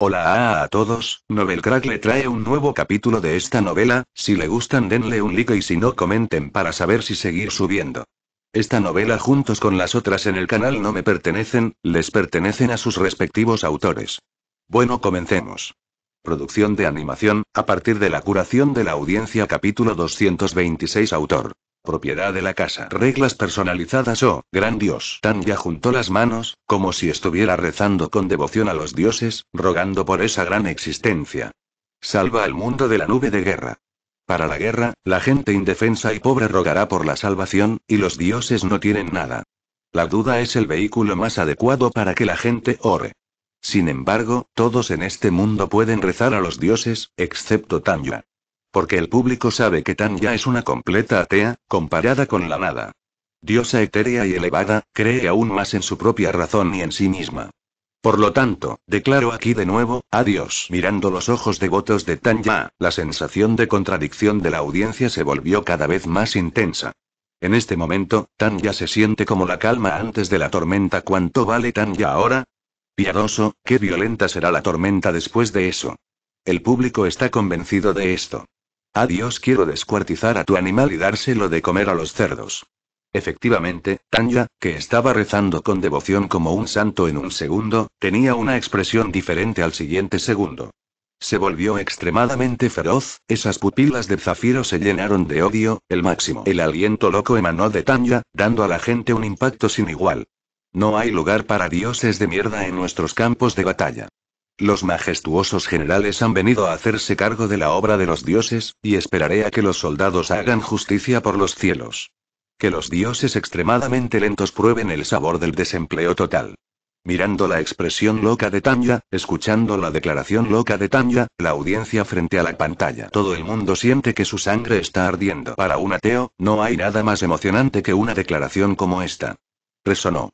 Hola a, todos, Novelcrack Crack le trae un nuevo capítulo de esta novela, si le gustan denle un like y si no comenten para saber si seguir subiendo. Esta novela juntos con las otras en el canal no me pertenecen, les pertenecen a sus respectivos autores. Bueno, comencemos. Producción de animación, a partir de la curación de la audiencia capítulo 226 autor propiedad de la casa. Reglas personalizadas o, oh, gran Dios. Tanya juntó las manos, como si estuviera rezando con devoción a los dioses, rogando por esa gran existencia. Salva al mundo de la nube de guerra. Para la guerra, la gente indefensa y pobre rogará por la salvación, y los dioses no tienen nada. La duda es el vehículo más adecuado para que la gente ore. Sin embargo, todos en este mundo pueden rezar a los dioses, excepto Tanya. Porque el público sabe que Tanya es una completa atea, comparada con la nada. Diosa etérea y elevada, cree aún más en su propia razón y en sí misma. Por lo tanto, declaro aquí de nuevo, adiós. Mirando los ojos devotos de Tanya, la sensación de contradicción de la audiencia se volvió cada vez más intensa. En este momento, Tanya se siente como la calma antes de la tormenta. ¿Cuánto vale Tanya ahora? Piadoso, qué violenta será la tormenta después de eso. El público está convencido de esto. Adiós quiero descuartizar a tu animal y dárselo de comer a los cerdos. Efectivamente, Tanya, que estaba rezando con devoción como un santo en un segundo, tenía una expresión diferente al siguiente segundo. Se volvió extremadamente feroz, esas pupilas de zafiro se llenaron de odio, el máximo. El aliento loco emanó de Tanya, dando a la gente un impacto sin igual. No hay lugar para dioses de mierda en nuestros campos de batalla. Los majestuosos generales han venido a hacerse cargo de la obra de los dioses, y esperaré a que los soldados hagan justicia por los cielos. Que los dioses extremadamente lentos prueben el sabor del desempleo total. Mirando la expresión loca de Tanya, escuchando la declaración loca de Tanya, la audiencia frente a la pantalla. Todo el mundo siente que su sangre está ardiendo. Para un ateo, no hay nada más emocionante que una declaración como esta. Resonó.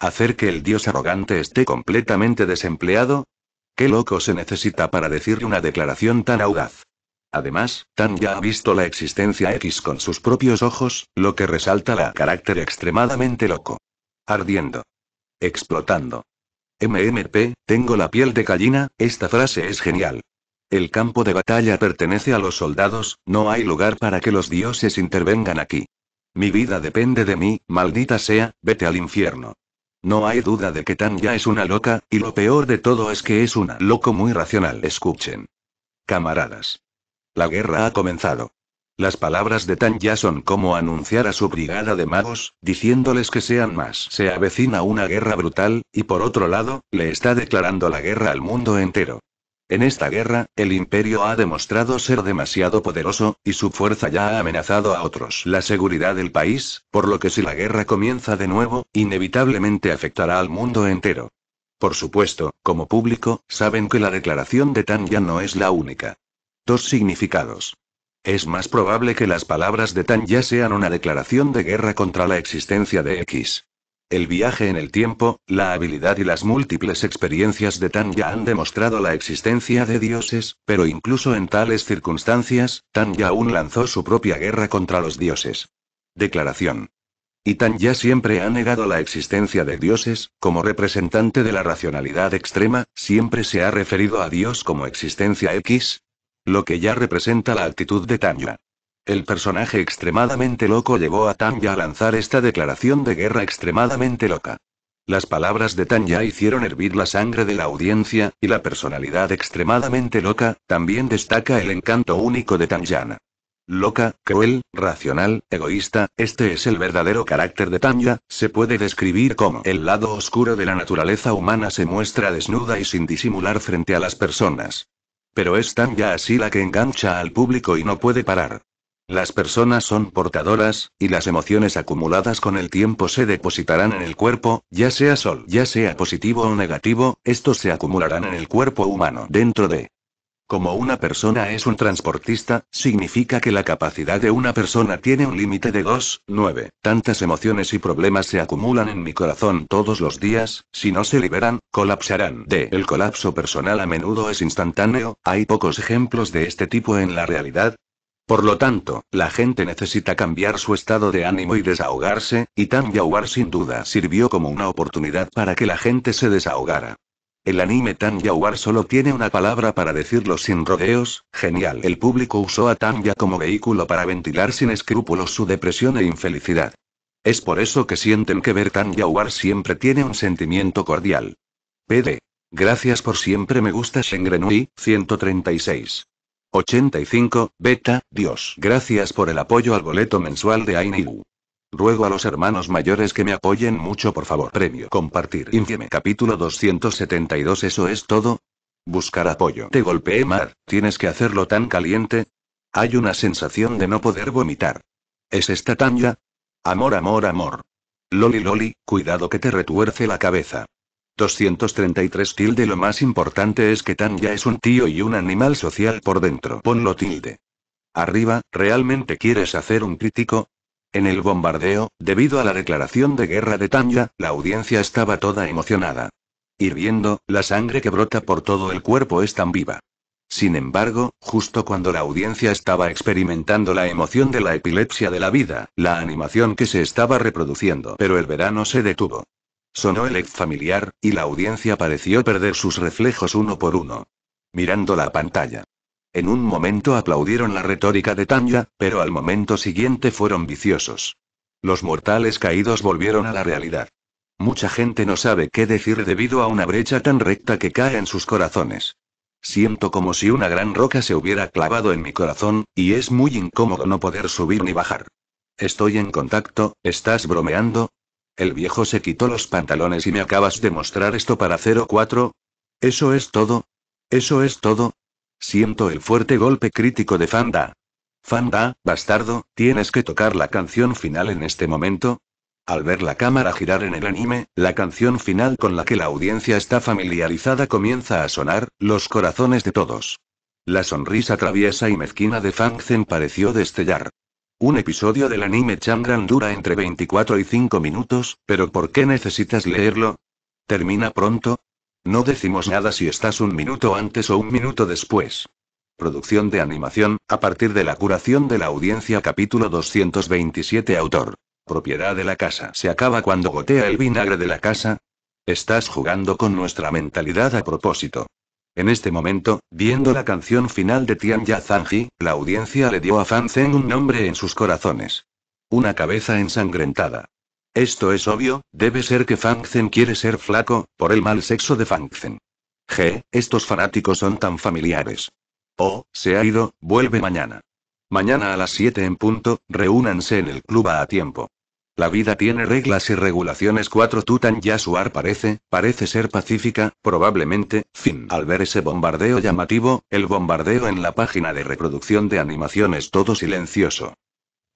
Hacer que el dios arrogante esté completamente desempleado, Qué loco se necesita para decir una declaración tan audaz. Además, Tan ya ha visto la existencia X con sus propios ojos, lo que resalta la carácter extremadamente loco. Ardiendo. Explotando. MMP, tengo la piel de gallina, esta frase es genial. El campo de batalla pertenece a los soldados, no hay lugar para que los dioses intervengan aquí. Mi vida depende de mí, maldita sea, vete al infierno. No hay duda de que Tanya es una loca, y lo peor de todo es que es una loco muy racional. Escuchen. Camaradas. La guerra ha comenzado. Las palabras de Tanya son como anunciar a su brigada de magos, diciéndoles que sean más. Se avecina una guerra brutal, y por otro lado, le está declarando la guerra al mundo entero. En esta guerra, el imperio ha demostrado ser demasiado poderoso, y su fuerza ya ha amenazado a otros la seguridad del país, por lo que si la guerra comienza de nuevo, inevitablemente afectará al mundo entero. Por supuesto, como público, saben que la declaración de Tan ya no es la única. Dos significados. Es más probable que las palabras de Tan ya sean una declaración de guerra contra la existencia de X. El viaje en el tiempo, la habilidad y las múltiples experiencias de Tanya han demostrado la existencia de dioses, pero incluso en tales circunstancias, Tanya aún lanzó su propia guerra contra los dioses. Declaración. Y Tanya siempre ha negado la existencia de dioses, como representante de la racionalidad extrema, siempre se ha referido a Dios como existencia X, lo que ya representa la actitud de Tanya. El personaje extremadamente loco llevó a Tanya a lanzar esta declaración de guerra extremadamente loca. Las palabras de Tanya hicieron hervir la sangre de la audiencia, y la personalidad extremadamente loca, también destaca el encanto único de Tanyana. Loca, cruel, racional, egoísta, este es el verdadero carácter de Tanya, se puede describir como el lado oscuro de la naturaleza humana se muestra desnuda y sin disimular frente a las personas. Pero es Tanya así la que engancha al público y no puede parar. Las personas son portadoras, y las emociones acumuladas con el tiempo se depositarán en el cuerpo, ya sea sol, ya sea positivo o negativo, estos se acumularán en el cuerpo humano dentro de... Como una persona es un transportista, significa que la capacidad de una persona tiene un límite de 2, 9. Tantas emociones y problemas se acumulan en mi corazón todos los días, si no se liberan, colapsarán. de. El colapso personal a menudo es instantáneo, hay pocos ejemplos de este tipo en la realidad, por lo tanto, la gente necesita cambiar su estado de ánimo y desahogarse, y Tang Yawar sin duda sirvió como una oportunidad para que la gente se desahogara. El anime Tang solo tiene una palabra para decirlo sin rodeos, genial. El público usó a Tanya como vehículo para ventilar sin escrúpulos su depresión e infelicidad. Es por eso que sienten que ver Tan siempre tiene un sentimiento cordial. PD. Gracias por siempre me gusta Shengrenui, 136. 85, Beta, Dios. Gracias por el apoyo al boleto mensual de Ainu. Ruego a los hermanos mayores que me apoyen mucho por favor. Premio. Compartir. Infieme. Capítulo 272. ¿Eso es todo? Buscar apoyo. Te golpeé mar. ¿Tienes que hacerlo tan caliente? Hay una sensación de no poder vomitar. ¿Es esta Tanya? Amor, amor, amor. Loli, Loli, cuidado que te retuerce la cabeza. 233 tilde Lo más importante es que Tanya es un tío y un animal social por dentro. Ponlo tilde. Arriba, ¿realmente quieres hacer un crítico? En el bombardeo, debido a la declaración de guerra de Tanya, la audiencia estaba toda emocionada. Hirviendo, la sangre que brota por todo el cuerpo es tan viva. Sin embargo, justo cuando la audiencia estaba experimentando la emoción de la epilepsia de la vida, la animación que se estaba reproduciendo, pero el verano se detuvo. Sonó el ex familiar, y la audiencia pareció perder sus reflejos uno por uno. Mirando la pantalla. En un momento aplaudieron la retórica de Tanya, pero al momento siguiente fueron viciosos. Los mortales caídos volvieron a la realidad. Mucha gente no sabe qué decir debido a una brecha tan recta que cae en sus corazones. Siento como si una gran roca se hubiera clavado en mi corazón, y es muy incómodo no poder subir ni bajar. Estoy en contacto, estás bromeando, el viejo se quitó los pantalones y me acabas de mostrar esto para 04. ¿Eso es todo? ¿Eso es todo? Siento el fuerte golpe crítico de Fanda. Fanda, bastardo, tienes que tocar la canción final en este momento. Al ver la cámara girar en el anime, la canción final con la que la audiencia está familiarizada comienza a sonar, los corazones de todos. La sonrisa traviesa y mezquina de Fangzen pareció destellar. Un episodio del anime Chandran dura entre 24 y 5 minutos, pero ¿por qué necesitas leerlo? ¿Termina pronto? No decimos nada si estás un minuto antes o un minuto después. Producción de animación, a partir de la curación de la audiencia capítulo 227 autor. Propiedad de la casa. Se acaba cuando gotea el vinagre de la casa. Estás jugando con nuestra mentalidad a propósito. En este momento, viendo la canción final de Tian Zanji, la audiencia le dio a Fang Zhen un nombre en sus corazones. Una cabeza ensangrentada. Esto es obvio, debe ser que Fang Zhen quiere ser flaco, por el mal sexo de Fang Zhen. G, estos fanáticos son tan familiares. Oh, se ha ido, vuelve mañana. Mañana a las 7 en punto, reúnanse en el club a tiempo. La vida tiene reglas y regulaciones 4 Tutan Yasuar parece, parece ser pacífica, probablemente, fin. Al ver ese bombardeo llamativo, el bombardeo en la página de reproducción de animaciones todo silencioso.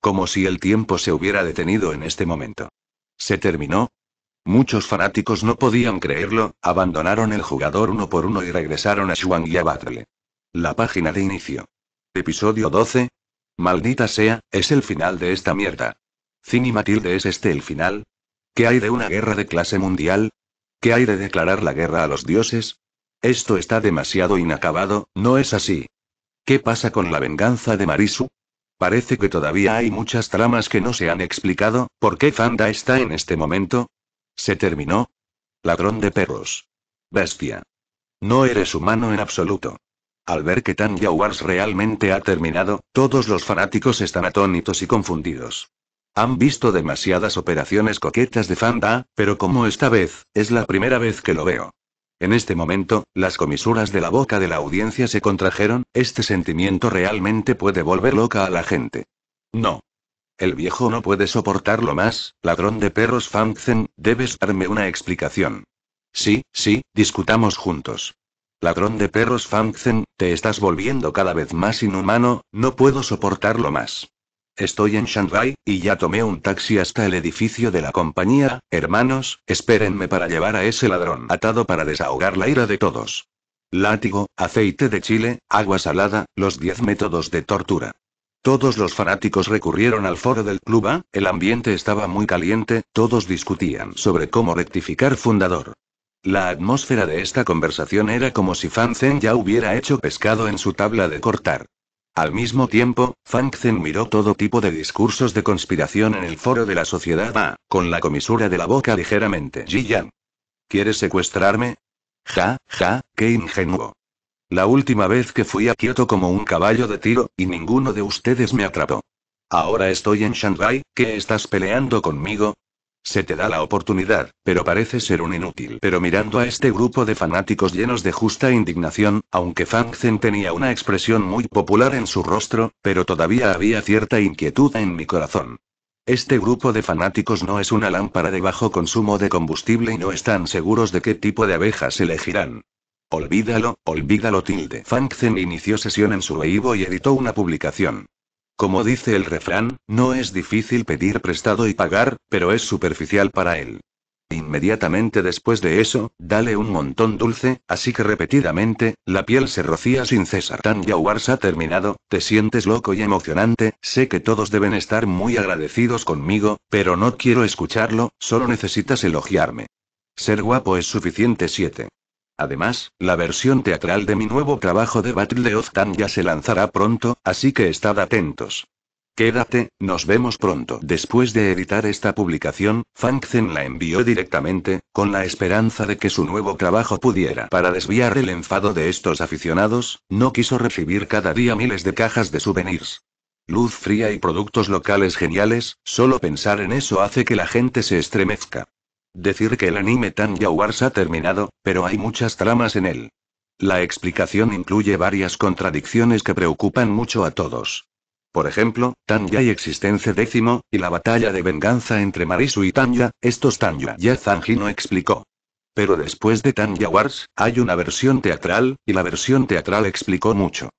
Como si el tiempo se hubiera detenido en este momento. Se terminó. Muchos fanáticos no podían creerlo, abandonaron el jugador uno por uno y regresaron a Shuangya Battle. La página de inicio. Episodio 12. Maldita sea, es el final de esta mierda. ¿Zin Matilde, ¿es este el final? ¿Qué hay de una guerra de clase mundial? ¿Qué hay de declarar la guerra a los dioses? Esto está demasiado inacabado, ¿no es así? ¿Qué pasa con la venganza de Marisu? Parece que todavía hay muchas tramas que no se han explicado. ¿Por qué Fanda está en este momento? ¿Se terminó? Ladrón de perros. Bestia. No eres humano en absoluto. Al ver que Tanya Wars realmente ha terminado, todos los fanáticos están atónitos y confundidos. Han visto demasiadas operaciones coquetas de Fanda, pero como esta vez, es la primera vez que lo veo. En este momento, las comisuras de la boca de la audiencia se contrajeron, este sentimiento realmente puede volver loca a la gente. No. El viejo no puede soportarlo más, ladrón de perros Fanzen, debes darme una explicación. Sí, sí, discutamos juntos. Ladrón de perros Fangzen, te estás volviendo cada vez más inhumano, no puedo soportarlo más. Estoy en Shanghái, y ya tomé un taxi hasta el edificio de la compañía. Hermanos, espérenme para llevar a ese ladrón atado para desahogar la ira de todos. Látigo, aceite de chile, agua salada, los 10 métodos de tortura. Todos los fanáticos recurrieron al foro del club A, el ambiente estaba muy caliente, todos discutían sobre cómo rectificar fundador. La atmósfera de esta conversación era como si Fan ya hubiera hecho pescado en su tabla de cortar. Al mismo tiempo, Fang Zen miró todo tipo de discursos de conspiración en el foro de la sociedad A, con la comisura de la boca ligeramente. Yan, ¿Quieres secuestrarme? Ja, ja, qué ingenuo. La última vez que fui a Kioto como un caballo de tiro, y ninguno de ustedes me atrapó. Ahora estoy en Shanghai, ¿qué estás peleando conmigo? Se te da la oportunidad, pero parece ser un inútil. Pero mirando a este grupo de fanáticos llenos de justa indignación, aunque Fangzen tenía una expresión muy popular en su rostro, pero todavía había cierta inquietud en mi corazón. Este grupo de fanáticos no es una lámpara de bajo consumo de combustible y no están seguros de qué tipo de abejas elegirán. Olvídalo, olvídalo tilde. Fangzen inició sesión en su Weibo y editó una publicación. Como dice el refrán, no es difícil pedir prestado y pagar, pero es superficial para él. Inmediatamente después de eso, dale un montón dulce, así que repetidamente, la piel se rocía sin cesar. Tan se ha terminado, te sientes loco y emocionante, sé que todos deben estar muy agradecidos conmigo, pero no quiero escucharlo, solo necesitas elogiarme. Ser guapo es suficiente 7. Además, la versión teatral de mi nuevo trabajo de Battle of Tan ya se lanzará pronto, así que estad atentos. Quédate, nos vemos pronto. Después de editar esta publicación, Zen la envió directamente, con la esperanza de que su nuevo trabajo pudiera. Para desviar el enfado de estos aficionados, no quiso recibir cada día miles de cajas de souvenirs. Luz fría y productos locales geniales, solo pensar en eso hace que la gente se estremezca. Decir que el anime Tanya Wars ha terminado, pero hay muchas tramas en él. La explicación incluye varias contradicciones que preocupan mucho a todos. Por ejemplo, Tanja y Existencia décimo, y la batalla de venganza entre Marisu y Tanya, estos Tanya ya Zanji no explicó. Pero después de Tanya Wars, hay una versión teatral, y la versión teatral explicó mucho.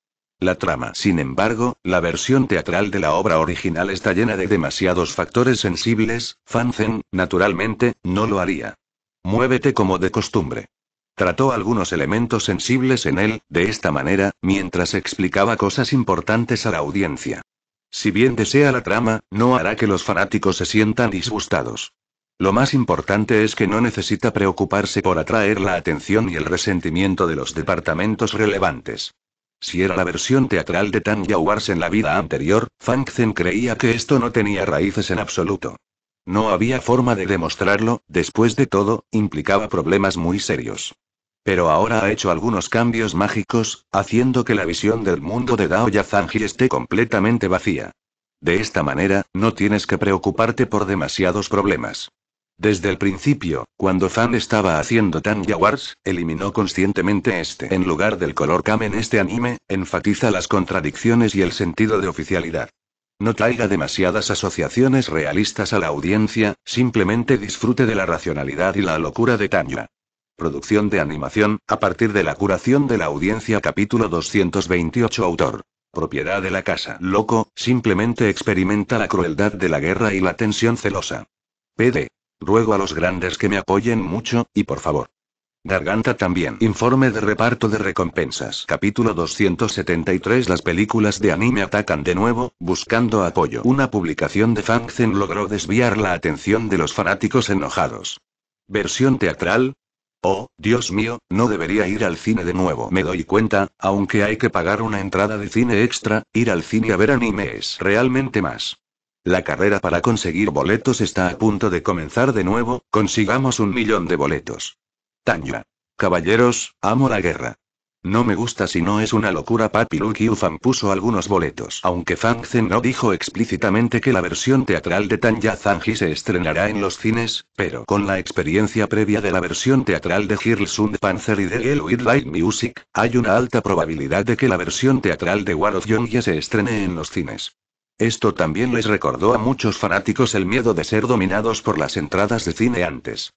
La trama, sin embargo, la versión teatral de la obra original está llena de demasiados factores sensibles, Fanzen, naturalmente, no lo haría. Muévete como de costumbre. Trató algunos elementos sensibles en él, de esta manera, mientras explicaba cosas importantes a la audiencia. Si bien desea la trama, no hará que los fanáticos se sientan disgustados. Lo más importante es que no necesita preocuparse por atraer la atención y el resentimiento de los departamentos relevantes. Si era la versión teatral de tan Wars en la vida anterior, Fang Zhen creía que esto no tenía raíces en absoluto. No había forma de demostrarlo, después de todo, implicaba problemas muy serios. Pero ahora ha hecho algunos cambios mágicos, haciendo que la visión del mundo de Dao Yazanji esté completamente vacía. De esta manera, no tienes que preocuparte por demasiados problemas. Desde el principio, cuando Fan estaba haciendo Tan Wars, eliminó conscientemente este en lugar del color en Este anime enfatiza las contradicciones y el sentido de oficialidad. No traiga demasiadas asociaciones realistas a la audiencia, simplemente disfrute de la racionalidad y la locura de Tanya. Producción de animación, a partir de la curación de la audiencia capítulo 228 autor. Propiedad de la casa. Loco, simplemente experimenta la crueldad de la guerra y la tensión celosa. PD. Ruego a los grandes que me apoyen mucho, y por favor. Garganta también. Informe de reparto de recompensas. Capítulo 273 Las películas de anime atacan de nuevo, buscando apoyo. Una publicación de Fangzen logró desviar la atención de los fanáticos enojados. Versión teatral, Oh, Dios mío, no debería ir al cine de nuevo. Me doy cuenta, aunque hay que pagar una entrada de cine extra, ir al cine a ver anime es realmente más la carrera para conseguir boletos está a punto de comenzar de nuevo, consigamos un millón de boletos. Tanja. Caballeros, amo la guerra. No me gusta si no es una locura. Papi Luke Ufan puso algunos boletos. Aunque Fang Zen no dijo explícitamente que la versión teatral de Tanya Zanji se estrenará en los cines, pero con la experiencia previa de la versión teatral de Girls und Panzer y de El Light Music, hay una alta probabilidad de que la versión teatral de War of Young se estrene en los cines. Esto también les recordó a muchos fanáticos el miedo de ser dominados por las entradas de cine antes.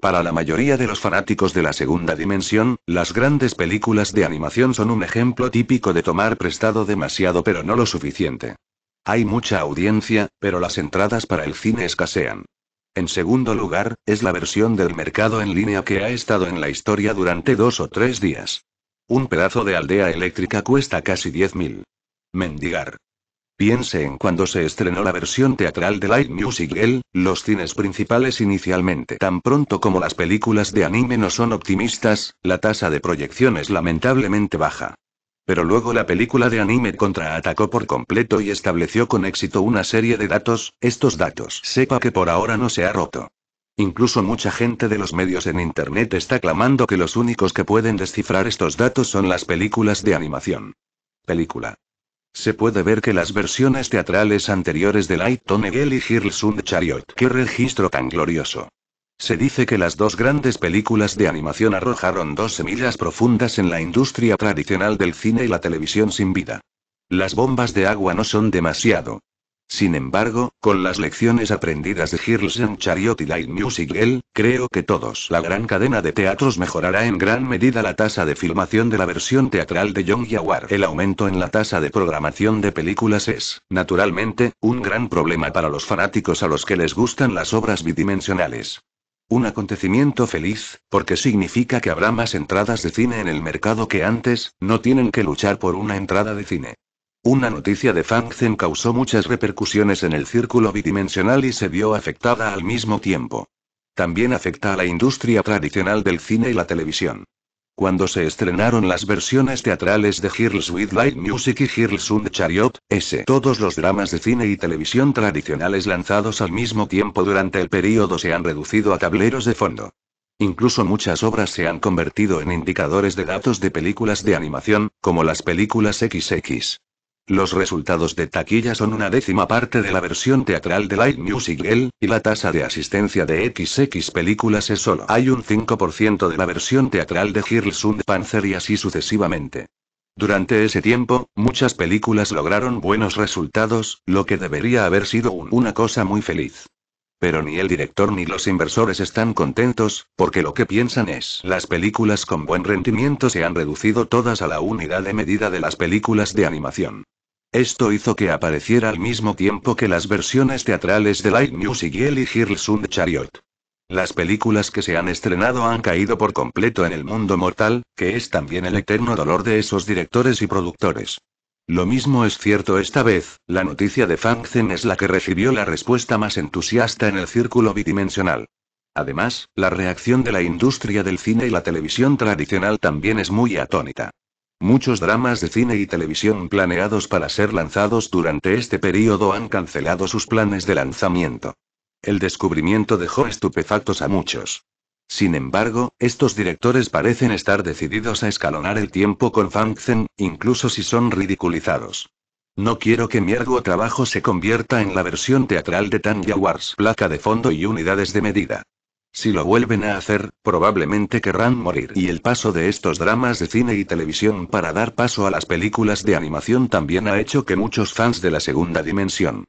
Para la mayoría de los fanáticos de la segunda dimensión, las grandes películas de animación son un ejemplo típico de tomar prestado demasiado pero no lo suficiente. Hay mucha audiencia, pero las entradas para el cine escasean. En segundo lugar, es la versión del mercado en línea que ha estado en la historia durante dos o tres días. Un pedazo de aldea eléctrica cuesta casi 10.000. Mendigar. Piense en cuando se estrenó la versión teatral de Light Music Girl, los cines principales inicialmente tan pronto como las películas de anime no son optimistas, la tasa de proyección es lamentablemente baja. Pero luego la película de anime contraatacó por completo y estableció con éxito una serie de datos, estos datos sepa que por ahora no se ha roto. Incluso mucha gente de los medios en Internet está clamando que los únicos que pueden descifrar estos datos son las películas de animación. Película. Se puede ver que las versiones teatrales anteriores de Light Tonegel y Hirlsund Chariot. ¡Qué registro tan glorioso! Se dice que las dos grandes películas de animación arrojaron dos semillas profundas en la industria tradicional del cine y la televisión sin vida. Las bombas de agua no son demasiado, sin embargo, con las lecciones aprendidas de Girls Chariot y Light Music Girl, creo que todos la gran cadena de teatros mejorará en gran medida la tasa de filmación de la versión teatral de Young Jaguar. El aumento en la tasa de programación de películas es, naturalmente, un gran problema para los fanáticos a los que les gustan las obras bidimensionales. Un acontecimiento feliz, porque significa que habrá más entradas de cine en el mercado que antes, no tienen que luchar por una entrada de cine. Una noticia de Zen causó muchas repercusiones en el círculo bidimensional y se vio afectada al mismo tiempo. También afecta a la industria tradicional del cine y la televisión. Cuando se estrenaron las versiones teatrales de Hills with Light Music y Girls on Chariot, S. Todos los dramas de cine y televisión tradicionales lanzados al mismo tiempo durante el periodo se han reducido a tableros de fondo. Incluso muchas obras se han convertido en indicadores de datos de películas de animación, como las películas XX. Los resultados de taquilla son una décima parte de la versión teatral de Light Music Girl, y la tasa de asistencia de XX películas es solo hay un 5% de la versión teatral de und Panzer y así sucesivamente. Durante ese tiempo, muchas películas lograron buenos resultados, lo que debería haber sido una cosa muy feliz. Pero ni el director ni los inversores están contentos, porque lo que piensan es, las películas con buen rendimiento se han reducido todas a la unidad de medida de las películas de animación. Esto hizo que apareciera al mismo tiempo que las versiones teatrales de Light Music y Ellie Girls Chariot. Las películas que se han estrenado han caído por completo en el mundo mortal, que es también el eterno dolor de esos directores y productores. Lo mismo es cierto esta vez, la noticia de Zen es la que recibió la respuesta más entusiasta en el círculo bidimensional. Además, la reacción de la industria del cine y la televisión tradicional también es muy atónita. Muchos dramas de cine y televisión planeados para ser lanzados durante este periodo han cancelado sus planes de lanzamiento. El descubrimiento dejó estupefactos a muchos. Sin embargo, estos directores parecen estar decididos a escalonar el tiempo con Fangzen, incluso si son ridiculizados. No quiero que mi arduo trabajo se convierta en la versión teatral de Tanya Wars, placa de fondo y unidades de medida. Si lo vuelven a hacer, probablemente querrán morir. Y el paso de estos dramas de cine y televisión para dar paso a las películas de animación también ha hecho que muchos fans de la segunda dimensión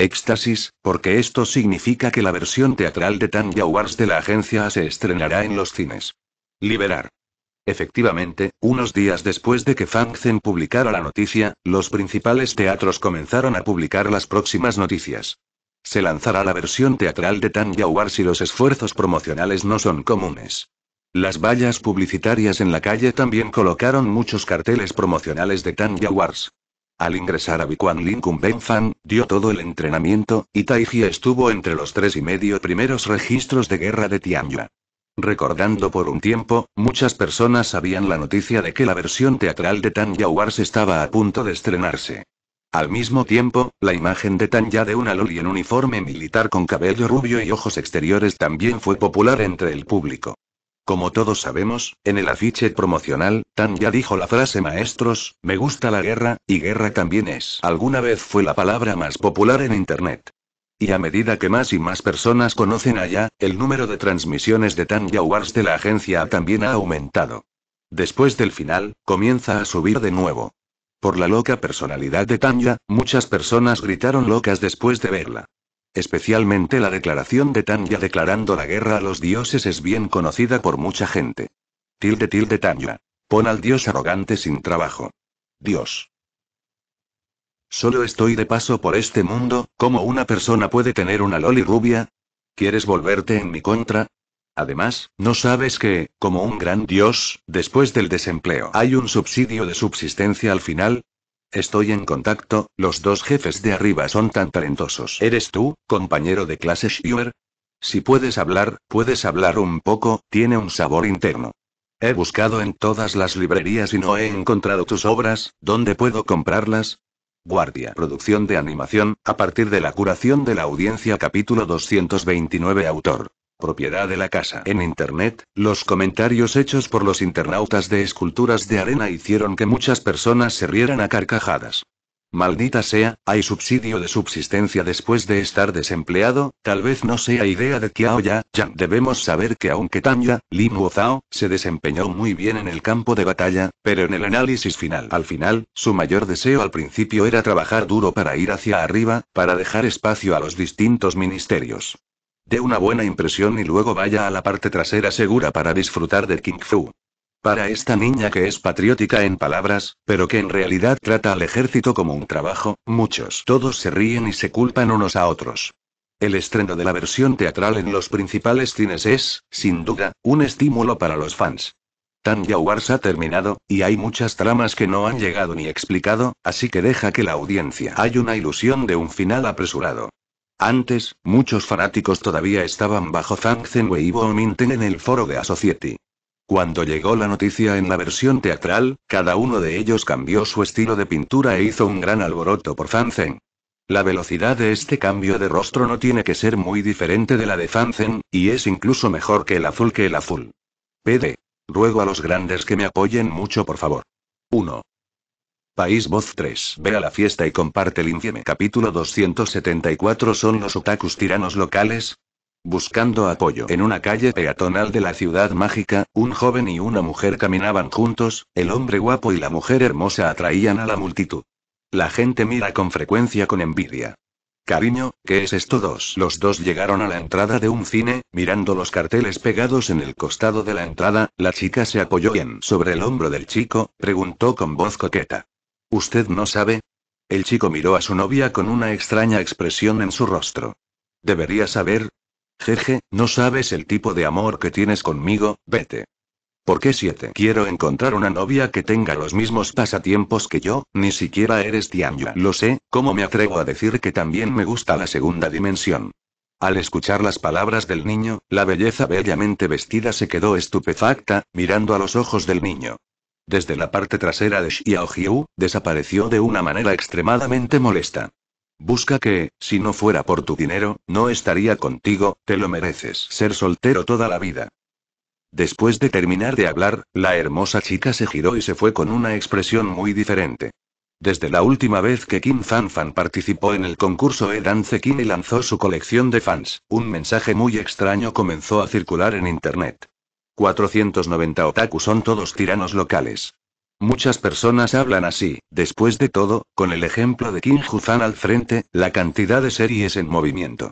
Éxtasis, porque esto significa que la versión teatral de Tanya Wars de la agencia se estrenará en los cines. Liberar. Efectivamente, unos días después de que Zen publicara la noticia, los principales teatros comenzaron a publicar las próximas noticias. Se lanzará la versión teatral de Tanya Wars y los esfuerzos promocionales no son comunes. Las vallas publicitarias en la calle también colocaron muchos carteles promocionales de Tanya Wars. Al ingresar a Bikuan Ben Benfan, dio todo el entrenamiento, y Taiji estuvo entre los tres y medio primeros registros de guerra de Tianya. Recordando por un tiempo, muchas personas sabían la noticia de que la versión teatral de Tan Wars estaba a punto de estrenarse. Al mismo tiempo, la imagen de Tanya de una loli en uniforme militar con cabello rubio y ojos exteriores también fue popular entre el público. Como todos sabemos, en el afiche promocional, Tan dijo la frase maestros, me gusta la guerra, y guerra también es. Alguna vez fue la palabra más popular en Internet. Y a medida que más y más personas conocen allá, el número de transmisiones de Tanya Wars de la agencia también ha aumentado. Después del final, comienza a subir de nuevo. Por la loca personalidad de Tanya, muchas personas gritaron locas después de verla. Especialmente la declaración de Tanya declarando la guerra a los dioses es bien conocida por mucha gente. Tilde tilde Tanya. Pon al dios arrogante sin trabajo. Dios. Solo estoy de paso por este mundo, ¿cómo una persona puede tener una loli rubia? ¿Quieres volverte en mi contra? Además, ¿no sabes que, como un gran dios, después del desempleo hay un subsidio de subsistencia al final? Estoy en contacto, los dos jefes de arriba son tan talentosos. ¿Eres tú, compañero de clase Schubert? Si puedes hablar, puedes hablar un poco, tiene un sabor interno. He buscado en todas las librerías y no he encontrado tus obras, ¿dónde puedo comprarlas? Guardia. Producción de animación, a partir de la curación de la audiencia capítulo 229 autor propiedad de la casa. En Internet, los comentarios hechos por los internautas de esculturas de arena hicieron que muchas personas se rieran a carcajadas. Maldita sea, hay subsidio de subsistencia después de estar desempleado, tal vez no sea idea de Kiao ya, ya debemos saber que aunque Tanya, Lin Zhao, se desempeñó muy bien en el campo de batalla, pero en el análisis final. Al final, su mayor deseo al principio era trabajar duro para ir hacia arriba, para dejar espacio a los distintos ministerios dé una buena impresión y luego vaya a la parte trasera segura para disfrutar de King Fu. Para esta niña que es patriótica en palabras, pero que en realidad trata al ejército como un trabajo, muchos todos se ríen y se culpan unos a otros. El estreno de la versión teatral en los principales cines es, sin duda, un estímulo para los fans. Tan Wars ha terminado, y hay muchas tramas que no han llegado ni explicado, así que deja que la audiencia haya una ilusión de un final apresurado. Antes, muchos fanáticos todavía estaban bajo Fancen y Minten en el foro de society Cuando llegó la noticia en la versión teatral, cada uno de ellos cambió su estilo de pintura e hizo un gran alboroto por Fancen. La velocidad de este cambio de rostro no tiene que ser muy diferente de la de Fancen, y es incluso mejor que el azul que el azul. PD. Ruego a los grandes que me apoyen mucho por favor. 1. País Voz 3. Ve a la fiesta y comparte el infieme. Capítulo 274 Son los otakus tiranos locales. Buscando apoyo en una calle peatonal de la ciudad mágica, un joven y una mujer caminaban juntos, el hombre guapo y la mujer hermosa atraían a la multitud. La gente mira con frecuencia con envidia. Cariño, ¿qué es esto dos? Los dos llegaron a la entrada de un cine, mirando los carteles pegados en el costado de la entrada, la chica se apoyó bien sobre el hombro del chico, preguntó con voz coqueta. ¿Usted no sabe? El chico miró a su novia con una extraña expresión en su rostro. Debería saber. Jeje, no sabes el tipo de amor que tienes conmigo, vete. ¿Por qué siete? Quiero encontrar una novia que tenga los mismos pasatiempos que yo, ni siquiera eres Tianya. Lo sé, ¿cómo me atrevo a decir que también me gusta la segunda dimensión? Al escuchar las palabras del niño, la belleza bellamente vestida se quedó estupefacta, mirando a los ojos del niño desde la parte trasera de Jiu, desapareció de una manera extremadamente molesta. Busca que, si no fuera por tu dinero, no estaría contigo, te lo mereces ser soltero toda la vida. Después de terminar de hablar, la hermosa chica se giró y se fue con una expresión muy diferente. Desde la última vez que Kim Fan Fan participó en el concurso E-Dance Kim y lanzó su colección de fans, un mensaje muy extraño comenzó a circular en Internet. 490 otaku son todos tiranos locales. Muchas personas hablan así, después de todo, con el ejemplo de Kim Juzan al frente, la cantidad de series en movimiento.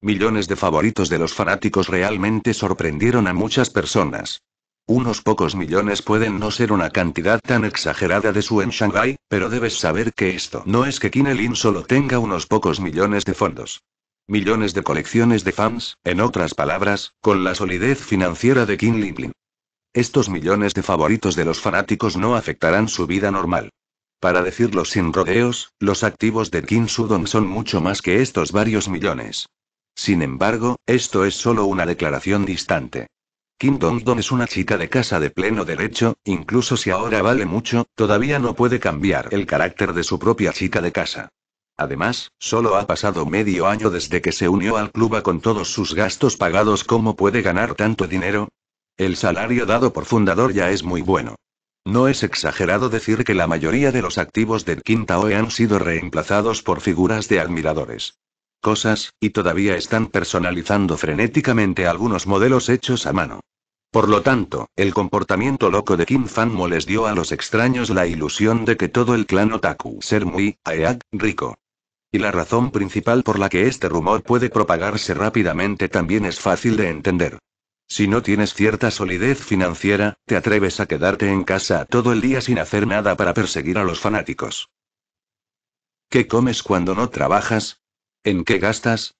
Millones de favoritos de los fanáticos realmente sorprendieron a muchas personas. Unos pocos millones pueden no ser una cantidad tan exagerada de su en Shanghai, pero debes saber que esto no es que Lin solo tenga unos pocos millones de fondos. Millones de colecciones de fans, en otras palabras, con la solidez financiera de Kim Liblin. Estos millones de favoritos de los fanáticos no afectarán su vida normal. Para decirlo sin rodeos, los activos de Kim Sudon son mucho más que estos varios millones. Sin embargo, esto es solo una declaración distante. Kim Dong-dong es una chica de casa de pleno derecho, incluso si ahora vale mucho, todavía no puede cambiar el carácter de su propia chica de casa. Además, solo ha pasado medio año desde que se unió al club con todos sus gastos pagados. ¿Cómo puede ganar tanto dinero? El salario dado por fundador ya es muy bueno. No es exagerado decir que la mayoría de los activos del Quintaoe han sido reemplazados por figuras de admiradores. Cosas, y todavía están personalizando frenéticamente algunos modelos hechos a mano. Por lo tanto, el comportamiento loco de Kim Fanmo les dio a los extraños la ilusión de que todo el clan Otaku ser muy, aeag, rico. Y la razón principal por la que este rumor puede propagarse rápidamente también es fácil de entender. Si no tienes cierta solidez financiera, te atreves a quedarte en casa todo el día sin hacer nada para perseguir a los fanáticos. ¿Qué comes cuando no trabajas? ¿En qué gastas?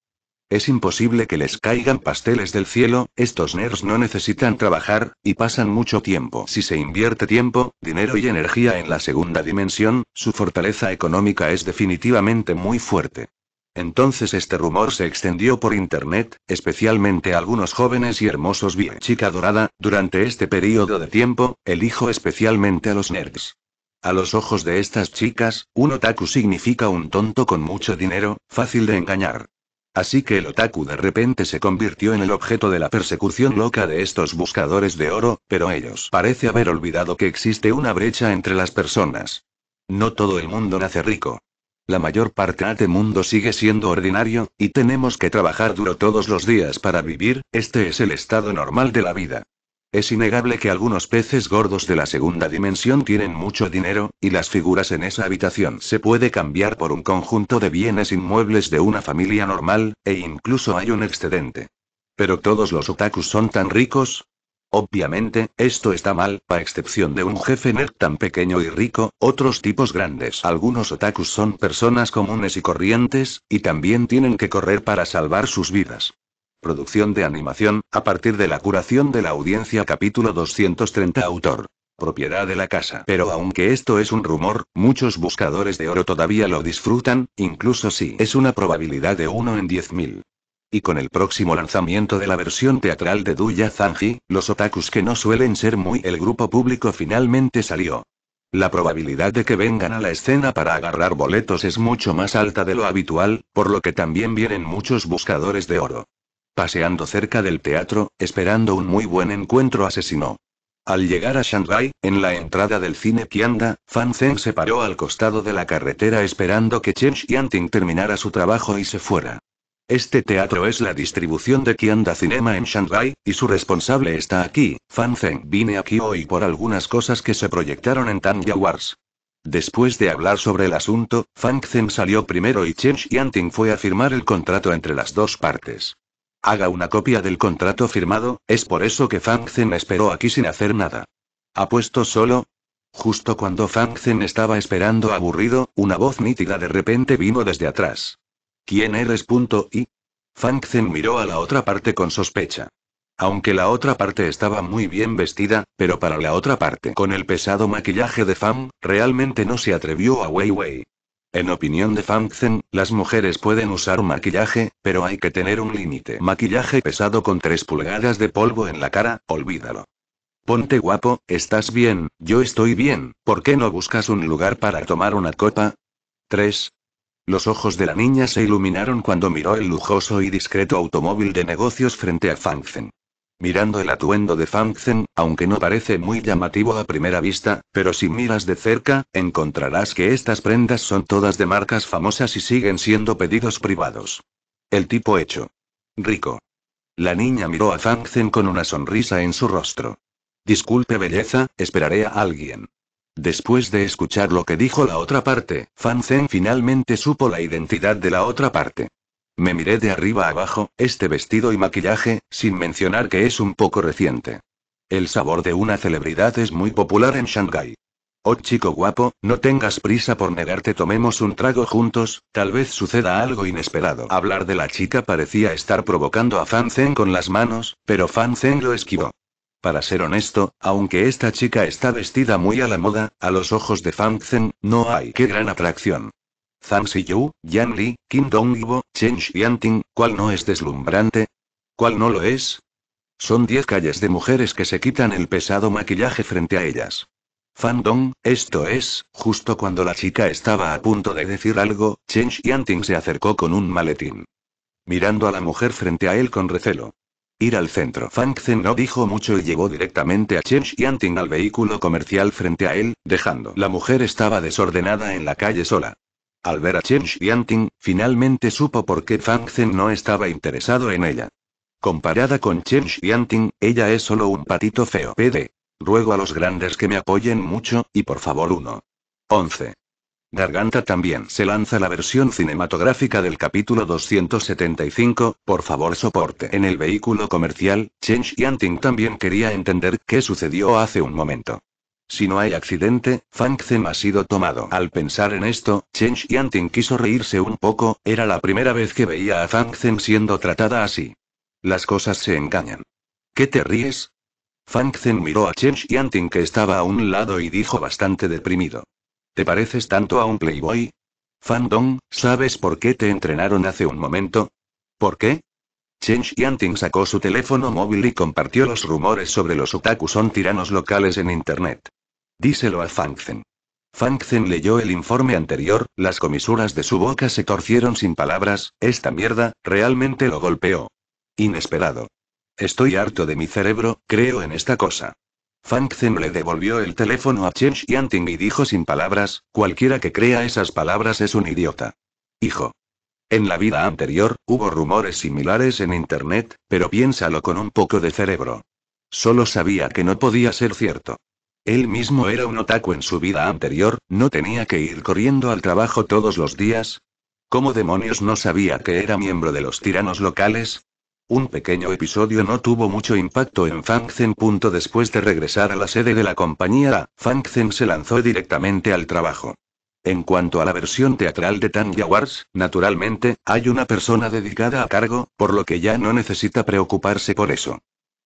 Es imposible que les caigan pasteles del cielo, estos nerds no necesitan trabajar, y pasan mucho tiempo. Si se invierte tiempo, dinero y energía en la segunda dimensión, su fortaleza económica es definitivamente muy fuerte. Entonces este rumor se extendió por internet, especialmente a algunos jóvenes y hermosos bien chica dorada, durante este periodo de tiempo, elijo especialmente a los nerds. A los ojos de estas chicas, un otaku significa un tonto con mucho dinero, fácil de engañar. Así que el otaku de repente se convirtió en el objeto de la persecución loca de estos buscadores de oro, pero ellos parece haber olvidado que existe una brecha entre las personas. No todo el mundo nace rico. La mayor parte de este mundo sigue siendo ordinario, y tenemos que trabajar duro todos los días para vivir, este es el estado normal de la vida. Es innegable que algunos peces gordos de la segunda dimensión tienen mucho dinero, y las figuras en esa habitación se puede cambiar por un conjunto de bienes inmuebles de una familia normal, e incluso hay un excedente. Pero todos los otakus son tan ricos, Obviamente, esto está mal, a excepción de un jefe nerd tan pequeño y rico, otros tipos grandes. Algunos otakus son personas comunes y corrientes, y también tienen que correr para salvar sus vidas. Producción de animación, a partir de la curación de la audiencia capítulo 230 autor. Propiedad de la casa. Pero aunque esto es un rumor, muchos buscadores de oro todavía lo disfrutan, incluso si es una probabilidad de 1 en 10.000. Y con el próximo lanzamiento de la versión teatral de Duya Zanji, los otakus que no suelen ser muy el grupo público finalmente salió. La probabilidad de que vengan a la escena para agarrar boletos es mucho más alta de lo habitual, por lo que también vienen muchos buscadores de oro. Paseando cerca del teatro, esperando un muy buen encuentro, asesinó. Al llegar a Shanghai, en la entrada del cine Kianda, Fan Zeng se paró al costado de la carretera esperando que Chen Xianting terminara su trabajo y se fuera. Este teatro es la distribución de Kianda Cinema en Shanghai, y su responsable está aquí, Fan Zeng. Vine aquí hoy por algunas cosas que se proyectaron en Tanja Wars. Después de hablar sobre el asunto, Fan Zheng salió primero y Chen Xianting fue a firmar el contrato entre las dos partes. Haga una copia del contrato firmado, es por eso que Fang Zen esperó aquí sin hacer nada. ¿Apuesto solo? Justo cuando Fang Zen estaba esperando aburrido, una voz nítida de repente vino desde atrás. ¿Quién eres? y Zen miró a la otra parte con sospecha. Aunque la otra parte estaba muy bien vestida, pero para la otra parte con el pesado maquillaje de Fang, realmente no se atrevió a weiwei. En opinión de Fangzen, las mujeres pueden usar maquillaje, pero hay que tener un límite. Maquillaje pesado con 3 pulgadas de polvo en la cara, olvídalo. Ponte guapo, estás bien, yo estoy bien, ¿por qué no buscas un lugar para tomar una copa? 3. Los ojos de la niña se iluminaron cuando miró el lujoso y discreto automóvil de negocios frente a Fangzen. Mirando el atuendo de Zen, aunque no parece muy llamativo a primera vista, pero si miras de cerca, encontrarás que estas prendas son todas de marcas famosas y siguen siendo pedidos privados. El tipo hecho. Rico. La niña miró a Zen con una sonrisa en su rostro. Disculpe belleza, esperaré a alguien. Después de escuchar lo que dijo la otra parte, Zen finalmente supo la identidad de la otra parte. Me miré de arriba abajo, este vestido y maquillaje, sin mencionar que es un poco reciente. El sabor de una celebridad es muy popular en Shanghái. Oh chico guapo, no tengas prisa por negarte, tomemos un trago juntos, tal vez suceda algo inesperado. Hablar de la chica parecía estar provocando a Fan Zeng con las manos, pero Fan Zeng lo esquivó. Para ser honesto, aunque esta chica está vestida muy a la moda, a los ojos de Fan Zeng, no hay qué gran atracción. Zhang Xiyu, Yan Li, Kim Dongbo, Chen Xianting, ¿cuál no es deslumbrante? ¿Cuál no lo es? Son diez calles de mujeres que se quitan el pesado maquillaje frente a ellas. Fan Dong, esto es, justo cuando la chica estaba a punto de decir algo, Chen Xianting se acercó con un maletín. Mirando a la mujer frente a él con recelo. Ir al centro. Fang Zhen no dijo mucho y llegó directamente a Chen Xianting al vehículo comercial frente a él, dejando. La mujer estaba desordenada en la calle sola. Al ver a Chen Xianting, finalmente supo por qué Fang Zhen no estaba interesado en ella. Comparada con Chen Xianting, ella es solo un patito feo. PD. Ruego a los grandes que me apoyen mucho, y por favor uno. 11. Garganta también se lanza la versión cinematográfica del capítulo 275, por favor soporte. En el vehículo comercial, Chen Xianting también quería entender qué sucedió hace un momento. Si no hay accidente, Fang Zhen ha sido tomado. Al pensar en esto, Chen Xianting quiso reírse un poco, era la primera vez que veía a Fang Zhen siendo tratada así. Las cosas se engañan. ¿Qué te ríes? Fang Zhen miró a Chen Xianting que estaba a un lado y dijo bastante deprimido. ¿Te pareces tanto a un playboy? Fan Dong, ¿sabes por qué te entrenaron hace un momento? ¿Por qué? Chen Xianting sacó su teléfono móvil y compartió los rumores sobre los otaku son tiranos locales en internet. Díselo a Fang zhen leyó el informe anterior, las comisuras de su boca se torcieron sin palabras, esta mierda, realmente lo golpeó. Inesperado. Estoy harto de mi cerebro, creo en esta cosa. zhen le devolvió el teléfono a Chen Xianting y dijo sin palabras, cualquiera que crea esas palabras es un idiota. Hijo. En la vida anterior, hubo rumores similares en Internet, pero piénsalo con un poco de cerebro. Solo sabía que no podía ser cierto. Él mismo era un otaku en su vida anterior, no tenía que ir corriendo al trabajo todos los días. ¿Cómo demonios no sabía que era miembro de los tiranos locales? Un pequeño episodio no tuvo mucho impacto en Fangzen. Después de regresar a la sede de la compañía, Fangzen se lanzó directamente al trabajo. En cuanto a la versión teatral de Tang Wars, naturalmente, hay una persona dedicada a cargo, por lo que ya no necesita preocuparse por eso.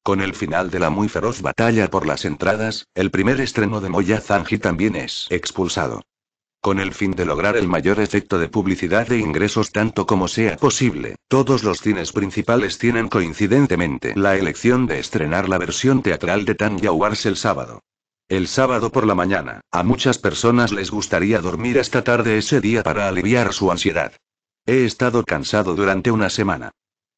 Con el final de la muy feroz batalla por las entradas, el primer estreno de Moya Zanji también es expulsado. Con el fin de lograr el mayor efecto de publicidad de ingresos tanto como sea posible, todos los cines principales tienen coincidentemente la elección de estrenar la versión teatral de Tanya Wars el sábado. El sábado por la mañana, a muchas personas les gustaría dormir hasta tarde ese día para aliviar su ansiedad. He estado cansado durante una semana.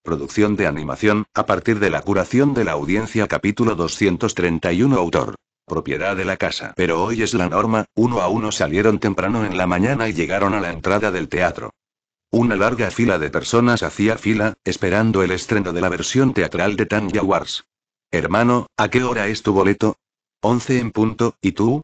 Producción de animación, a partir de la curación de la audiencia capítulo 231 autor. Propiedad de la casa. Pero hoy es la norma, uno a uno salieron temprano en la mañana y llegaron a la entrada del teatro. Una larga fila de personas hacía fila, esperando el estreno de la versión teatral de Tanya Wars. Hermano, ¿a qué hora es tu boleto? 11 en punto, ¿y tú?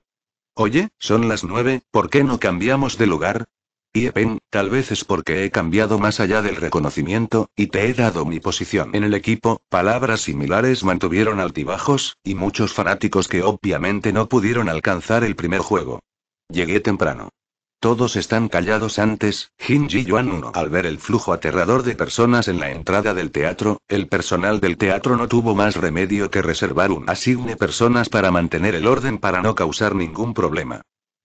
Oye, son las nueve, ¿por qué no cambiamos de lugar? Iepen, eh, tal vez es porque he cambiado más allá del reconocimiento, y te he dado mi posición en el equipo, palabras similares mantuvieron altibajos, y muchos fanáticos que obviamente no pudieron alcanzar el primer juego. Llegué temprano. Todos están callados antes, Hinji Yuan 1. Al ver el flujo aterrador de personas en la entrada del teatro, el personal del teatro no tuvo más remedio que reservar un asigne personas para mantener el orden para no causar ningún problema.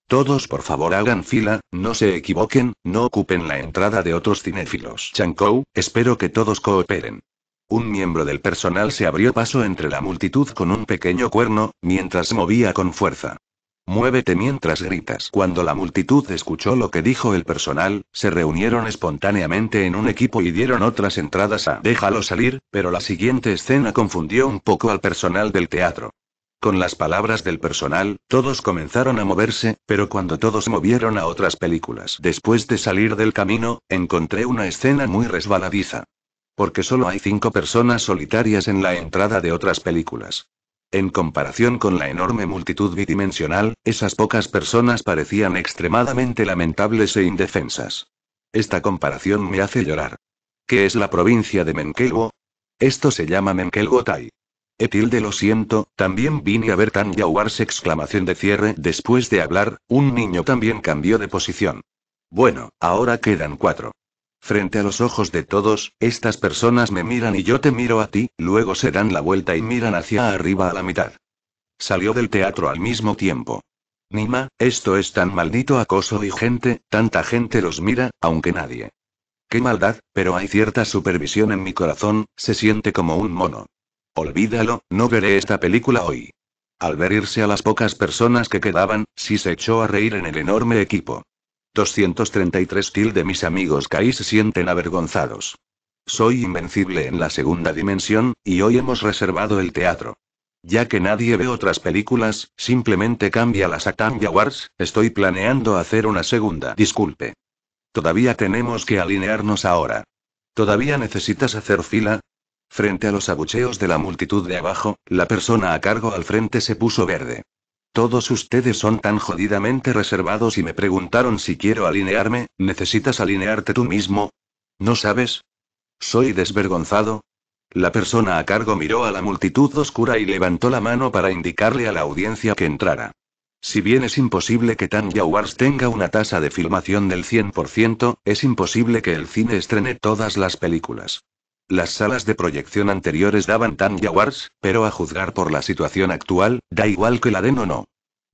Todos por favor hagan fila, no se equivoquen, no ocupen la entrada de otros cinéfilos. Chankou, espero que todos cooperen. Un miembro del personal se abrió paso entre la multitud con un pequeño cuerno, mientras movía con fuerza. Muévete mientras gritas. Cuando la multitud escuchó lo que dijo el personal, se reunieron espontáneamente en un equipo y dieron otras entradas a Déjalo salir, pero la siguiente escena confundió un poco al personal del teatro. Con las palabras del personal, todos comenzaron a moverse, pero cuando todos movieron a otras películas después de salir del camino, encontré una escena muy resbaladiza. Porque solo hay cinco personas solitarias en la entrada de otras películas. En comparación con la enorme multitud bidimensional, esas pocas personas parecían extremadamente lamentables e indefensas. Esta comparación me hace llorar. ¿Qué es la provincia de Menkelwo? Esto se llama Menkelgotai. Etilde lo siento, también vine a ver Tan Wars exclamación de cierre después de hablar, un niño también cambió de posición. Bueno, ahora quedan cuatro. Frente a los ojos de todos, estas personas me miran y yo te miro a ti, luego se dan la vuelta y miran hacia arriba a la mitad. Salió del teatro al mismo tiempo. Nima, esto es tan maldito acoso y gente, tanta gente los mira, aunque nadie. Qué maldad, pero hay cierta supervisión en mi corazón, se siente como un mono. Olvídalo, no veré esta película hoy. Al ver irse a las pocas personas que quedaban, sí se echó a reír en el enorme equipo. 233 de mis amigos Kai se sienten avergonzados. Soy invencible en la segunda dimensión, y hoy hemos reservado el teatro. Ya que nadie ve otras películas, simplemente cambia las a Wars, estoy planeando hacer una segunda. Disculpe. Todavía tenemos que alinearnos ahora. ¿Todavía necesitas hacer fila? Frente a los abucheos de la multitud de abajo, la persona a cargo al frente se puso verde. Todos ustedes son tan jodidamente reservados y me preguntaron si quiero alinearme, ¿necesitas alinearte tú mismo? ¿No sabes? ¿Soy desvergonzado? La persona a cargo miró a la multitud oscura y levantó la mano para indicarle a la audiencia que entrara. Si bien es imposible que tan Wars tenga una tasa de filmación del 100%, es imposible que el cine estrene todas las películas. Las salas de proyección anteriores daban tan Wars, pero a juzgar por la situación actual, da igual que la den o no.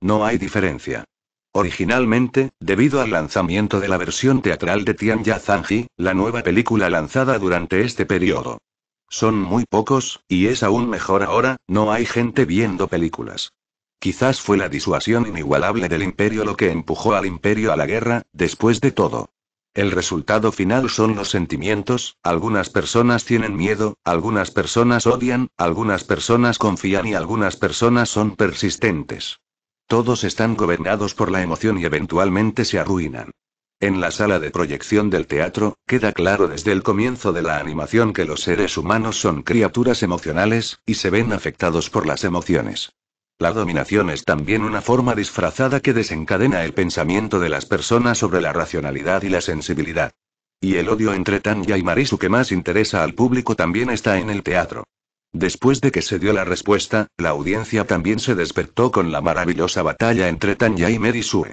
No hay diferencia. Originalmente, debido al lanzamiento de la versión teatral de Tianya Zanji, la nueva película lanzada durante este periodo. Son muy pocos, y es aún mejor ahora, no hay gente viendo películas. Quizás fue la disuasión inigualable del imperio lo que empujó al imperio a la guerra, después de todo. El resultado final son los sentimientos, algunas personas tienen miedo, algunas personas odian, algunas personas confían y algunas personas son persistentes. Todos están gobernados por la emoción y eventualmente se arruinan. En la sala de proyección del teatro, queda claro desde el comienzo de la animación que los seres humanos son criaturas emocionales, y se ven afectados por las emociones. La dominación es también una forma disfrazada que desencadena el pensamiento de las personas sobre la racionalidad y la sensibilidad. Y el odio entre Tanja y Marisu que más interesa al público también está en el teatro. Después de que se dio la respuesta, la audiencia también se despertó con la maravillosa batalla entre Tanja y Merisue.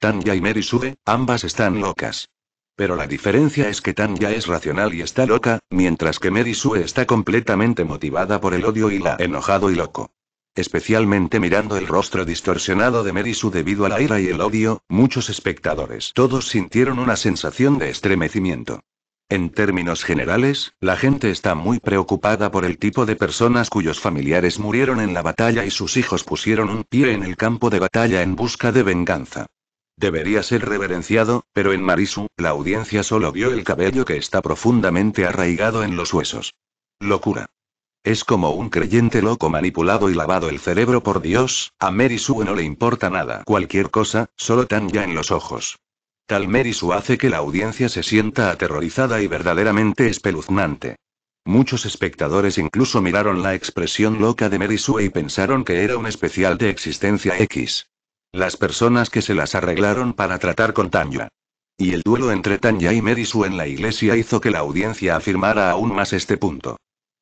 Tanja y Merisue, ambas están locas. Pero la diferencia es que Tanja es racional y está loca, mientras que Merisue está completamente motivada por el odio y la enojado y loco especialmente mirando el rostro distorsionado de Merisu debido a la ira y el odio, muchos espectadores todos sintieron una sensación de estremecimiento. En términos generales, la gente está muy preocupada por el tipo de personas cuyos familiares murieron en la batalla y sus hijos pusieron un pie en el campo de batalla en busca de venganza. Debería ser reverenciado, pero en Marisu, la audiencia solo vio el cabello que está profundamente arraigado en los huesos. Locura. Es como un creyente loco manipulado y lavado el cerebro por Dios, a Mary no le importa nada, cualquier cosa, solo Tanya en los ojos. Tal Mary hace que la audiencia se sienta aterrorizada y verdaderamente espeluznante. Muchos espectadores incluso miraron la expresión loca de Mary y pensaron que era un especial de existencia X. Las personas que se las arreglaron para tratar con Tanya. Y el duelo entre Tanya y Mary en la iglesia hizo que la audiencia afirmara aún más este punto.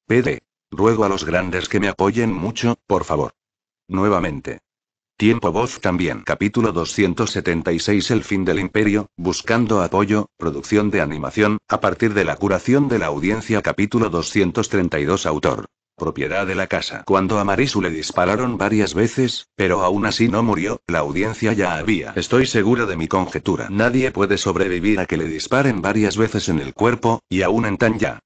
PD. Ruego a los grandes que me apoyen mucho, por favor. Nuevamente. Tiempo Voz también. Capítulo 276 El fin del imperio, buscando apoyo, producción de animación, a partir de la curación de la audiencia. Capítulo 232 Autor. Propiedad de la casa. Cuando a Marisu le dispararon varias veces, pero aún así no murió, la audiencia ya había. Estoy seguro de mi conjetura. Nadie puede sobrevivir a que le disparen varias veces en el cuerpo, y aún en tan ya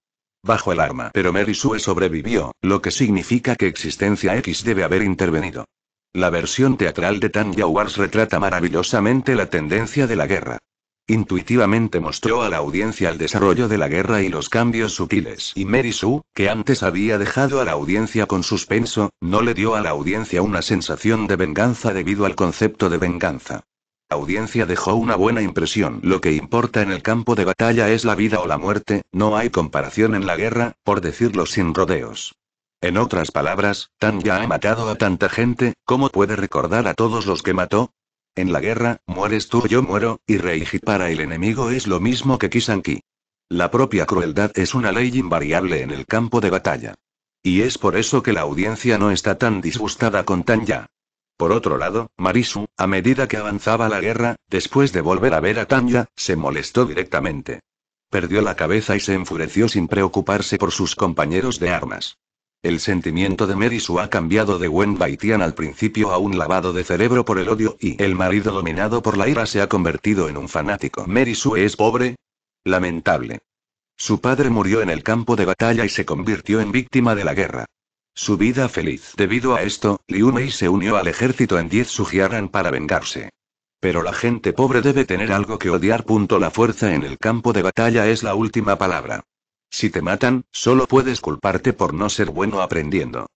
bajo el arma. Pero Mary Sue sobrevivió, lo que significa que Existencia X debe haber intervenido. La versión teatral de Tanja Wars retrata maravillosamente la tendencia de la guerra. Intuitivamente mostró a la audiencia el desarrollo de la guerra y los cambios sutiles. Y Mary Sue, que antes había dejado a la audiencia con suspenso, no le dio a la audiencia una sensación de venganza debido al concepto de venganza audiencia dejó una buena impresión. Lo que importa en el campo de batalla es la vida o la muerte, no hay comparación en la guerra, por decirlo sin rodeos. En otras palabras, Tan ya ha matado a tanta gente, ¿cómo puede recordar a todos los que mató? En la guerra, mueres tú o yo muero, y Reiji para el enemigo es lo mismo que Kisanki. La propia crueldad es una ley invariable en el campo de batalla. Y es por eso que la audiencia no está tan disgustada con ya. Por otro lado, Marisu, a medida que avanzaba la guerra, después de volver a ver a Tanya, se molestó directamente. Perdió la cabeza y se enfureció sin preocuparse por sus compañeros de armas. El sentimiento de Marisu ha cambiado de buen Baitian al principio a un lavado de cerebro por el odio y el marido dominado por la ira se ha convertido en un fanático. ¿Marisu es pobre. Lamentable. Su padre murió en el campo de batalla y se convirtió en víctima de la guerra. Su vida feliz. Debido a esto, Liu Mei se unió al ejército en 10 Sugiaran para vengarse. Pero la gente pobre debe tener algo que odiar. La fuerza en el campo de batalla es la última palabra. Si te matan, solo puedes culparte por no ser bueno aprendiendo.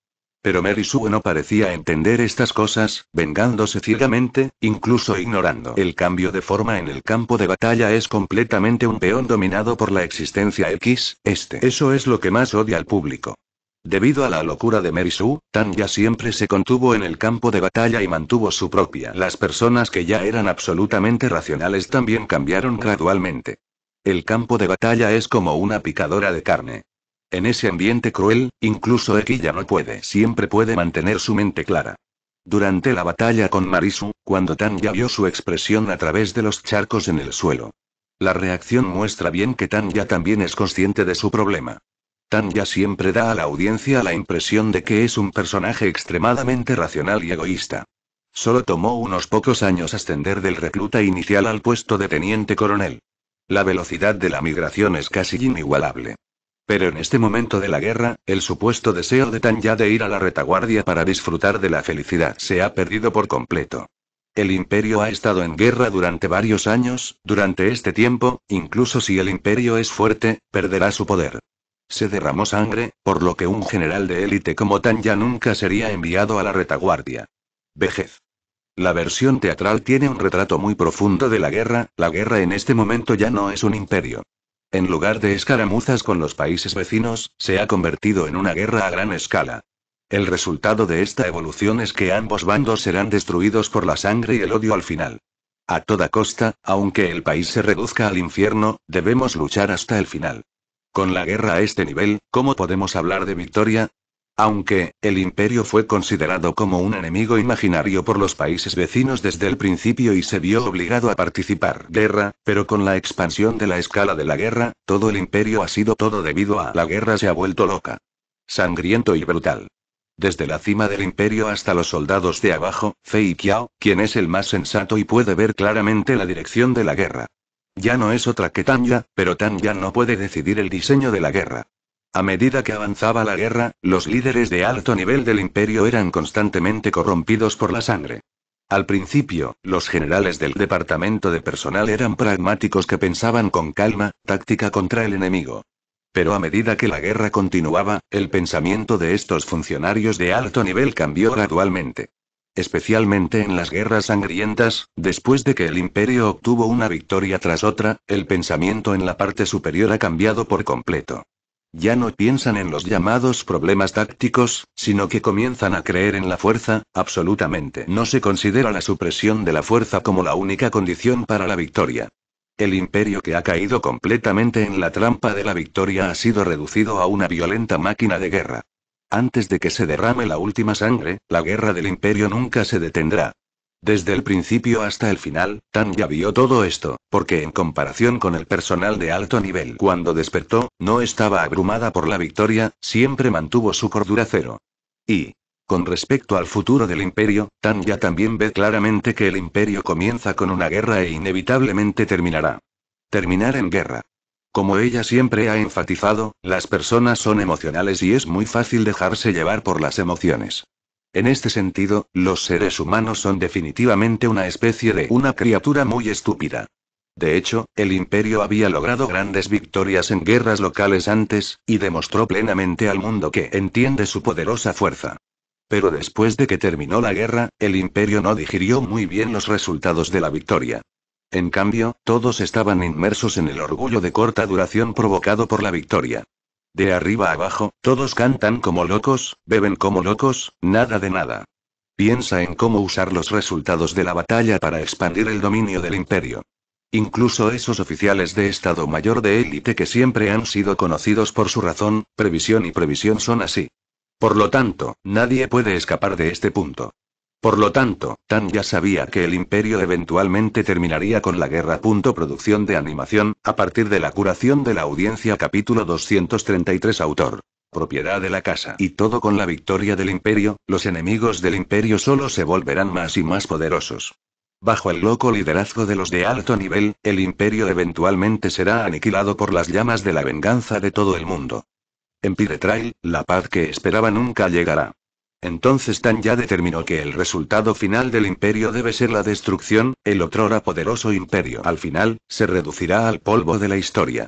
Pero Mary no parecía entender estas cosas, vengándose ciegamente, incluso ignorando. El cambio de forma en el campo de batalla es completamente un peón dominado por la existencia X, este. Eso es lo que más odia al público. Debido a la locura de Marisu, Sue, ya siempre se contuvo en el campo de batalla y mantuvo su propia. Las personas que ya eran absolutamente racionales también cambiaron gradualmente. El campo de batalla es como una picadora de carne. En ese ambiente cruel, incluso Eki ya no puede, siempre puede mantener su mente clara. Durante la batalla con Marisu, cuando ya vio su expresión a través de los charcos en el suelo. La reacción muestra bien que ya también es consciente de su problema ya siempre da a la audiencia la impresión de que es un personaje extremadamente racional y egoísta. Solo tomó unos pocos años ascender del recluta inicial al puesto de teniente coronel. La velocidad de la migración es casi inigualable. Pero en este momento de la guerra, el supuesto deseo de Tanya de ir a la retaguardia para disfrutar de la felicidad se ha perdido por completo. El imperio ha estado en guerra durante varios años, durante este tiempo, incluso si el imperio es fuerte, perderá su poder. Se derramó sangre, por lo que un general de élite como Tan ya nunca sería enviado a la retaguardia. Vejez. La versión teatral tiene un retrato muy profundo de la guerra, la guerra en este momento ya no es un imperio. En lugar de escaramuzas con los países vecinos, se ha convertido en una guerra a gran escala. El resultado de esta evolución es que ambos bandos serán destruidos por la sangre y el odio al final. A toda costa, aunque el país se reduzca al infierno, debemos luchar hasta el final. Con la guerra a este nivel, ¿cómo podemos hablar de victoria? Aunque, el imperio fue considerado como un enemigo imaginario por los países vecinos desde el principio y se vio obligado a participar guerra, pero con la expansión de la escala de la guerra, todo el imperio ha sido todo debido a la guerra se ha vuelto loca. Sangriento y brutal. Desde la cima del imperio hasta los soldados de abajo, Fei Qiao, quien es el más sensato y puede ver claramente la dirección de la guerra. Ya no es otra que Tanja, pero ya no puede decidir el diseño de la guerra. A medida que avanzaba la guerra, los líderes de alto nivel del imperio eran constantemente corrompidos por la sangre. Al principio, los generales del departamento de personal eran pragmáticos que pensaban con calma, táctica contra el enemigo. Pero a medida que la guerra continuaba, el pensamiento de estos funcionarios de alto nivel cambió gradualmente especialmente en las guerras sangrientas, después de que el imperio obtuvo una victoria tras otra, el pensamiento en la parte superior ha cambiado por completo. Ya no piensan en los llamados problemas tácticos, sino que comienzan a creer en la fuerza, absolutamente no se considera la supresión de la fuerza como la única condición para la victoria. El imperio que ha caído completamente en la trampa de la victoria ha sido reducido a una violenta máquina de guerra. Antes de que se derrame la última sangre, la guerra del imperio nunca se detendrá. Desde el principio hasta el final, Tan ya vio todo esto, porque en comparación con el personal de alto nivel cuando despertó, no estaba abrumada por la victoria, siempre mantuvo su cordura cero. Y, con respecto al futuro del imperio, Tan ya también ve claramente que el imperio comienza con una guerra e inevitablemente terminará. Terminar en guerra. Como ella siempre ha enfatizado, las personas son emocionales y es muy fácil dejarse llevar por las emociones. En este sentido, los seres humanos son definitivamente una especie de una criatura muy estúpida. De hecho, el imperio había logrado grandes victorias en guerras locales antes, y demostró plenamente al mundo que entiende su poderosa fuerza. Pero después de que terminó la guerra, el imperio no digirió muy bien los resultados de la victoria. En cambio, todos estaban inmersos en el orgullo de corta duración provocado por la victoria. De arriba abajo, todos cantan como locos, beben como locos, nada de nada. Piensa en cómo usar los resultados de la batalla para expandir el dominio del imperio. Incluso esos oficiales de Estado Mayor de élite que siempre han sido conocidos por su razón, previsión y previsión son así. Por lo tanto, nadie puede escapar de este punto. Por lo tanto, Tan ya sabía que el imperio eventualmente terminaría con la guerra. Producción de animación, a partir de la curación de la audiencia capítulo 233 autor. Propiedad de la casa. Y todo con la victoria del imperio, los enemigos del imperio solo se volverán más y más poderosos. Bajo el loco liderazgo de los de alto nivel, el imperio eventualmente será aniquilado por las llamas de la venganza de todo el mundo. En Piretrail, Trail, la paz que esperaba nunca llegará. Entonces Tan ya determinó que el resultado final del imperio debe ser la destrucción, el otrora poderoso imperio al final, se reducirá al polvo de la historia.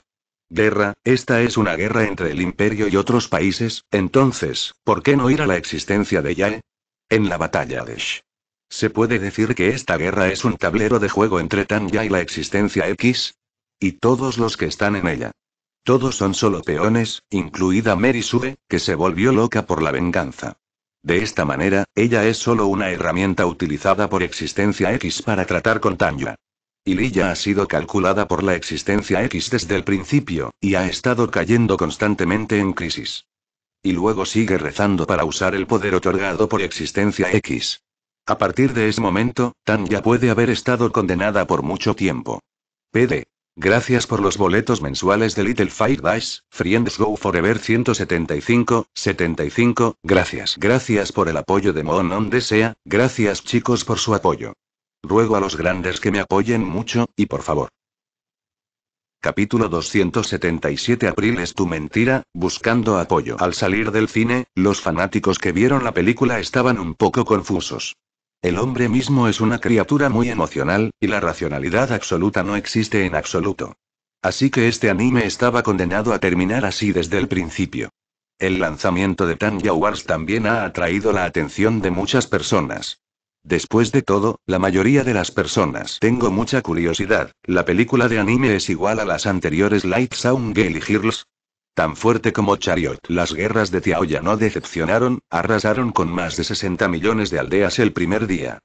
Guerra, esta es una guerra entre el imperio y otros países, entonces, ¿por qué no ir a la existencia de Yae? En la batalla de Sh. ¿Se puede decir que esta guerra es un tablero de juego entre Tan Ya y la existencia X? Y todos los que están en ella. Todos son solo peones, incluida Mary Sue, que se volvió loca por la venganza. De esta manera, ella es solo una herramienta utilizada por Existencia X para tratar con Tanya. Y Lilla ha sido calculada por la Existencia X desde el principio, y ha estado cayendo constantemente en crisis. Y luego sigue rezando para usar el poder otorgado por Existencia X. A partir de ese momento, Tanya puede haber estado condenada por mucho tiempo. PD. Gracias por los boletos mensuales de Little Fire Friends Go Forever 175, 75, gracias. Gracias por el apoyo de Moon donde Desea, gracias chicos por su apoyo. Ruego a los grandes que me apoyen mucho, y por favor. Capítulo 277 Abril es tu mentira, buscando apoyo. Al salir del cine, los fanáticos que vieron la película estaban un poco confusos. El hombre mismo es una criatura muy emocional, y la racionalidad absoluta no existe en absoluto. Así que este anime estaba condenado a terminar así desde el principio. El lanzamiento de Tanya Wars también ha atraído la atención de muchas personas. Después de todo, la mayoría de las personas tengo mucha curiosidad, ¿la película de anime es igual a las anteriores Light Sound Gale y Tan fuerte como Chariot. Las guerras de Tiaoya no decepcionaron, arrasaron con más de 60 millones de aldeas el primer día.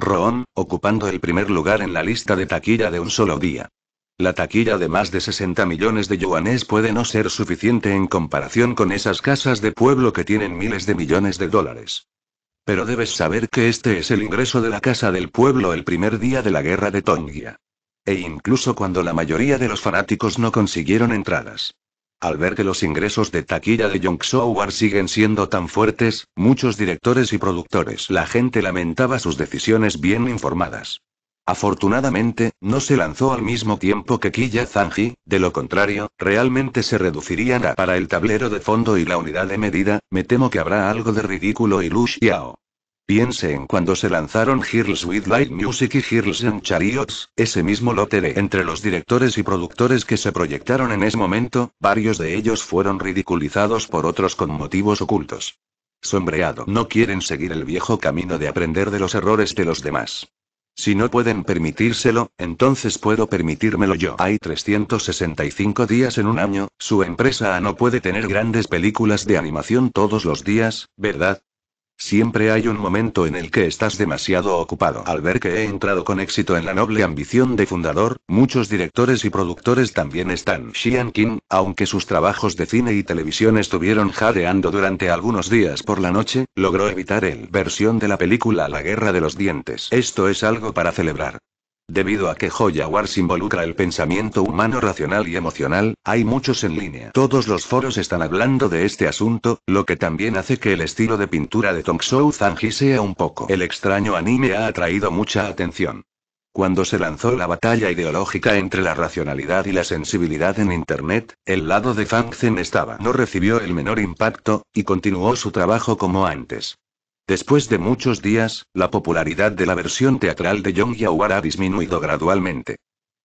Roon, ocupando el primer lugar en la lista de taquilla de un solo día. La taquilla de más de 60 millones de yuanes puede no ser suficiente en comparación con esas casas de pueblo que tienen miles de millones de dólares. Pero debes saber que este es el ingreso de la casa del pueblo el primer día de la guerra de Tongia. E incluso cuando la mayoría de los fanáticos no consiguieron entradas. Al ver que los ingresos de taquilla de Young War siguen siendo tan fuertes, muchos directores y productores la gente lamentaba sus decisiones bien informadas. Afortunadamente, no se lanzó al mismo tiempo que Kiya Zanji, de lo contrario, realmente se reducirían a para el tablero de fondo y la unidad de medida, me temo que habrá algo de ridículo y Lu Piense en cuando se lanzaron Girls with Light Music y Girls and Chariots, ese mismo lote de entre los directores y productores que se proyectaron en ese momento, varios de ellos fueron ridiculizados por otros con motivos ocultos. Sombreado. No quieren seguir el viejo camino de aprender de los errores de los demás. Si no pueden permitírselo, entonces puedo permitírmelo yo. Hay 365 días en un año, su empresa no puede tener grandes películas de animación todos los días, ¿verdad? Siempre hay un momento en el que estás demasiado ocupado. Al ver que he entrado con éxito en la noble ambición de fundador, muchos directores y productores también están. Xian Qin, aunque sus trabajos de cine y televisión estuvieron jadeando durante algunos días por la noche, logró evitar el versión de la película La Guerra de los Dientes. Esto es algo para celebrar. Debido a que Joya Wars involucra el pensamiento humano racional y emocional, hay muchos en línea. Todos los foros están hablando de este asunto, lo que también hace que el estilo de pintura de Tongshou Zanji sea un poco. El extraño anime ha atraído mucha atención. Cuando se lanzó la batalla ideológica entre la racionalidad y la sensibilidad en Internet, el lado de Fangzen estaba. No recibió el menor impacto, y continuó su trabajo como antes. Después de muchos días, la popularidad de la versión teatral de Jong Yawar ha disminuido gradualmente.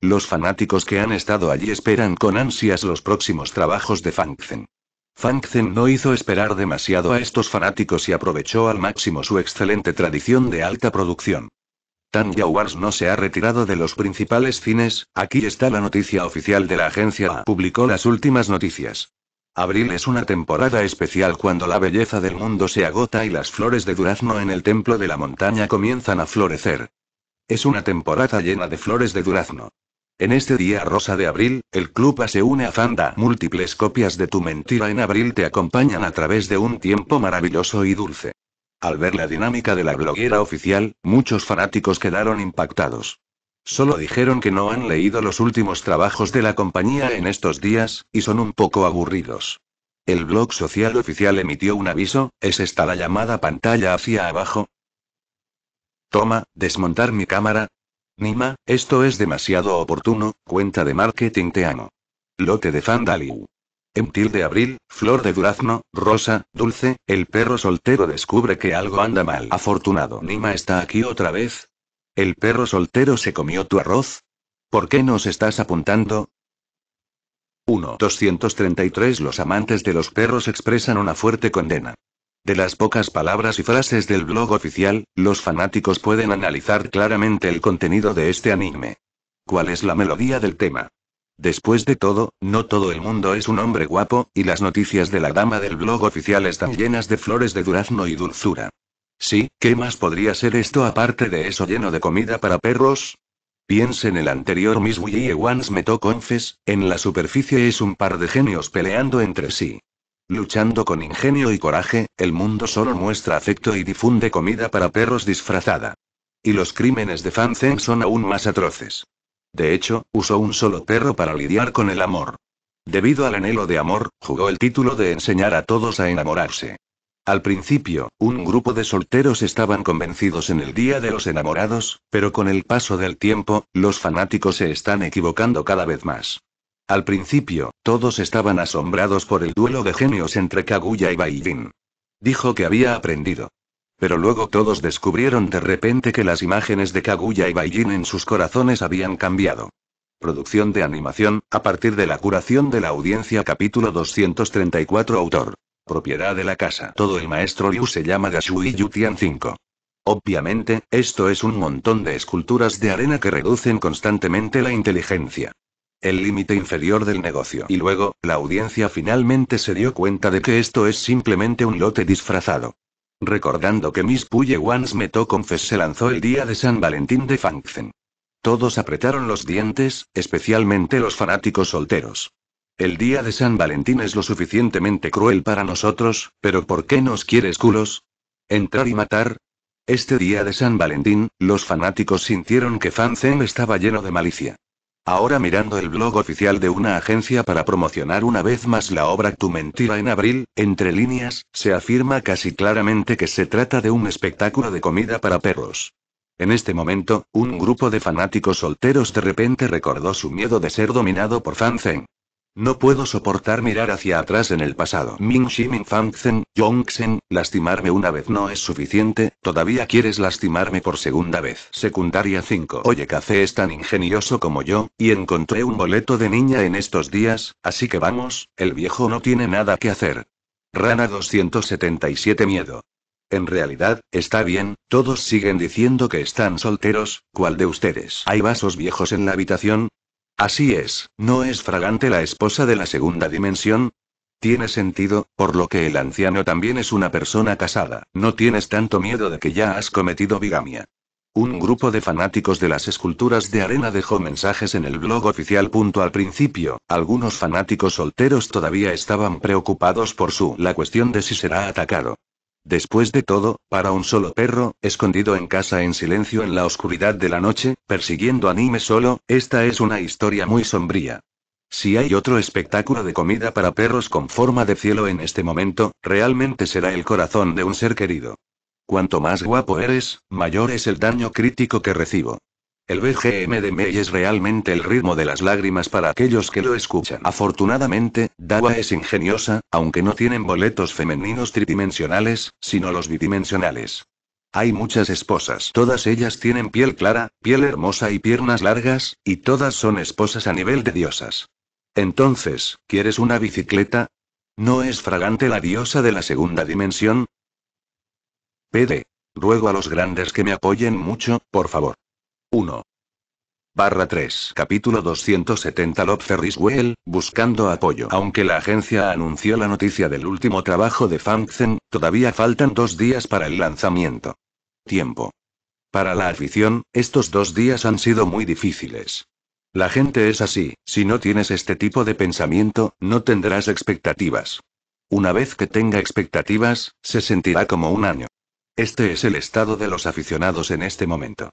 Los fanáticos que han estado allí esperan con ansias los próximos trabajos de Fang Zen no hizo esperar demasiado a estos fanáticos y aprovechó al máximo su excelente tradición de alta producción. Tan Yawars no se ha retirado de los principales cines, aquí está la noticia oficial de la agencia A. Publicó las últimas noticias. Abril es una temporada especial cuando la belleza del mundo se agota y las flores de durazno en el templo de la montaña comienzan a florecer. Es una temporada llena de flores de durazno. En este día rosa de abril, el club se une a Fanda. Múltiples copias de tu mentira en abril te acompañan a través de un tiempo maravilloso y dulce. Al ver la dinámica de la bloguera oficial, muchos fanáticos quedaron impactados. Solo dijeron que no han leído los últimos trabajos de la compañía en estos días, y son un poco aburridos. El blog social oficial emitió un aviso, ¿es esta la llamada pantalla hacia abajo? Toma, desmontar mi cámara. Nima, esto es demasiado oportuno, cuenta de marketing te amo. Lote de Fandaliu. En Emtil de abril, flor de durazno, rosa, dulce, el perro soltero descubre que algo anda mal. Afortunado Nima está aquí otra vez, ¿El perro soltero se comió tu arroz? ¿Por qué nos estás apuntando? 1233. Los amantes de los perros expresan una fuerte condena. De las pocas palabras y frases del blog oficial, los fanáticos pueden analizar claramente el contenido de este anime. ¿Cuál es la melodía del tema? Después de todo, no todo el mundo es un hombre guapo, y las noticias de la dama del blog oficial están llenas de flores de durazno y dulzura. Sí, ¿qué más podría ser esto aparte de eso lleno de comida para perros? en el anterior Miss Willie Once me confes, en la superficie es un par de genios peleando entre sí. Luchando con ingenio y coraje, el mundo solo muestra afecto y difunde comida para perros disfrazada. Y los crímenes de Fan son aún más atroces. De hecho, usó un solo perro para lidiar con el amor. Debido al anhelo de amor, jugó el título de enseñar a todos a enamorarse. Al principio, un grupo de solteros estaban convencidos en el Día de los Enamorados, pero con el paso del tiempo, los fanáticos se están equivocando cada vez más. Al principio, todos estaban asombrados por el duelo de genios entre Kaguya y Baijin. Dijo que había aprendido. Pero luego todos descubrieron de repente que las imágenes de Kaguya y Baijin en sus corazones habían cambiado. Producción de animación, a partir de la curación de la audiencia capítulo 234 autor propiedad de la casa. Todo el maestro Liu se llama Gashui Yutian 5. Obviamente, esto es un montón de esculturas de arena que reducen constantemente la inteligencia. El límite inferior del negocio. Y luego, la audiencia finalmente se dio cuenta de que esto es simplemente un lote disfrazado. Recordando que Miss Puye Once Meto Confes se lanzó el día de San Valentín de Fangzen. Todos apretaron los dientes, especialmente los fanáticos solteros. El día de San Valentín es lo suficientemente cruel para nosotros, pero ¿por qué nos quieres culos? ¿Entrar y matar? Este día de San Valentín, los fanáticos sintieron que FanZen estaba lleno de malicia. Ahora mirando el blog oficial de una agencia para promocionar una vez más la obra Tu Mentira en abril, entre líneas, se afirma casi claramente que se trata de un espectáculo de comida para perros. En este momento, un grupo de fanáticos solteros de repente recordó su miedo de ser dominado por FanZen. No puedo soportar mirar hacia atrás en el pasado. Ming Shimin Fangzen, Xen, lastimarme una vez no es suficiente, todavía quieres lastimarme por segunda vez. Secundaria 5. Oye, Café es tan ingenioso como yo, y encontré un boleto de niña en estos días, así que vamos, el viejo no tiene nada que hacer. Rana 277 Miedo. En realidad, está bien, todos siguen diciendo que están solteros, ¿cuál de ustedes? Hay vasos viejos en la habitación, Así es, ¿no es Fragante la esposa de la segunda dimensión? Tiene sentido, por lo que el anciano también es una persona casada, no tienes tanto miedo de que ya has cometido bigamia. Un grupo de fanáticos de las esculturas de arena dejó mensajes en el blog oficial. al principio, algunos fanáticos solteros todavía estaban preocupados por su la cuestión de si será atacado. Después de todo, para un solo perro, escondido en casa en silencio en la oscuridad de la noche, persiguiendo anime solo, esta es una historia muy sombría. Si hay otro espectáculo de comida para perros con forma de cielo en este momento, realmente será el corazón de un ser querido. Cuanto más guapo eres, mayor es el daño crítico que recibo. El BGM de May es realmente el ritmo de las lágrimas para aquellos que lo escuchan. Afortunadamente, Dawa es ingeniosa, aunque no tienen boletos femeninos tridimensionales, sino los bidimensionales. Hay muchas esposas. Todas ellas tienen piel clara, piel hermosa y piernas largas, y todas son esposas a nivel de diosas. Entonces, ¿quieres una bicicleta? ¿No es fragante la diosa de la segunda dimensión? PD. Ruego a los grandes que me apoyen mucho, por favor. 1. Barra 3. Capítulo 270 Love Ferris buscando apoyo. Aunque la agencia anunció la noticia del último trabajo de Fangzen, todavía faltan dos días para el lanzamiento. Tiempo. Para la afición, estos dos días han sido muy difíciles. La gente es así, si no tienes este tipo de pensamiento, no tendrás expectativas. Una vez que tenga expectativas, se sentirá como un año. Este es el estado de los aficionados en este momento.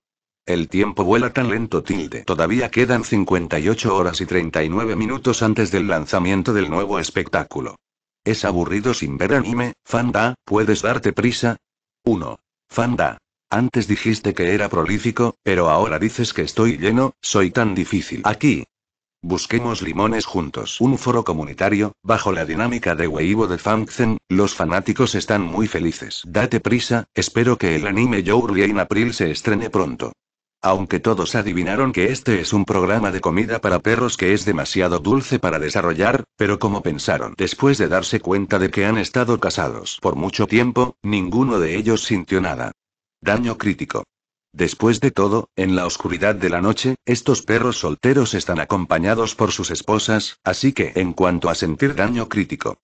El tiempo vuela tan lento tilde. Todavía quedan 58 horas y 39 minutos antes del lanzamiento del nuevo espectáculo. Es aburrido sin ver anime, Fanda, ¿puedes darte prisa? 1. Fanda. Antes dijiste que era prolífico, pero ahora dices que estoy lleno, soy tan difícil. Aquí. Busquemos limones juntos. Un foro comunitario, bajo la dinámica de Weibo de Fangzen, los fanáticos están muy felices. Date prisa, espero que el anime Lie en April se estrene pronto. Aunque todos adivinaron que este es un programa de comida para perros que es demasiado dulce para desarrollar, pero como pensaron después de darse cuenta de que han estado casados por mucho tiempo, ninguno de ellos sintió nada. Daño crítico. Después de todo, en la oscuridad de la noche, estos perros solteros están acompañados por sus esposas, así que en cuanto a sentir daño crítico,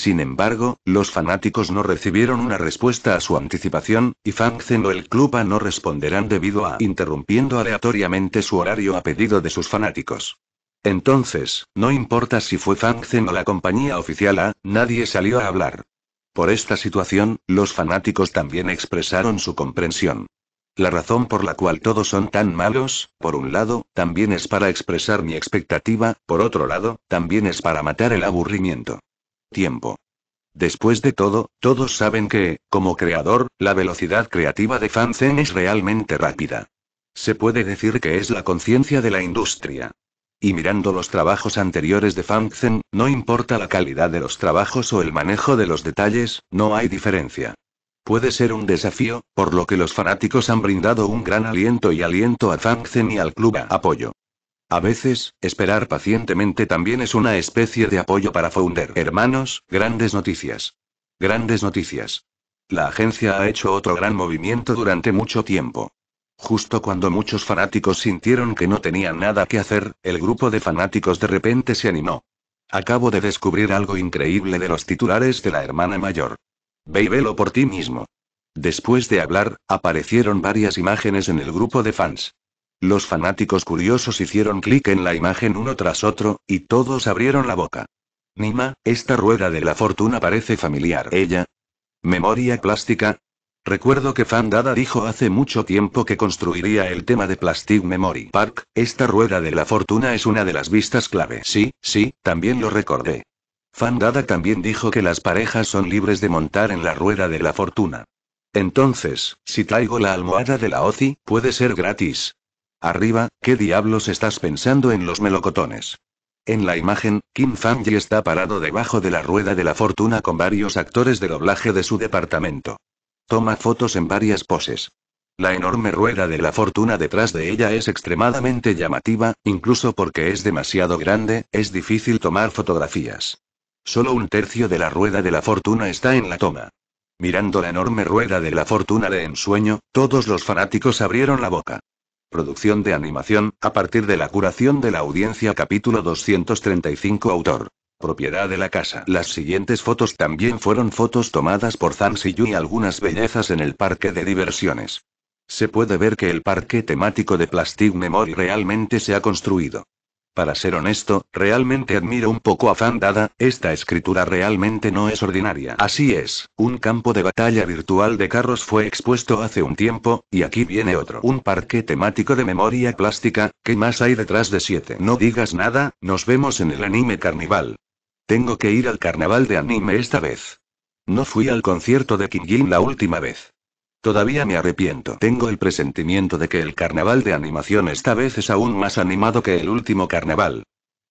sin embargo, los fanáticos no recibieron una respuesta a su anticipación, y Fanzen o el club A no responderán debido a interrumpiendo aleatoriamente su horario a pedido de sus fanáticos. Entonces, no importa si fue Fangzen o la compañía oficial A, nadie salió a hablar. Por esta situación, los fanáticos también expresaron su comprensión. La razón por la cual todos son tan malos, por un lado, también es para expresar mi expectativa, por otro lado, también es para matar el aburrimiento tiempo. Después de todo, todos saben que, como creador, la velocidad creativa de FanZen es realmente rápida. Se puede decir que es la conciencia de la industria. Y mirando los trabajos anteriores de FanZen, no importa la calidad de los trabajos o el manejo de los detalles, no hay diferencia. Puede ser un desafío, por lo que los fanáticos han brindado un gran aliento y aliento a FanZen y al club a apoyo. A veces, esperar pacientemente también es una especie de apoyo para Founder. Hermanos, grandes noticias. Grandes noticias. La agencia ha hecho otro gran movimiento durante mucho tiempo. Justo cuando muchos fanáticos sintieron que no tenían nada que hacer, el grupo de fanáticos de repente se animó. Acabo de descubrir algo increíble de los titulares de la hermana mayor. Ve y velo por ti mismo. Después de hablar, aparecieron varias imágenes en el grupo de fans. Los fanáticos curiosos hicieron clic en la imagen uno tras otro, y todos abrieron la boca. Nima, esta rueda de la fortuna parece familiar. Ella. Memoria plástica. Recuerdo que Fandada dijo hace mucho tiempo que construiría el tema de Plastic Memory Park. Esta rueda de la fortuna es una de las vistas clave. Sí, sí, también lo recordé. Fandada también dijo que las parejas son libres de montar en la rueda de la fortuna. Entonces, si traigo la almohada de la OCI, puede ser gratis. Arriba, ¿qué diablos estás pensando en los melocotones? En la imagen, Kim fang está parado debajo de la rueda de la fortuna con varios actores de doblaje de su departamento. Toma fotos en varias poses. La enorme rueda de la fortuna detrás de ella es extremadamente llamativa, incluso porque es demasiado grande, es difícil tomar fotografías. Solo un tercio de la rueda de la fortuna está en la toma. Mirando la enorme rueda de la fortuna de ensueño, todos los fanáticos abrieron la boca. Producción de animación, a partir de la curación de la audiencia capítulo 235 autor. Propiedad de la casa. Las siguientes fotos también fueron fotos tomadas por Yu y algunas bellezas en el parque de diversiones. Se puede ver que el parque temático de Plastic Memory realmente se ha construido. Para ser honesto, realmente admiro un poco a Fandada, esta escritura realmente no es ordinaria. Así es, un campo de batalla virtual de carros fue expuesto hace un tiempo, y aquí viene otro. Un parque temático de memoria plástica, ¿qué más hay detrás de 7? No digas nada, nos vemos en el anime carnival. Tengo que ir al carnaval de anime esta vez. No fui al concierto de Kingin la última vez. Todavía me arrepiento. Tengo el presentimiento de que el carnaval de animación esta vez es aún más animado que el último carnaval.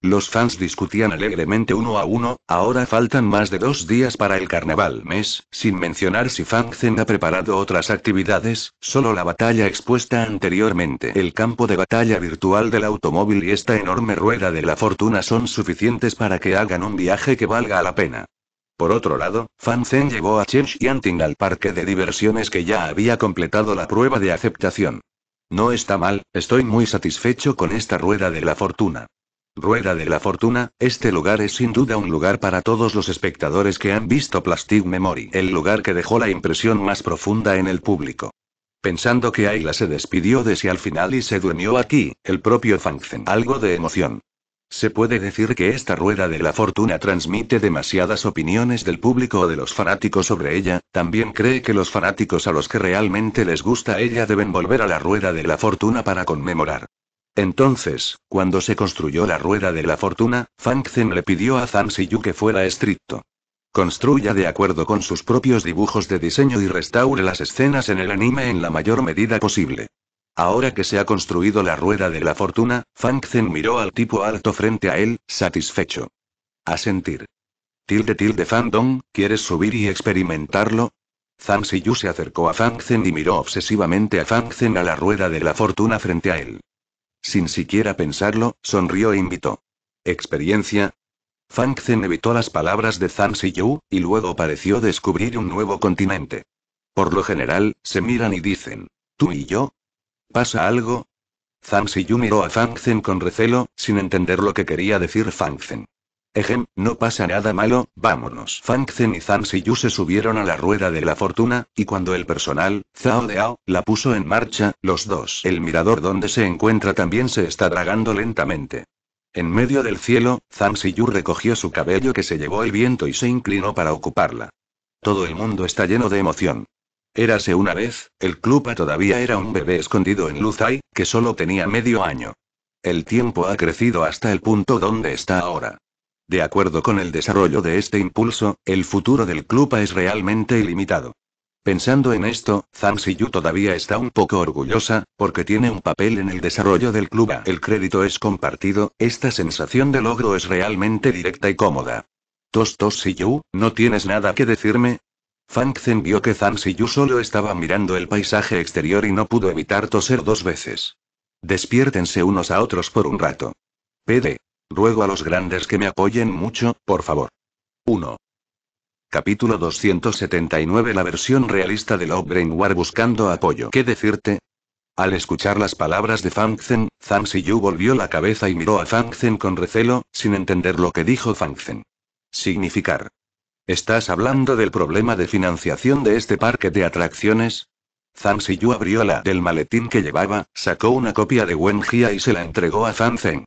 Los fans discutían alegremente uno a uno, ahora faltan más de dos días para el carnaval mes, sin mencionar si Zen ha preparado otras actividades, solo la batalla expuesta anteriormente. El campo de batalla virtual del automóvil y esta enorme rueda de la fortuna son suficientes para que hagan un viaje que valga la pena. Por otro lado, Fan Zhen llevó a Chen Xianting al parque de diversiones que ya había completado la prueba de aceptación. No está mal, estoy muy satisfecho con esta rueda de la fortuna. Rueda de la Fortuna, este lugar es sin duda un lugar para todos los espectadores que han visto Plastic Memory, el lugar que dejó la impresión más profunda en el público. Pensando que Ayla se despidió de si al final y se dueñó aquí, el propio Zhen. Algo de emoción. Se puede decir que esta rueda de la fortuna transmite demasiadas opiniones del público o de los fanáticos sobre ella, también cree que los fanáticos a los que realmente les gusta ella deben volver a la rueda de la fortuna para conmemorar. Entonces, cuando se construyó la rueda de la fortuna, Fang Zhen le pidió a Zhang Siyu que fuera estricto. Construya de acuerdo con sus propios dibujos de diseño y restaure las escenas en el anime en la mayor medida posible. Ahora que se ha construido la rueda de la fortuna, Fang Zen miró al tipo alto frente a él, satisfecho. A sentir. Tilde tilde Fandong, ¿quieres subir y experimentarlo? Zhang Siyu se acercó a Fang Zen y miró obsesivamente a Fang Zen a la rueda de la fortuna frente a él. Sin siquiera pensarlo, sonrió e invitó. ¿Experiencia? Fang Zen evitó las palabras de Zhang Siyu, y luego pareció descubrir un nuevo continente. Por lo general, se miran y dicen, tú y yo, ¿Pasa algo? Zhang Siyu miró a Fang Zhen con recelo, sin entender lo que quería decir Fang Zhen. Ejem, no pasa nada malo, vámonos. Fang Zhen y Zhang Siyu se subieron a la rueda de la fortuna, y cuando el personal, Zhao Deao, la puso en marcha, los dos. El mirador donde se encuentra también se está dragando lentamente. En medio del cielo, Zhang Siyu recogió su cabello que se llevó el viento y se inclinó para ocuparla. Todo el mundo está lleno de emoción. Érase una vez, el club todavía era un bebé escondido en Luzai, que solo tenía medio año. El tiempo ha crecido hasta el punto donde está ahora. De acuerdo con el desarrollo de este impulso, el futuro del club es realmente ilimitado. Pensando en esto, Zhang Siyu todavía está un poco orgullosa, porque tiene un papel en el desarrollo del club. El crédito es compartido, esta sensación de logro es realmente directa y cómoda. Tostos Siyu, ¿no tienes nada que decirme? Zhen vio que Zhang Yu solo estaba mirando el paisaje exterior y no pudo evitar toser dos veces. Despiértense unos a otros por un rato. PD. Ruego a los grandes que me apoyen mucho, por favor. 1. Capítulo 279 La versión realista de Love Brain War buscando apoyo. ¿Qué decirte? Al escuchar las palabras de Zhen, Zhang Yu volvió la cabeza y miró a Zhen con recelo, sin entender lo que dijo Zhen. Significar. ¿Estás hablando del problema de financiación de este parque de atracciones? Zhang Yu abrió la del maletín que llevaba, sacó una copia de Wen Jia y se la entregó a Zhang Zeng.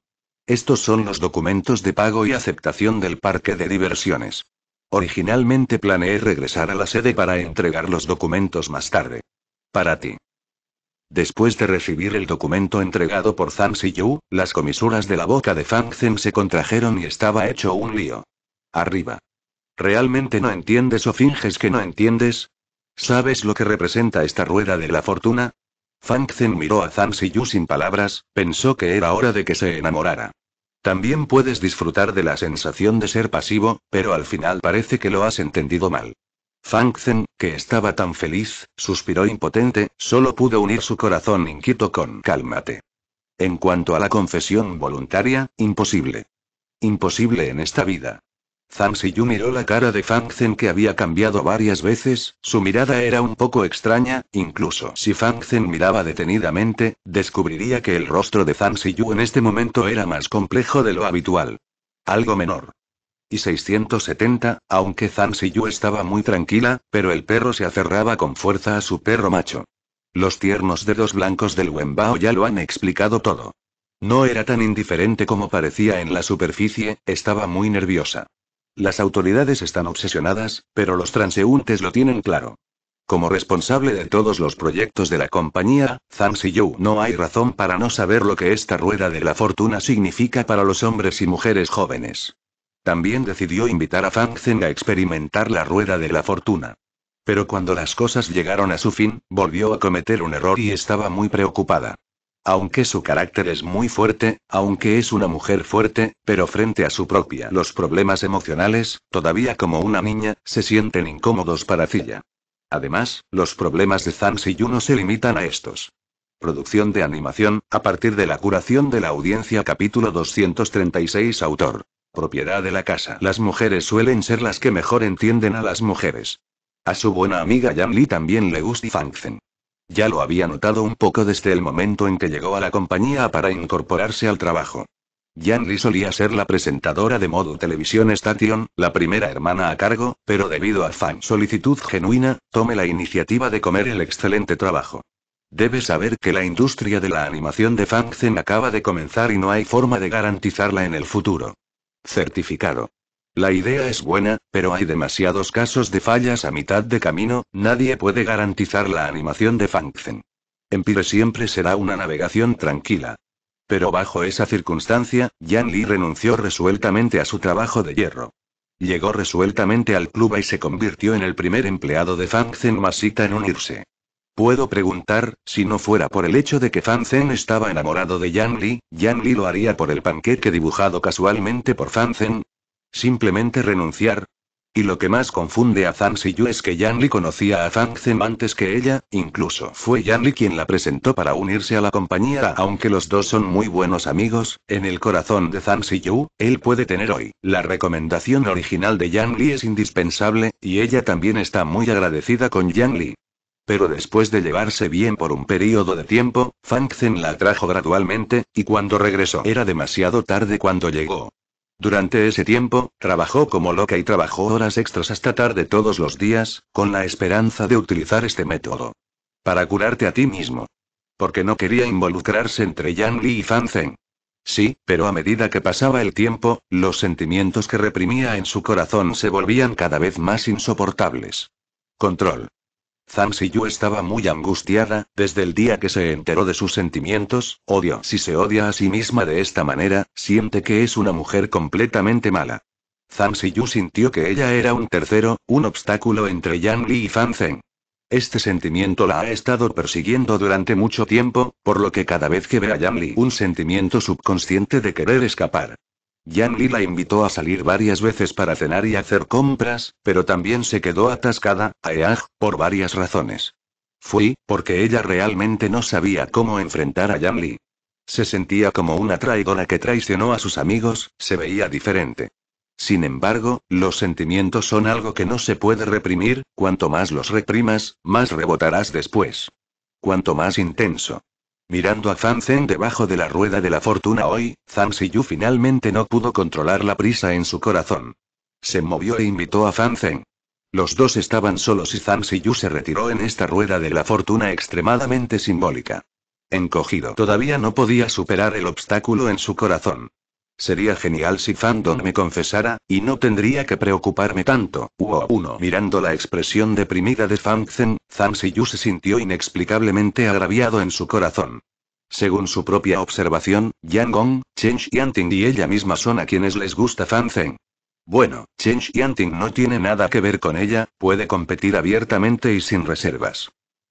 Estos son los documentos de pago y aceptación del parque de diversiones. Originalmente planeé regresar a la sede para entregar los documentos más tarde. Para ti. Después de recibir el documento entregado por Zhang Yu, las comisuras de la boca de Fang se contrajeron y estaba hecho un lío. Arriba. ¿Realmente no entiendes o finges que no entiendes? ¿Sabes lo que representa esta rueda de la fortuna? Fang Zen miró a Zhang Siyu sin palabras, pensó que era hora de que se enamorara. También puedes disfrutar de la sensación de ser pasivo, pero al final parece que lo has entendido mal. Fang Zen, que estaba tan feliz, suspiró impotente, solo pudo unir su corazón inquieto con cálmate. En cuanto a la confesión voluntaria, imposible. Imposible en esta vida. Zhang Siyu miró la cara de Fang Zen que había cambiado varias veces, su mirada era un poco extraña, incluso si Fang Zen miraba detenidamente, descubriría que el rostro de Zhang Siyu en este momento era más complejo de lo habitual. Algo menor. Y 670, aunque Zhang Siyu estaba muy tranquila, pero el perro se aferraba con fuerza a su perro macho. Los tiernos dedos blancos del Wenbao ya lo han explicado todo. No era tan indiferente como parecía en la superficie, estaba muy nerviosa. Las autoridades están obsesionadas, pero los transeúntes lo tienen claro. Como responsable de todos los proyectos de la compañía, Zhang Xiyou no hay razón para no saber lo que esta rueda de la fortuna significa para los hombres y mujeres jóvenes. También decidió invitar a Fang Zheng a experimentar la rueda de la fortuna. Pero cuando las cosas llegaron a su fin, volvió a cometer un error y estaba muy preocupada. Aunque su carácter es muy fuerte, aunque es una mujer fuerte, pero frente a su propia los problemas emocionales, todavía como una niña, se sienten incómodos para ella. Además, los problemas de Xi y no se limitan a estos. Producción de animación, a partir de la curación de la audiencia capítulo 236 autor. Propiedad de la casa. Las mujeres suelen ser las que mejor entienden a las mujeres. A su buena amiga Yan Li también le gusta Zhen. Ya lo había notado un poco desde el momento en que llegó a la compañía para incorporarse al trabajo. Jan Lee solía ser la presentadora de Modo Televisión Station, la primera hermana a cargo, pero debido a fan solicitud genuina, tome la iniciativa de comer el excelente trabajo. Debe saber que la industria de la animación de Zen acaba de comenzar y no hay forma de garantizarla en el futuro. Certificado. La idea es buena, pero hay demasiados casos de fallas a mitad de camino, nadie puede garantizar la animación de En Empire siempre será una navegación tranquila. Pero bajo esa circunstancia, Yan Li renunció resueltamente a su trabajo de hierro. Llegó resueltamente al club y se convirtió en el primer empleado de Fangzen Masita en unirse. Puedo preguntar, si no fuera por el hecho de que Fan Zen estaba enamorado de Yan Li, Yan Li lo haría por el panqueque dibujado casualmente por Fan Zen, Simplemente renunciar. Y lo que más confunde a Zhang Siyu es que Li conocía a Zhang Zhen antes que ella, incluso fue Li quien la presentó para unirse a la compañía. Aunque los dos son muy buenos amigos, en el corazón de Zhang Siyu, él puede tener hoy. La recomendación original de Yan Li es indispensable, y ella también está muy agradecida con Li. Pero después de llevarse bien por un periodo de tiempo, Zhen la atrajo gradualmente, y cuando regresó era demasiado tarde cuando llegó. Durante ese tiempo, trabajó como loca y trabajó horas extras hasta tarde todos los días, con la esperanza de utilizar este método. Para curarte a ti mismo. Porque no quería involucrarse entre Yang Li y Fan Zeng. Sí, pero a medida que pasaba el tiempo, los sentimientos que reprimía en su corazón se volvían cada vez más insoportables. Control. Zhang Yu estaba muy angustiada, desde el día que se enteró de sus sentimientos, odio. Si se odia a sí misma de esta manera, siente que es una mujer completamente mala. Zhang Yu sintió que ella era un tercero, un obstáculo entre Yang Li y Fan Zeng. Este sentimiento la ha estado persiguiendo durante mucho tiempo, por lo que cada vez que ve a Yan Li un sentimiento subconsciente de querer escapar. Yan la invitó a salir varias veces para cenar y hacer compras, pero también se quedó atascada, a Eaj, por varias razones. Fui, porque ella realmente no sabía cómo enfrentar a Yan Se sentía como una traidora que traicionó a sus amigos, se veía diferente. Sin embargo, los sentimientos son algo que no se puede reprimir, cuanto más los reprimas, más rebotarás después. Cuanto más intenso, Mirando a Fan debajo de la rueda de la fortuna hoy, Zhang Siyu finalmente no pudo controlar la prisa en su corazón. Se movió e invitó a Fan Los dos estaban solos y Zhang Siyu se retiró en esta rueda de la fortuna extremadamente simbólica. Encogido todavía no podía superar el obstáculo en su corazón. Sería genial si Fan Dong me confesara, y no tendría que preocuparme tanto. Uo uno Mirando la expresión deprimida de Fangzen, Zhang Siyu se sintió inexplicablemente agraviado en su corazón. Según su propia observación, Yang Gong, Chen Xianting y ella misma son a quienes les gusta Fan Fangzen. Bueno, Chen Xianting no tiene nada que ver con ella, puede competir abiertamente y sin reservas.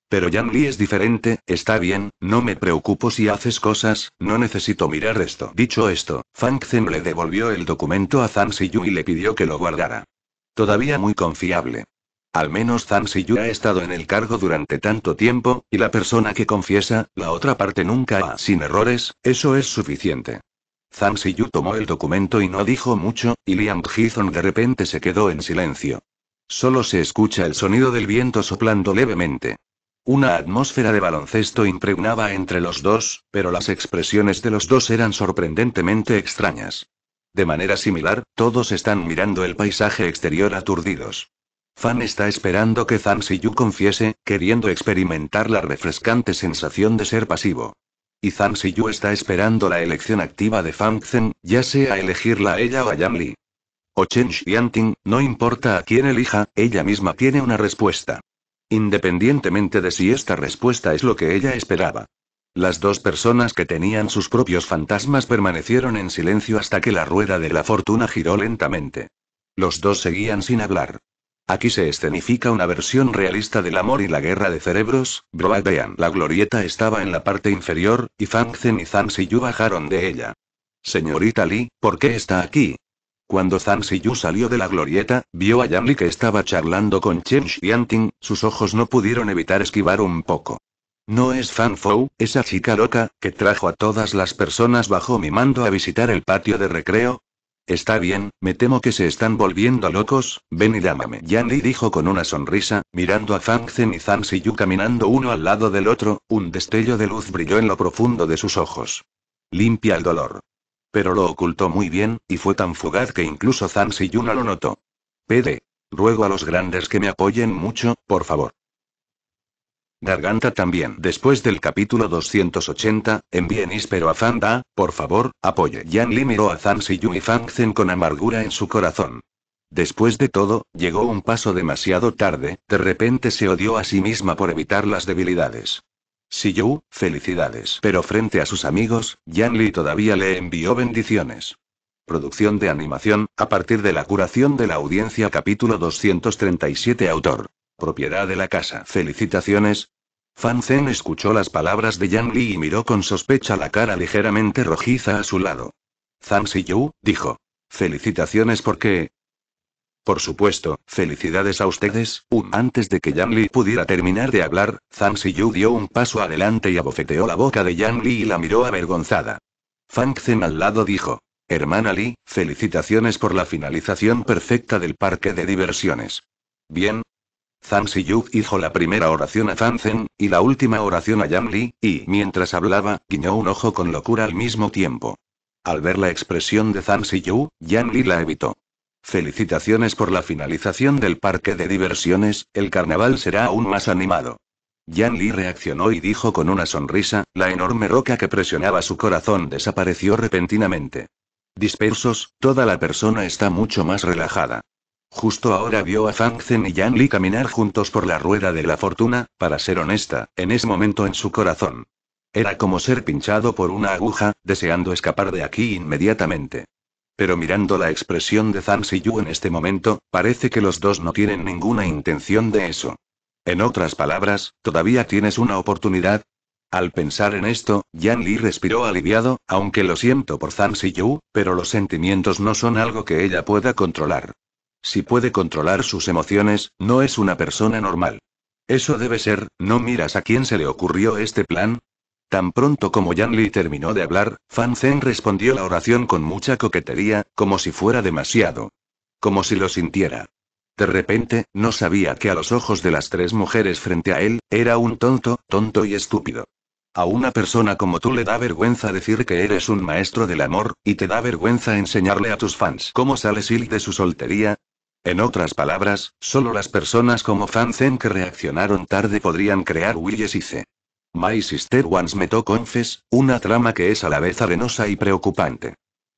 Pero Yang Li es diferente, está bien, no me preocupo si haces cosas, no necesito mirar esto. Dicho esto, Fang Zen le devolvió el documento a Zhang Siyu y le pidió que lo guardara. Todavía muy confiable. Al menos Zhang Siyu ha estado en el cargo durante tanto tiempo, y la persona que confiesa, la otra parte nunca ha sin errores, eso es suficiente. Zhang Siyu tomó el documento y no dijo mucho, y Liang Hizon de repente se quedó en silencio. Solo se escucha el sonido del viento soplando levemente. Una atmósfera de baloncesto impregnaba entre los dos, pero las expresiones de los dos eran sorprendentemente extrañas. De manera similar, todos están mirando el paisaje exterior aturdidos. Fan está esperando que Zhang Siyu confiese, queriendo experimentar la refrescante sensación de ser pasivo. Y Zhang Siyu está esperando la elección activa de Fan Zhen, ya sea elegirla a ella o a Li. O Chen Xianting, no importa a quién elija, ella misma tiene una respuesta independientemente de si esta respuesta es lo que ella esperaba. Las dos personas que tenían sus propios fantasmas permanecieron en silencio hasta que la rueda de la fortuna giró lentamente. Los dos seguían sin hablar. Aquí se escenifica una versión realista del amor y la guerra de cerebros, Broadbean. La glorieta estaba en la parte inferior, y Fangzen y Yu bajaron de ella. Señorita Lee, ¿por qué está aquí? Cuando Zhang Siyu salió de la glorieta, vio a Yanli que estaba charlando con Chen Xianting, sus ojos no pudieron evitar esquivar un poco. No es Fan Fou, esa chica loca, que trajo a todas las personas bajo mi mando a visitar el patio de recreo. Está bien, me temo que se están volviendo locos, ven y llámame. Yanli dijo con una sonrisa, mirando a Fang Zhen y Zhang Siyu caminando uno al lado del otro, un destello de luz brilló en lo profundo de sus ojos. Limpia el dolor. Pero lo ocultó muy bien, y fue tan fugaz que incluso Zan no lo notó. PD. Ruego a los grandes que me apoyen mucho, por favor. Garganta también. Después del capítulo 280, envíen Ispero a Fan Da, por favor, apoye. Yan Li miró a Zan y Fang con amargura en su corazón. Después de todo, llegó un paso demasiado tarde, de repente se odió a sí misma por evitar las debilidades. Si Yu, felicidades. Pero frente a sus amigos, Yan Li todavía le envió bendiciones. Producción de animación, a partir de la curación de la audiencia capítulo 237 autor. Propiedad de la casa. Felicitaciones. Fan Zen escuchó las palabras de Yan Li y miró con sospecha la cara ligeramente rojiza a su lado. Zhang Yu, dijo. Felicitaciones porque, por supuesto, felicidades a ustedes. un antes de que Yan Li pudiera terminar de hablar, Zhang Yu dio un paso adelante y abofeteó la boca de Yan Li y la miró avergonzada. Fang Zen al lado dijo. Hermana Li, felicitaciones por la finalización perfecta del parque de diversiones. Bien. Zhang Yu hizo la primera oración a Fan Zen, y la última oración a Yan Li, y mientras hablaba, guiñó un ojo con locura al mismo tiempo. Al ver la expresión de Zhang Yu, Yan Li la evitó. Felicitaciones por la finalización del parque de diversiones, el carnaval será aún más animado. Yan Li reaccionó y dijo con una sonrisa, la enorme roca que presionaba su corazón desapareció repentinamente. Dispersos, toda la persona está mucho más relajada. Justo ahora vio a Fang Zhen y Yan Li caminar juntos por la rueda de la fortuna, para ser honesta, en ese momento en su corazón. Era como ser pinchado por una aguja, deseando escapar de aquí inmediatamente. Pero mirando la expresión de Zhang Yu en este momento, parece que los dos no tienen ninguna intención de eso. En otras palabras, todavía tienes una oportunidad. Al pensar en esto, Yan Li respiró aliviado, aunque lo siento por Zhang Yu, pero los sentimientos no son algo que ella pueda controlar. Si puede controlar sus emociones, no es una persona normal. Eso debe ser, ¿no miras a quién se le ocurrió este plan? Tan pronto como Yanli terminó de hablar, Fan respondió la oración con mucha coquetería, como si fuera demasiado. Como si lo sintiera. De repente, no sabía que a los ojos de las tres mujeres frente a él, era un tonto, tonto y estúpido. A una persona como tú le da vergüenza decir que eres un maestro del amor, y te da vergüenza enseñarle a tus fans cómo sale Sil de su soltería, en otras palabras, solo las personas como Fan que reaccionaron tarde podrían crear Willis y C. My Sister Once Me To Confess, una trama que es a la vez arenosa y preocupante.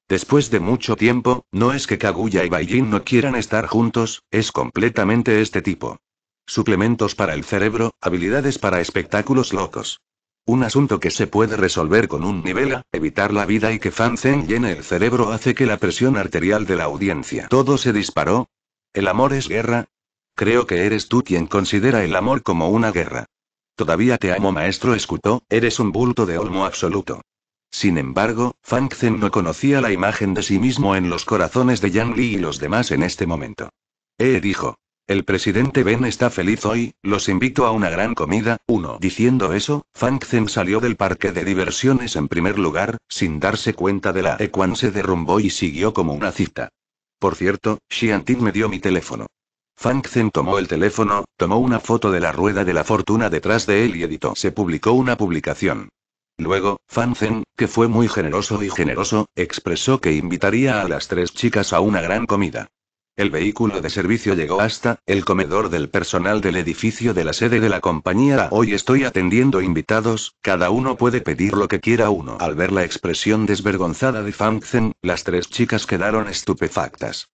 Después de mucho tiempo, no es que Kaguya y Baijin no quieran estar juntos, es completamente este tipo. Suplementos para el cerebro, habilidades para espectáculos locos. Un asunto que se puede resolver con un nivel A, evitar la vida y que Fan Zen llene el cerebro hace que la presión arterial de la audiencia. Todo se disparó. ¿El amor es guerra? Creo que eres tú quien considera el amor como una guerra. Todavía te amo, maestro Escuto, eres un bulto de olmo absoluto. Sin embargo, Fang Zen no conocía la imagen de sí mismo en los corazones de Yang Li y los demás en este momento. Eh dijo. El presidente Ben está feliz hoy, los invito a una gran comida. Uno. Diciendo eso, Fang Zhen salió del parque de diversiones en primer lugar, sin darse cuenta de la Equan se derrumbó y siguió como una cita. Por cierto, Xiantin me dio mi teléfono. Zhen tomó el teléfono, tomó una foto de la rueda de la fortuna detrás de él y editó. Se publicó una publicación. Luego, Zhen, que fue muy generoso y generoso, expresó que invitaría a las tres chicas a una gran comida. El vehículo de servicio llegó hasta el comedor del personal del edificio de la sede de la compañía. Ah, hoy estoy atendiendo invitados, cada uno puede pedir lo que quiera uno. Al ver la expresión desvergonzada de Zhen, las tres chicas quedaron estupefactas.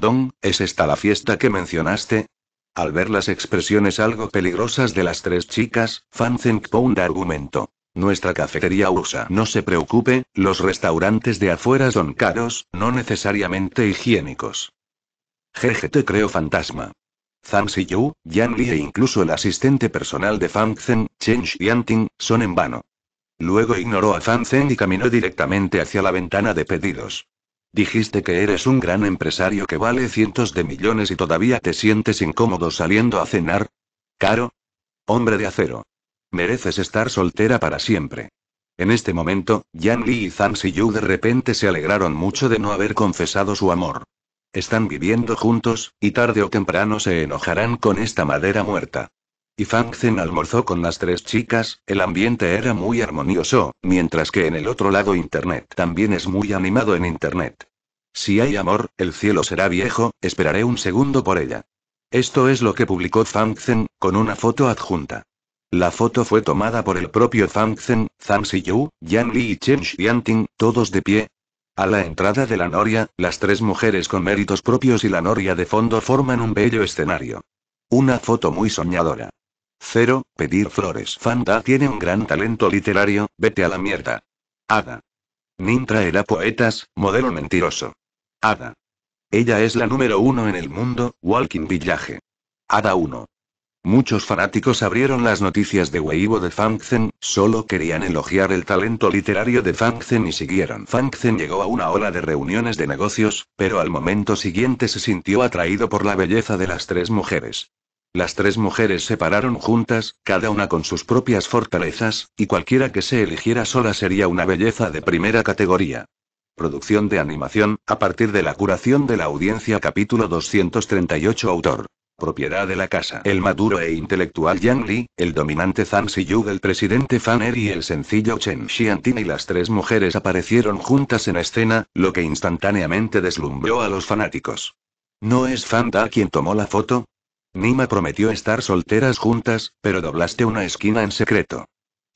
Dong, ¿es esta la fiesta que mencionaste? Al ver las expresiones algo peligrosas de las tres chicas, Fan Pound argumento: Nuestra cafetería usa. No se preocupe, los restaurantes de afuera son caros, no necesariamente higiénicos. GGT te creo fantasma. Zhang Yu, Yan Li e incluso el asistente personal de Fan Zeng, Chen Xianting, son en vano. Luego ignoró a Fan y caminó directamente hacia la ventana de pedidos. Dijiste que eres un gran empresario que vale cientos de millones y todavía te sientes incómodo saliendo a cenar. Caro. Hombre de acero. Mereces estar soltera para siempre. En este momento, Yan Li y Zhang Yu de repente se alegraron mucho de no haber confesado su amor. Están viviendo juntos, y tarde o temprano se enojarán con esta madera muerta y Zhen almorzó con las tres chicas, el ambiente era muy armonioso, mientras que en el otro lado Internet también es muy animado en Internet. Si hay amor, el cielo será viejo, esperaré un segundo por ella. Esto es lo que publicó Fang Zhen, con una foto adjunta. La foto fue tomada por el propio Fang Zhen, Zhang Xiyu, Yan Li y Chen Xianting, todos de pie, a la entrada de la noria, las tres mujeres con méritos propios y la noria de fondo forman un bello escenario. Una foto muy soñadora. 0. pedir flores. Fanda tiene un gran talento literario, vete a la mierda. Ada. Nintra era poetas, modelo mentiroso. Ada. Ella es la número uno en el mundo, Walking Village. Ada 1. Muchos fanáticos abrieron las noticias de Weibo de Fangzen, solo querían elogiar el talento literario de Fangzen y siguieron. Fangzen llegó a una ola de reuniones de negocios, pero al momento siguiente se sintió atraído por la belleza de las tres mujeres. Las tres mujeres se pararon juntas, cada una con sus propias fortalezas, y cualquiera que se eligiera sola sería una belleza de primera categoría. Producción de animación, a partir de la curación de la audiencia capítulo 238 autor. Propiedad de la casa. El maduro e intelectual Yang Li, el dominante Zhang Siyu, el presidente Fan Er y el sencillo Chen Xiantin y las tres mujeres aparecieron juntas en escena, lo que instantáneamente deslumbró a los fanáticos. ¿No es Fan Da quien tomó la foto? Nima prometió estar solteras juntas, pero doblaste una esquina en secreto.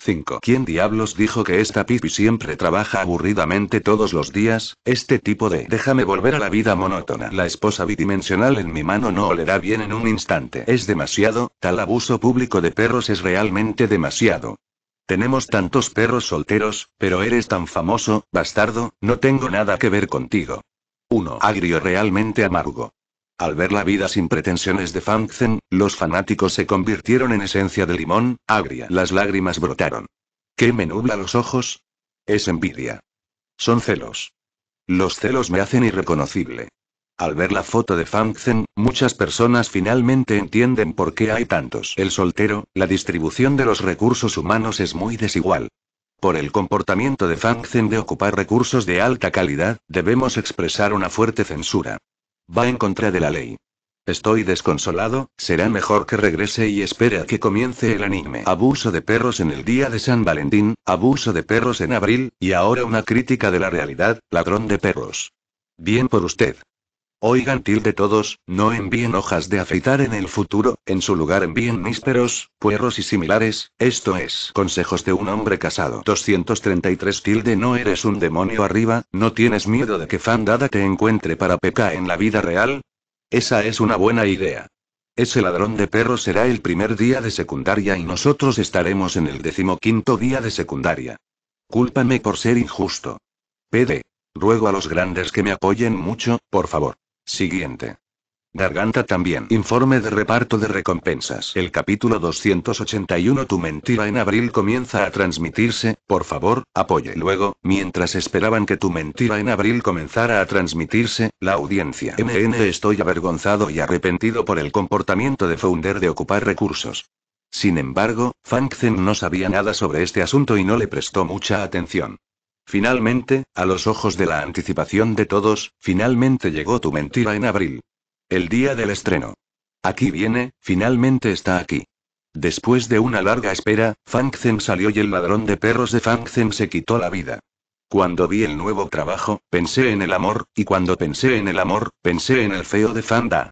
5. ¿Quién diablos dijo que esta pipi siempre trabaja aburridamente todos los días? Este tipo de déjame volver a la vida monótona. La esposa bidimensional en mi mano no olerá bien en un instante. Es demasiado, tal abuso público de perros es realmente demasiado. Tenemos tantos perros solteros, pero eres tan famoso, bastardo, no tengo nada que ver contigo. 1. Agrio realmente amargo. Al ver la vida sin pretensiones de Fangzen, los fanáticos se convirtieron en esencia de limón, agria. Las lágrimas brotaron. ¿Qué me nubla los ojos? Es envidia. Son celos. Los celos me hacen irreconocible. Al ver la foto de Fangzen, muchas personas finalmente entienden por qué hay tantos. El soltero, la distribución de los recursos humanos es muy desigual. Por el comportamiento de Fangzen de ocupar recursos de alta calidad, debemos expresar una fuerte censura. Va en contra de la ley. Estoy desconsolado, será mejor que regrese y espere a que comience el anime. Abuso de perros en el día de San Valentín, abuso de perros en abril, y ahora una crítica de la realidad, ladrón de perros. Bien por usted. Oigan tilde todos, no envíen hojas de afeitar en el futuro, en su lugar envíen nísperos, puerros y similares, esto es consejos de un hombre casado. 233 tilde no eres un demonio arriba, no tienes miedo de que Fandada te encuentre para pecar en la vida real. Esa es una buena idea. Ese ladrón de perros será el primer día de secundaria y nosotros estaremos en el decimoquinto día de secundaria. Cúlpame por ser injusto. Pede. Ruego a los grandes que me apoyen mucho, por favor. Siguiente. Garganta también. Informe de reparto de recompensas. El capítulo 281 Tu mentira en abril comienza a transmitirse, por favor, apoye. Luego, mientras esperaban que tu mentira en abril comenzara a transmitirse, la audiencia. MN estoy avergonzado y arrepentido por el comportamiento de Founder de ocupar recursos. Sin embargo, Fangzen no sabía nada sobre este asunto y no le prestó mucha atención. Finalmente, a los ojos de la anticipación de todos, finalmente llegó tu mentira en abril. El día del estreno. Aquí viene, finalmente está aquí. Después de una larga espera, Fang Fangzen salió y el ladrón de perros de Fangzen se quitó la vida. Cuando vi el nuevo trabajo, pensé en el amor, y cuando pensé en el amor, pensé en el feo de Fanda.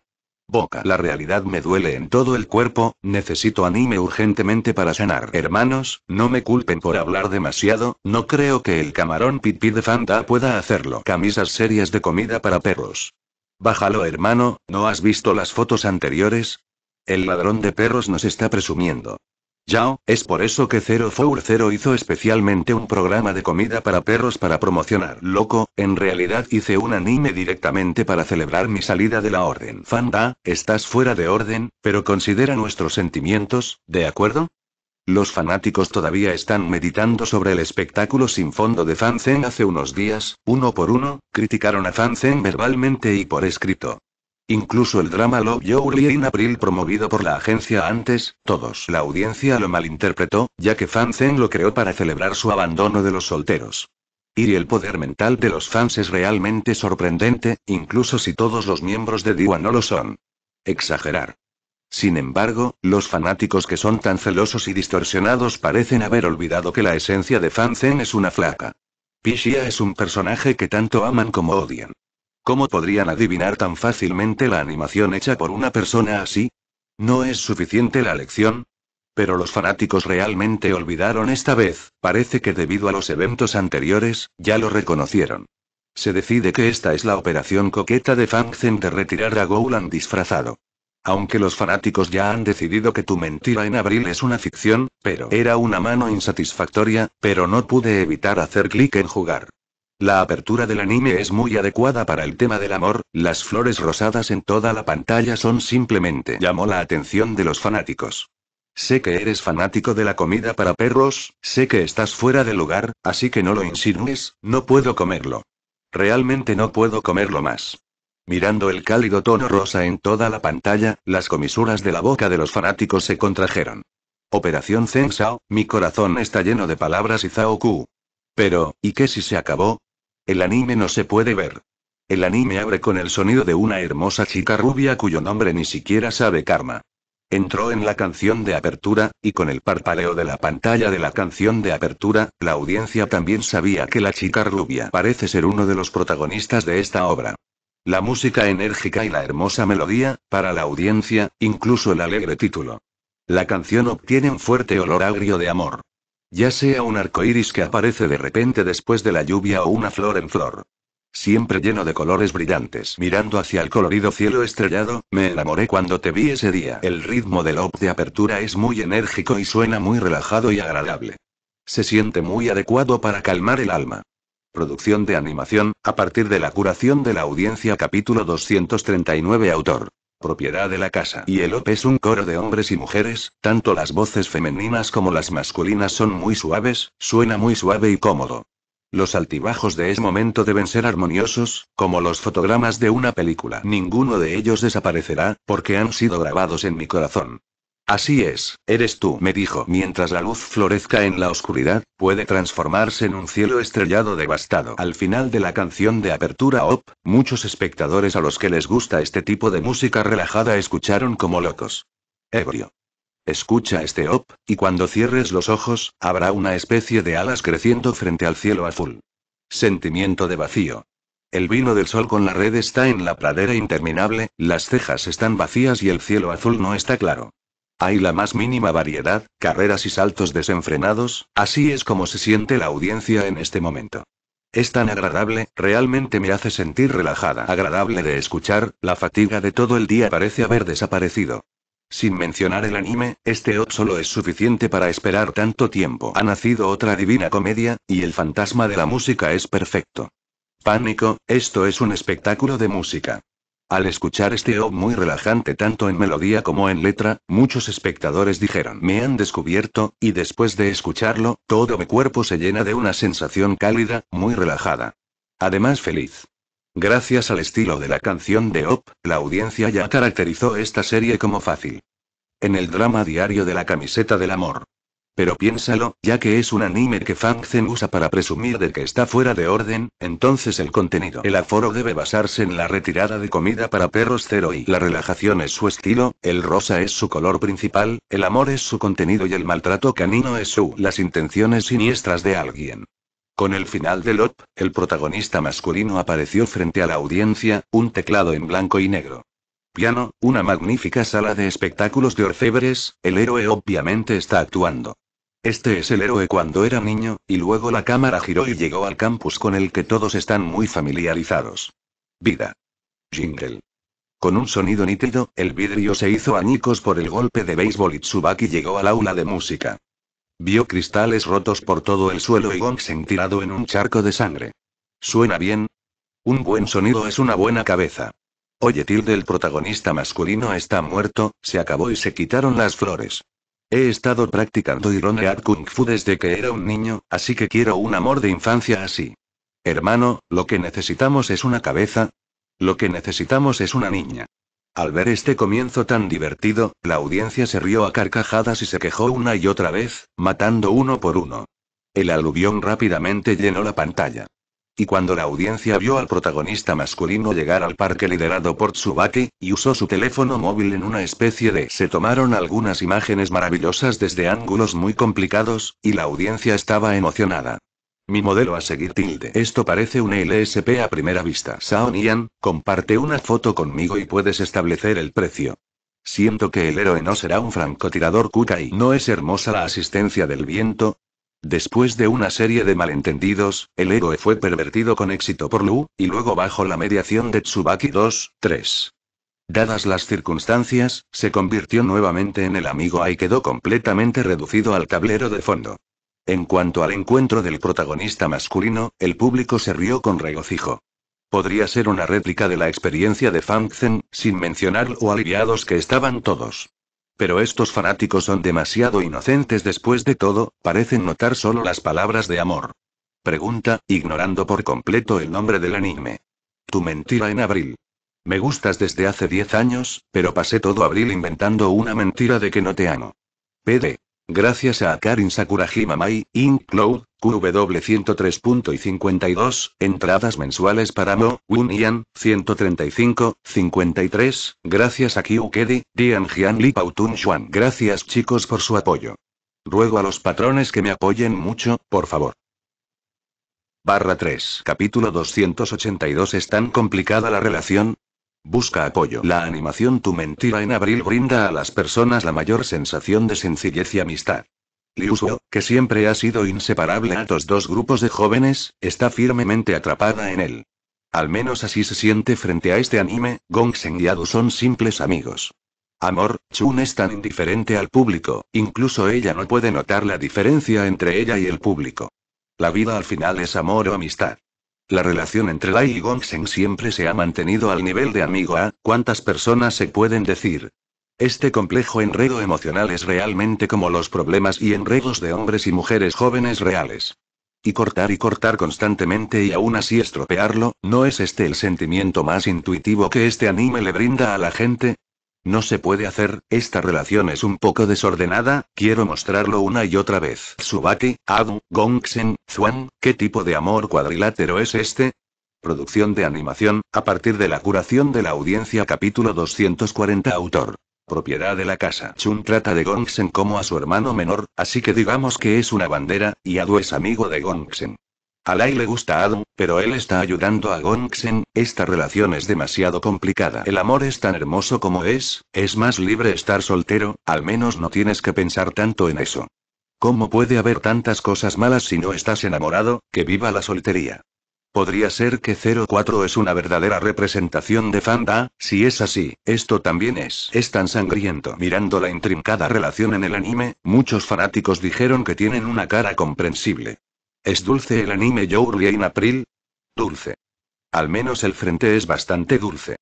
Boca. La realidad me duele en todo el cuerpo, necesito anime urgentemente para sanar. Hermanos, no me culpen por hablar demasiado, no creo que el camarón pipí de Fanta pueda hacerlo. Camisas serias de comida para perros. Bájalo hermano, ¿no has visto las fotos anteriores? El ladrón de perros nos está presumiendo. Yao, es por eso que Zero Four Zero hizo especialmente un programa de comida para perros para promocionar. Loco, en realidad hice un anime directamente para celebrar mi salida de la orden. Fanda, estás fuera de orden, pero considera nuestros sentimientos, ¿de acuerdo? Los fanáticos todavía están meditando sobre el espectáculo sin fondo de Fanzen hace unos días, uno por uno, criticaron a Fanzen verbalmente y por escrito. Incluso el drama Love Jolie in April promovido por la agencia antes, todos la audiencia lo malinterpretó, ya que Fan lo creó para celebrar su abandono de los solteros. Y el poder mental de los fans es realmente sorprendente, incluso si todos los miembros de Diwa no lo son. Exagerar. Sin embargo, los fanáticos que son tan celosos y distorsionados parecen haber olvidado que la esencia de Fan es una flaca. Pishia es un personaje que tanto aman como odian. ¿Cómo podrían adivinar tan fácilmente la animación hecha por una persona así? ¿No es suficiente la lección? Pero los fanáticos realmente olvidaron esta vez, parece que debido a los eventos anteriores, ya lo reconocieron. Se decide que esta es la operación coqueta de Fangzen de retirar a Golan disfrazado. Aunque los fanáticos ya han decidido que tu mentira en abril es una ficción, pero era una mano insatisfactoria, pero no pude evitar hacer clic en jugar. La apertura del anime es muy adecuada para el tema del amor, las flores rosadas en toda la pantalla son simplemente llamó la atención de los fanáticos. Sé que eres fanático de la comida para perros, sé que estás fuera de lugar, así que no lo insinúes, no puedo comerlo. Realmente no puedo comerlo más. Mirando el cálido tono rosa en toda la pantalla, las comisuras de la boca de los fanáticos se contrajeron. Operación Shao, mi corazón está lleno de palabras y Zhao Ku. Pero, ¿y qué si se acabó? El anime no se puede ver. El anime abre con el sonido de una hermosa chica rubia cuyo nombre ni siquiera sabe Karma. Entró en la canción de apertura, y con el parpaleo de la pantalla de la canción de apertura, la audiencia también sabía que la chica rubia parece ser uno de los protagonistas de esta obra. La música enérgica y la hermosa melodía, para la audiencia, incluso el alegre título. La canción obtiene un fuerte olor agrio de amor. Ya sea un arco iris que aparece de repente después de la lluvia o una flor en flor. Siempre lleno de colores brillantes. Mirando hacia el colorido cielo estrellado, me enamoré cuando te vi ese día. El ritmo del op de apertura es muy enérgico y suena muy relajado y agradable. Se siente muy adecuado para calmar el alma. Producción de animación, a partir de la curación de la audiencia capítulo 239 autor propiedad de la casa. Y el OP es un coro de hombres y mujeres, tanto las voces femeninas como las masculinas son muy suaves, suena muy suave y cómodo. Los altibajos de ese momento deben ser armoniosos, como los fotogramas de una película. Ninguno de ellos desaparecerá, porque han sido grabados en mi corazón. Así es, eres tú, me dijo. Mientras la luz florezca en la oscuridad, puede transformarse en un cielo estrellado devastado. Al final de la canción de apertura OP, muchos espectadores a los que les gusta este tipo de música relajada escucharon como locos. Ebrio. Escucha este OP, y cuando cierres los ojos, habrá una especie de alas creciendo frente al cielo azul. Sentimiento de vacío. El vino del sol con la red está en la pradera interminable, las cejas están vacías y el cielo azul no está claro. Hay la más mínima variedad, carreras y saltos desenfrenados, así es como se siente la audiencia en este momento. Es tan agradable, realmente me hace sentir relajada. Agradable de escuchar, la fatiga de todo el día parece haber desaparecido. Sin mencionar el anime, este OT solo es suficiente para esperar tanto tiempo. Ha nacido otra divina comedia, y el fantasma de la música es perfecto. Pánico, esto es un espectáculo de música. Al escuchar este op muy relajante tanto en melodía como en letra, muchos espectadores dijeron me han descubierto, y después de escucharlo, todo mi cuerpo se llena de una sensación cálida, muy relajada. Además feliz. Gracias al estilo de la canción de OP, la audiencia ya caracterizó esta serie como fácil. En el drama diario de la camiseta del amor, pero piénsalo, ya que es un anime que Fanzen usa para presumir de que está fuera de orden, entonces el contenido. El aforo debe basarse en la retirada de comida para perros cero y la relajación es su estilo, el rosa es su color principal, el amor es su contenido y el maltrato canino es su. Las intenciones siniestras de alguien. Con el final del OP, el protagonista masculino apareció frente a la audiencia, un teclado en blanco y negro. Piano, una magnífica sala de espectáculos de orfebres, el héroe obviamente está actuando. Este es el héroe cuando era niño, y luego la cámara giró y llegó al campus con el que todos están muy familiarizados. Vida. Jingle. Con un sonido nítido, el vidrio se hizo añicos por el golpe de béisbol y Tsubaki llegó al aula de música. Vio cristales rotos por todo el suelo y Gongsen tirado en un charco de sangre. ¿Suena bien? Un buen sonido es una buena cabeza. Oye Tilde, el protagonista masculino está muerto, se acabó y se quitaron las flores. He estado practicando Ironead Kung Fu desde que era un niño, así que quiero un amor de infancia así. Hermano, lo que necesitamos es una cabeza. Lo que necesitamos es una niña. Al ver este comienzo tan divertido, la audiencia se rió a carcajadas y se quejó una y otra vez, matando uno por uno. El aluvión rápidamente llenó la pantalla. Y cuando la audiencia vio al protagonista masculino llegar al parque liderado por Tsubaki, y usó su teléfono móvil en una especie de se tomaron algunas imágenes maravillosas desde ángulos muy complicados, y la audiencia estaba emocionada. Mi modelo a seguir tilde. Esto parece un LSP a primera vista. Saonian, comparte una foto conmigo y puedes establecer el precio. Siento que el héroe no será un francotirador Kukai. ¿No es hermosa la asistencia del viento? Después de una serie de malentendidos, el héroe fue pervertido con éxito por Lu, y luego bajo la mediación de Tsubaki 2, 3. Dadas las circunstancias, se convirtió nuevamente en el amigo A y quedó completamente reducido al tablero de fondo. En cuanto al encuentro del protagonista masculino, el público se rió con regocijo. Podría ser una réplica de la experiencia de Fang Zhen, sin mencionar lo aliviados que estaban todos. Pero estos fanáticos son demasiado inocentes después de todo, parecen notar solo las palabras de amor. Pregunta, ignorando por completo el nombre del anime. Tu mentira en abril. Me gustas desde hace 10 años, pero pasé todo abril inventando una mentira de que no te amo. PD. Gracias a Karin Sakurajima Mai, Inc. Cloud, QW103.52, entradas mensuales para Mo, Wunian, 135, 53, gracias a Kyukedi, Dian Li, Pautun Xuan. Gracias chicos por su apoyo. Ruego a los patrones que me apoyen mucho, por favor. Barra 3. Capítulo 282 Es tan complicada la relación, Busca apoyo. La animación Tu mentira en abril brinda a las personas la mayor sensación de sencillez y amistad. Liu Suo, que siempre ha sido inseparable a estos dos grupos de jóvenes, está firmemente atrapada en él. Al menos así se siente frente a este anime, Gong Gongsen y Adu son simples amigos. Amor, Chun es tan indiferente al público, incluso ella no puede notar la diferencia entre ella y el público. La vida al final es amor o amistad. La relación entre Lai y Gongsen siempre se ha mantenido al nivel de amigo A, ¿cuántas personas se pueden decir? Este complejo enredo emocional es realmente como los problemas y enredos de hombres y mujeres jóvenes reales. Y cortar y cortar constantemente y aún así estropearlo, ¿no es este el sentimiento más intuitivo que este anime le brinda a la gente? No se puede hacer, esta relación es un poco desordenada, quiero mostrarlo una y otra vez. Subaki, Adu, Gongsen, Zhuang, ¿qué tipo de amor cuadrilátero es este? Producción de animación, a partir de la curación de la audiencia capítulo 240 autor. Propiedad de la casa. Chun trata de Gongsen como a su hermano menor, así que digamos que es una bandera, y Adu es amigo de Gongsen. A le gusta Adam, pero él está ayudando a Gongxen, esta relación es demasiado complicada. El amor es tan hermoso como es, es más libre estar soltero, al menos no tienes que pensar tanto en eso. ¿Cómo puede haber tantas cosas malas si no estás enamorado? Que viva la soltería. Podría ser que 04 es una verdadera representación de Fanda, si es así, esto también es. Es tan sangriento. Mirando la intrincada relación en el anime, muchos fanáticos dijeron que tienen una cara comprensible. ¿Es dulce el anime Your en April? Dulce. Al menos el frente es bastante dulce.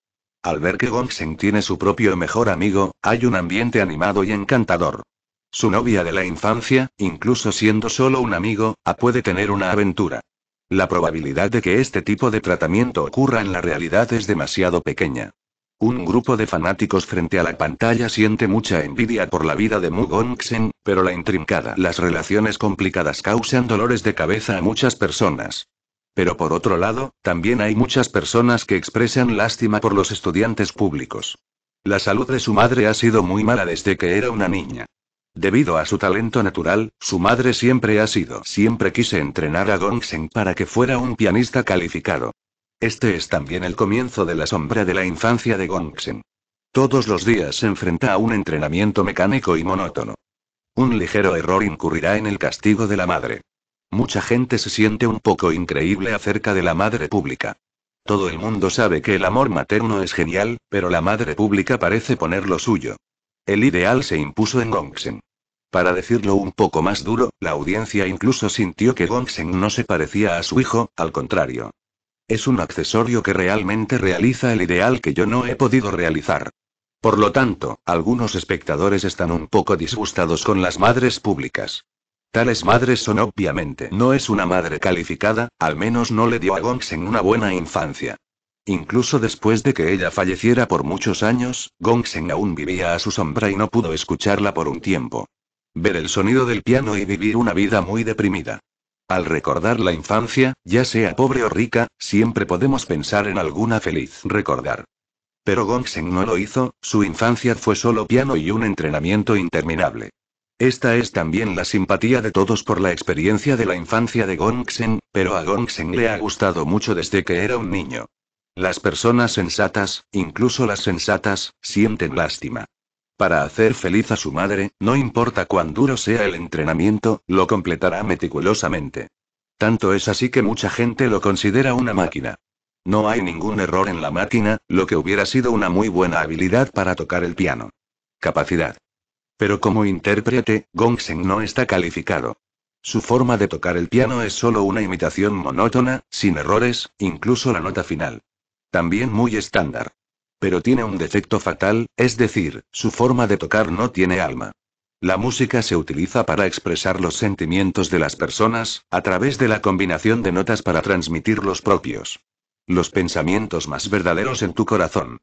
Al ver que Gongsen tiene su propio mejor amigo, hay un ambiente animado y encantador. Su novia de la infancia, incluso siendo solo un amigo, a ah, puede tener una aventura. La probabilidad de que este tipo de tratamiento ocurra en la realidad es demasiado pequeña. Un grupo de fanáticos frente a la pantalla siente mucha envidia por la vida de Mu Gongsen, pero la intrincada las relaciones complicadas causan dolores de cabeza a muchas personas. Pero por otro lado, también hay muchas personas que expresan lástima por los estudiantes públicos. La salud de su madre ha sido muy mala desde que era una niña. Debido a su talento natural, su madre siempre ha sido. Siempre quise entrenar a Gongsen para que fuera un pianista calificado. Este es también el comienzo de la sombra de la infancia de Gongsen. Todos los días se enfrenta a un entrenamiento mecánico y monótono. Un ligero error incurrirá en el castigo de la madre. Mucha gente se siente un poco increíble acerca de la madre pública. Todo el mundo sabe que el amor materno es genial, pero la madre pública parece poner lo suyo. El ideal se impuso en Gongsen. Para decirlo un poco más duro, la audiencia incluso sintió que Gongsen no se parecía a su hijo, al contrario, es un accesorio que realmente realiza el ideal que yo no he podido realizar. Por lo tanto, algunos espectadores están un poco disgustados con las madres públicas. Tales madres son obviamente no es una madre calificada, al menos no le dio a Gongsen una buena infancia. Incluso después de que ella falleciera por muchos años, Gongsen aún vivía a su sombra y no pudo escucharla por un tiempo. Ver el sonido del piano y vivir una vida muy deprimida. Al recordar la infancia, ya sea pobre o rica, siempre podemos pensar en alguna feliz recordar. Pero Gongsen no lo hizo, su infancia fue solo piano y un entrenamiento interminable. Esta es también la simpatía de todos por la experiencia de la infancia de Gongsen, pero a Gongsen le ha gustado mucho desde que era un niño. Las personas sensatas, incluso las sensatas, sienten lástima. Para hacer feliz a su madre, no importa cuán duro sea el entrenamiento, lo completará meticulosamente. Tanto es así que mucha gente lo considera una máquina. No hay ningún error en la máquina, lo que hubiera sido una muy buena habilidad para tocar el piano. Capacidad. Pero como intérprete, Gongsen no está calificado. Su forma de tocar el piano es solo una imitación monótona, sin errores, incluso la nota final. También muy estándar. Pero tiene un defecto fatal, es decir, su forma de tocar no tiene alma. La música se utiliza para expresar los sentimientos de las personas, a través de la combinación de notas para transmitir los propios. Los pensamientos más verdaderos en tu corazón.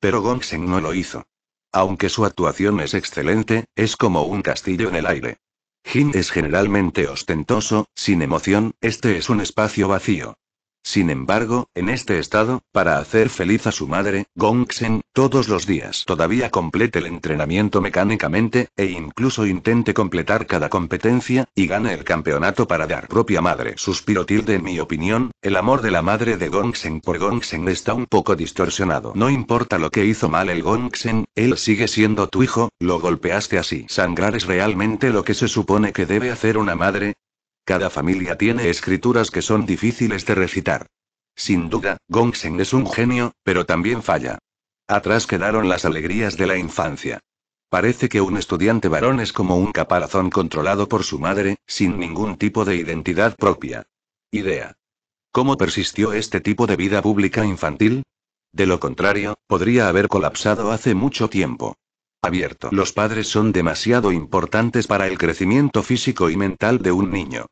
Pero Gongsen no lo hizo. Aunque su actuación es excelente, es como un castillo en el aire. Jin es generalmente ostentoso, sin emoción, este es un espacio vacío. Sin embargo, en este estado, para hacer feliz a su madre, Gongsen, todos los días todavía complete el entrenamiento mecánicamente, e incluso intente completar cada competencia, y gane el campeonato para dar propia madre. Suspiro tilde en mi opinión, el amor de la madre de Gongsen por Gongsen está un poco distorsionado. No importa lo que hizo mal el Gongsen, él sigue siendo tu hijo, lo golpeaste así. Sangrar es realmente lo que se supone que debe hacer una madre, cada familia tiene escrituras que son difíciles de recitar. Sin duda, Gongsen es un genio, pero también falla. Atrás quedaron las alegrías de la infancia. Parece que un estudiante varón es como un caparazón controlado por su madre, sin ningún tipo de identidad propia. Idea. ¿Cómo persistió este tipo de vida pública infantil? De lo contrario, podría haber colapsado hace mucho tiempo. Abierto. Los padres son demasiado importantes para el crecimiento físico y mental de un niño.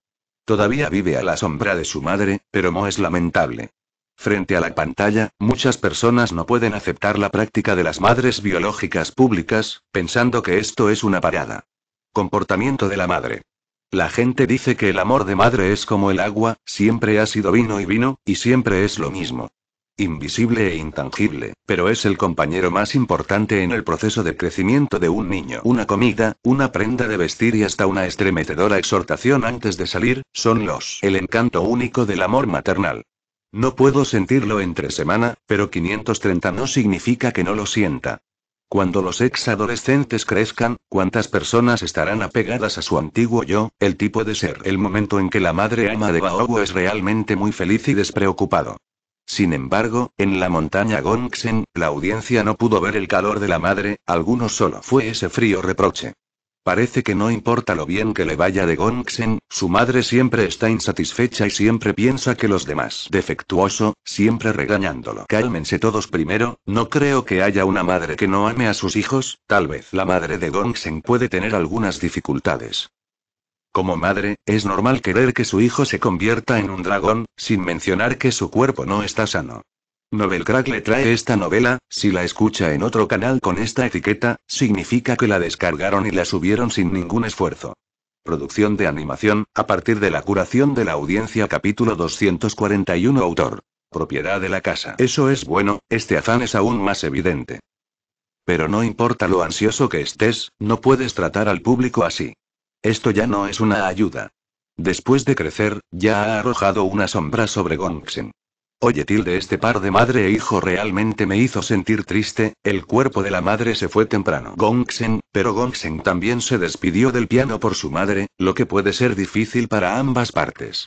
Todavía vive a la sombra de su madre, pero Mo es lamentable. Frente a la pantalla, muchas personas no pueden aceptar la práctica de las madres biológicas públicas, pensando que esto es una parada. Comportamiento de la madre. La gente dice que el amor de madre es como el agua, siempre ha sido vino y vino, y siempre es lo mismo invisible e intangible, pero es el compañero más importante en el proceso de crecimiento de un niño. Una comida, una prenda de vestir y hasta una estremecedora exhortación antes de salir, son los el encanto único del amor maternal. No puedo sentirlo entre semana, pero 530 no significa que no lo sienta. Cuando los ex-adolescentes crezcan, ¿cuántas personas estarán apegadas a su antiguo yo, el tipo de ser? El momento en que la madre ama de Baobo es realmente muy feliz y despreocupado. Sin embargo, en la montaña Gongsen, la audiencia no pudo ver el calor de la madre, algunos solo fue ese frío reproche. Parece que no importa lo bien que le vaya de Gongsen, su madre siempre está insatisfecha y siempre piensa que los demás defectuoso, siempre regañándolo. Cálmense todos primero, no creo que haya una madre que no ame a sus hijos, tal vez la madre de Gongsen puede tener algunas dificultades. Como madre, es normal querer que su hijo se convierta en un dragón, sin mencionar que su cuerpo no está sano. Novelcrack le trae esta novela, si la escucha en otro canal con esta etiqueta, significa que la descargaron y la subieron sin ningún esfuerzo. Producción de animación, a partir de la curación de la audiencia capítulo 241 autor. Propiedad de la casa. Eso es bueno, este afán es aún más evidente. Pero no importa lo ansioso que estés, no puedes tratar al público así. Esto ya no es una ayuda. Después de crecer, ya ha arrojado una sombra sobre Gongxen. Oye, tilde, este par de madre e hijo realmente me hizo sentir triste, el cuerpo de la madre se fue temprano. Gongxen, pero Gongxen también se despidió del piano por su madre, lo que puede ser difícil para ambas partes.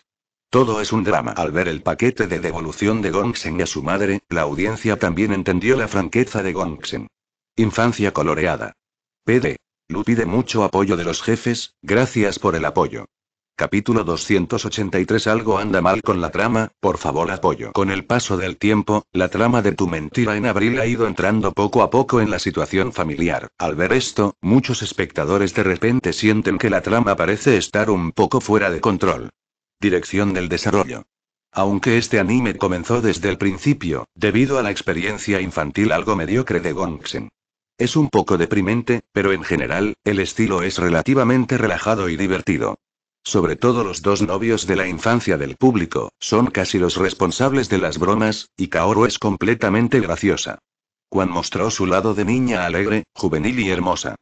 Todo es un drama. Al ver el paquete de devolución de Gongxen a su madre, la audiencia también entendió la franqueza de Gongxen. Infancia coloreada. PD. Lu pide mucho apoyo de los jefes, gracias por el apoyo. Capítulo 283 Algo anda mal con la trama, por favor apoyo. Con el paso del tiempo, la trama de tu mentira en abril ha ido entrando poco a poco en la situación familiar. Al ver esto, muchos espectadores de repente sienten que la trama parece estar un poco fuera de control. Dirección del desarrollo. Aunque este anime comenzó desde el principio, debido a la experiencia infantil algo mediocre de Gongsen, es un poco deprimente, pero en general, el estilo es relativamente relajado y divertido. Sobre todo los dos novios de la infancia del público, son casi los responsables de las bromas, y Kaoru es completamente graciosa. Juan mostró su lado de niña alegre, juvenil y hermosa.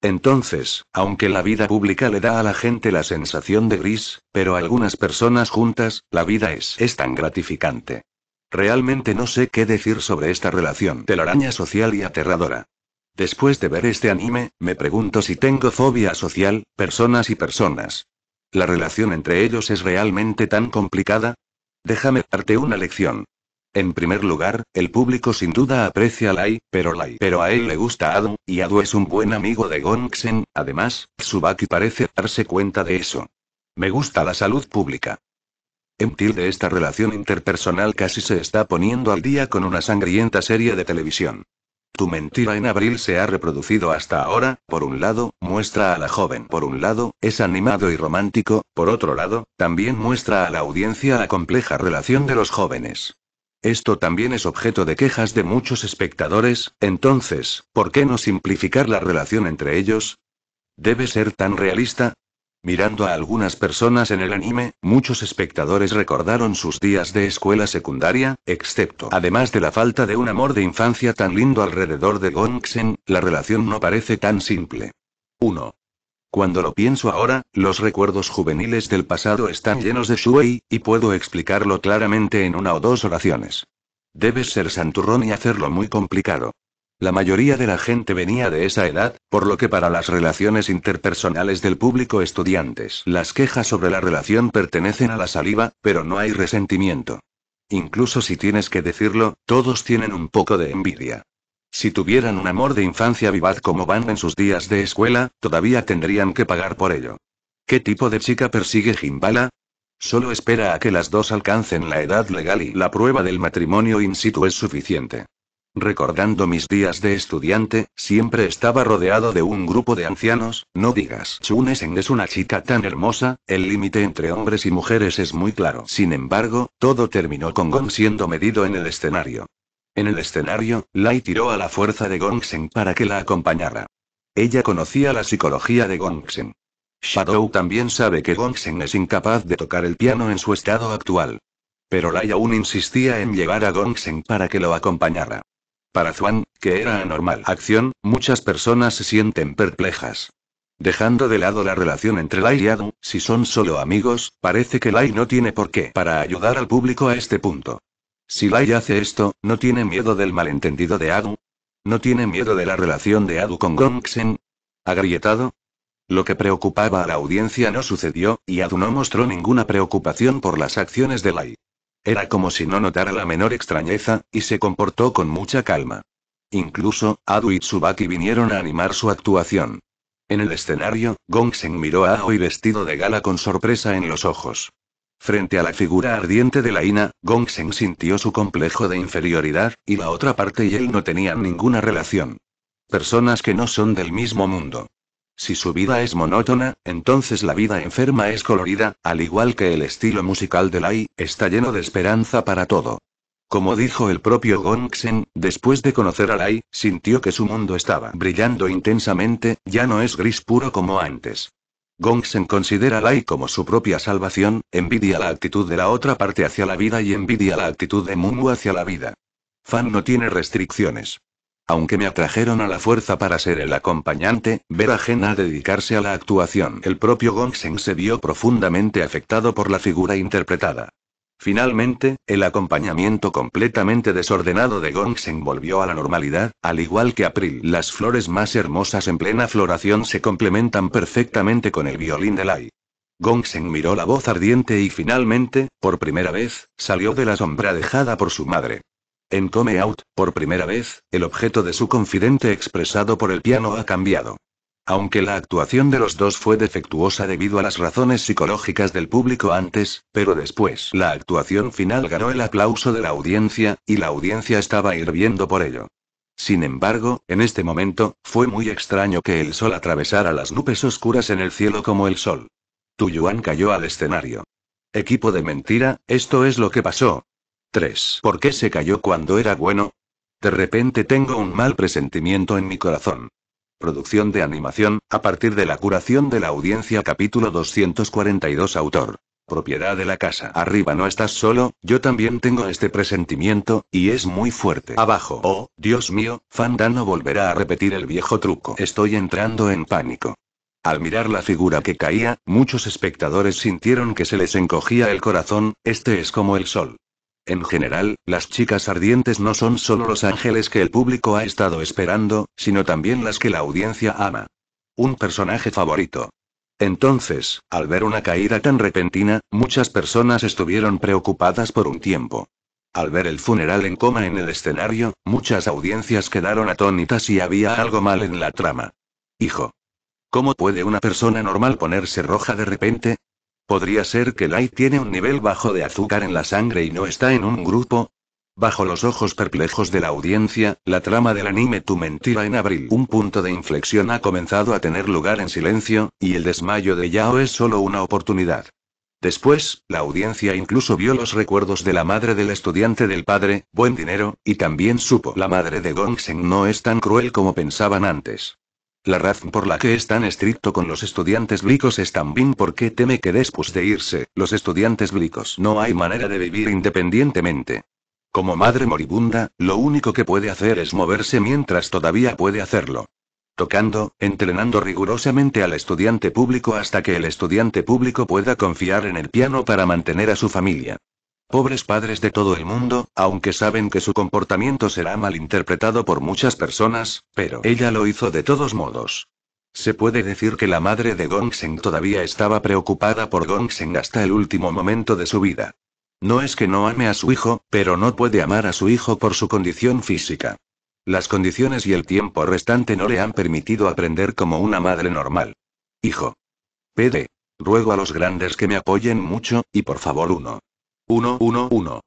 Entonces, aunque la vida pública le da a la gente la sensación de gris, pero a algunas personas juntas, la vida es, es tan gratificante. Realmente no sé qué decir sobre esta relación de la araña social y aterradora. Después de ver este anime, me pregunto si tengo fobia social, personas y personas. ¿La relación entre ellos es realmente tan complicada? Déjame darte una lección. En primer lugar, el público sin duda aprecia a Lai, pero Lai, pero a él le gusta Adu, y Adu es un buen amigo de Gongxen, además, Tsubaki parece darse cuenta de eso. Me gusta la salud pública. En de esta relación interpersonal casi se está poniendo al día con una sangrienta serie de televisión. Tu mentira en abril se ha reproducido hasta ahora, por un lado, muestra a la joven, por un lado, es animado y romántico, por otro lado, también muestra a la audiencia la compleja relación de los jóvenes. Esto también es objeto de quejas de muchos espectadores, entonces, ¿por qué no simplificar la relación entre ellos? ¿Debe ser tan realista? Mirando a algunas personas en el anime, muchos espectadores recordaron sus días de escuela secundaria, excepto además de la falta de un amor de infancia tan lindo alrededor de Gongsen, la relación no parece tan simple. 1. Cuando lo pienso ahora, los recuerdos juveniles del pasado están llenos de Shuei, y puedo explicarlo claramente en una o dos oraciones. Debes ser santurrón y hacerlo muy complicado. La mayoría de la gente venía de esa edad, por lo que para las relaciones interpersonales del público estudiantes las quejas sobre la relación pertenecen a la saliva, pero no hay resentimiento. Incluso si tienes que decirlo, todos tienen un poco de envidia. Si tuvieran un amor de infancia vivaz como van en sus días de escuela, todavía tendrían que pagar por ello. ¿Qué tipo de chica persigue Jimbala? Solo espera a que las dos alcancen la edad legal y la prueba del matrimonio in situ es suficiente. Recordando mis días de estudiante, siempre estaba rodeado de un grupo de ancianos, no digas Chunesen es una chica tan hermosa, el límite entre hombres y mujeres es muy claro. Sin embargo, todo terminó con Gong siendo medido en el escenario. En el escenario, Lai tiró a la fuerza de Gongsen para que la acompañara. Ella conocía la psicología de Gongsen. Shadow también sabe que Gongsen es incapaz de tocar el piano en su estado actual. Pero Lai aún insistía en llevar a Gongsen para que lo acompañara. Para Zwan, que era anormal acción, muchas personas se sienten perplejas. Dejando de lado la relación entre Lai y Adu, si son solo amigos, parece que Lai no tiene por qué para ayudar al público a este punto. Si Lai hace esto, ¿no tiene miedo del malentendido de Adu? ¿No tiene miedo de la relación de Adu con Gongxen? ¿Agrietado? Lo que preocupaba a la audiencia no sucedió, y Adu no mostró ninguna preocupación por las acciones de Lai. Era como si no notara la menor extrañeza, y se comportó con mucha calma. Incluso, Adu y Tsubaki vinieron a animar su actuación. En el escenario, Gongsen miró a Aoi vestido de gala con sorpresa en los ojos. Frente a la figura ardiente de la Ina, Gongsen sintió su complejo de inferioridad, y la otra parte y él no tenían ninguna relación. Personas que no son del mismo mundo. Si su vida es monótona, entonces la vida enferma es colorida, al igual que el estilo musical de Lai, está lleno de esperanza para todo. Como dijo el propio Gongsen, después de conocer a Lai, sintió que su mundo estaba brillando intensamente, ya no es gris puro como antes. Gongsen considera a Lai como su propia salvación, envidia la actitud de la otra parte hacia la vida y envidia la actitud de Mungu hacia la vida. Fan no tiene restricciones. Aunque me atrajeron a la fuerza para ser el acompañante, ver ajena Jena dedicarse a la actuación. El propio Gongsen se vio profundamente afectado por la figura interpretada. Finalmente, el acompañamiento completamente desordenado de Gongsen volvió a la normalidad, al igual que April. Las flores más hermosas en plena floración se complementan perfectamente con el violín de Lai. Gongsen miró la voz ardiente y finalmente, por primera vez, salió de la sombra dejada por su madre. En Come Out, por primera vez, el objeto de su confidente expresado por el piano ha cambiado. Aunque la actuación de los dos fue defectuosa debido a las razones psicológicas del público antes, pero después la actuación final ganó el aplauso de la audiencia, y la audiencia estaba hirviendo por ello. Sin embargo, en este momento, fue muy extraño que el sol atravesara las nubes oscuras en el cielo como el sol. Tuyuan cayó al escenario. Equipo de mentira, esto es lo que pasó, 3. ¿Por qué se cayó cuando era bueno? De repente tengo un mal presentimiento en mi corazón. Producción de animación, a partir de la curación de la audiencia capítulo 242 autor. Propiedad de la casa. Arriba no estás solo, yo también tengo este presentimiento, y es muy fuerte. Abajo. Oh, Dios mío, no volverá a repetir el viejo truco. Estoy entrando en pánico. Al mirar la figura que caía, muchos espectadores sintieron que se les encogía el corazón, este es como el sol. En general, las chicas ardientes no son solo los ángeles que el público ha estado esperando, sino también las que la audiencia ama. Un personaje favorito. Entonces, al ver una caída tan repentina, muchas personas estuvieron preocupadas por un tiempo. Al ver el funeral en coma en el escenario, muchas audiencias quedaron atónitas y había algo mal en la trama. Hijo. ¿Cómo puede una persona normal ponerse roja de repente? ¿Podría ser que Lai tiene un nivel bajo de azúcar en la sangre y no está en un grupo? Bajo los ojos perplejos de la audiencia, la trama del anime Tu Mentira en abril. Un punto de inflexión ha comenzado a tener lugar en silencio, y el desmayo de Yao es solo una oportunidad. Después, la audiencia incluso vio los recuerdos de la madre del estudiante del padre, buen dinero, y también supo la madre de Gongsen no es tan cruel como pensaban antes. La razón por la que es tan estricto con los estudiantes blicos es también porque teme que después de irse, los estudiantes blicos no hay manera de vivir independientemente. Como madre moribunda, lo único que puede hacer es moverse mientras todavía puede hacerlo. Tocando, entrenando rigurosamente al estudiante público hasta que el estudiante público pueda confiar en el piano para mantener a su familia. Pobres padres de todo el mundo, aunque saben que su comportamiento será malinterpretado por muchas personas, pero ella lo hizo de todos modos. Se puede decir que la madre de Gongsen todavía estaba preocupada por Gongsen hasta el último momento de su vida. No es que no ame a su hijo, pero no puede amar a su hijo por su condición física. Las condiciones y el tiempo restante no le han permitido aprender como una madre normal. Hijo. PD. Ruego a los grandes que me apoyen mucho, y por favor uno. 111.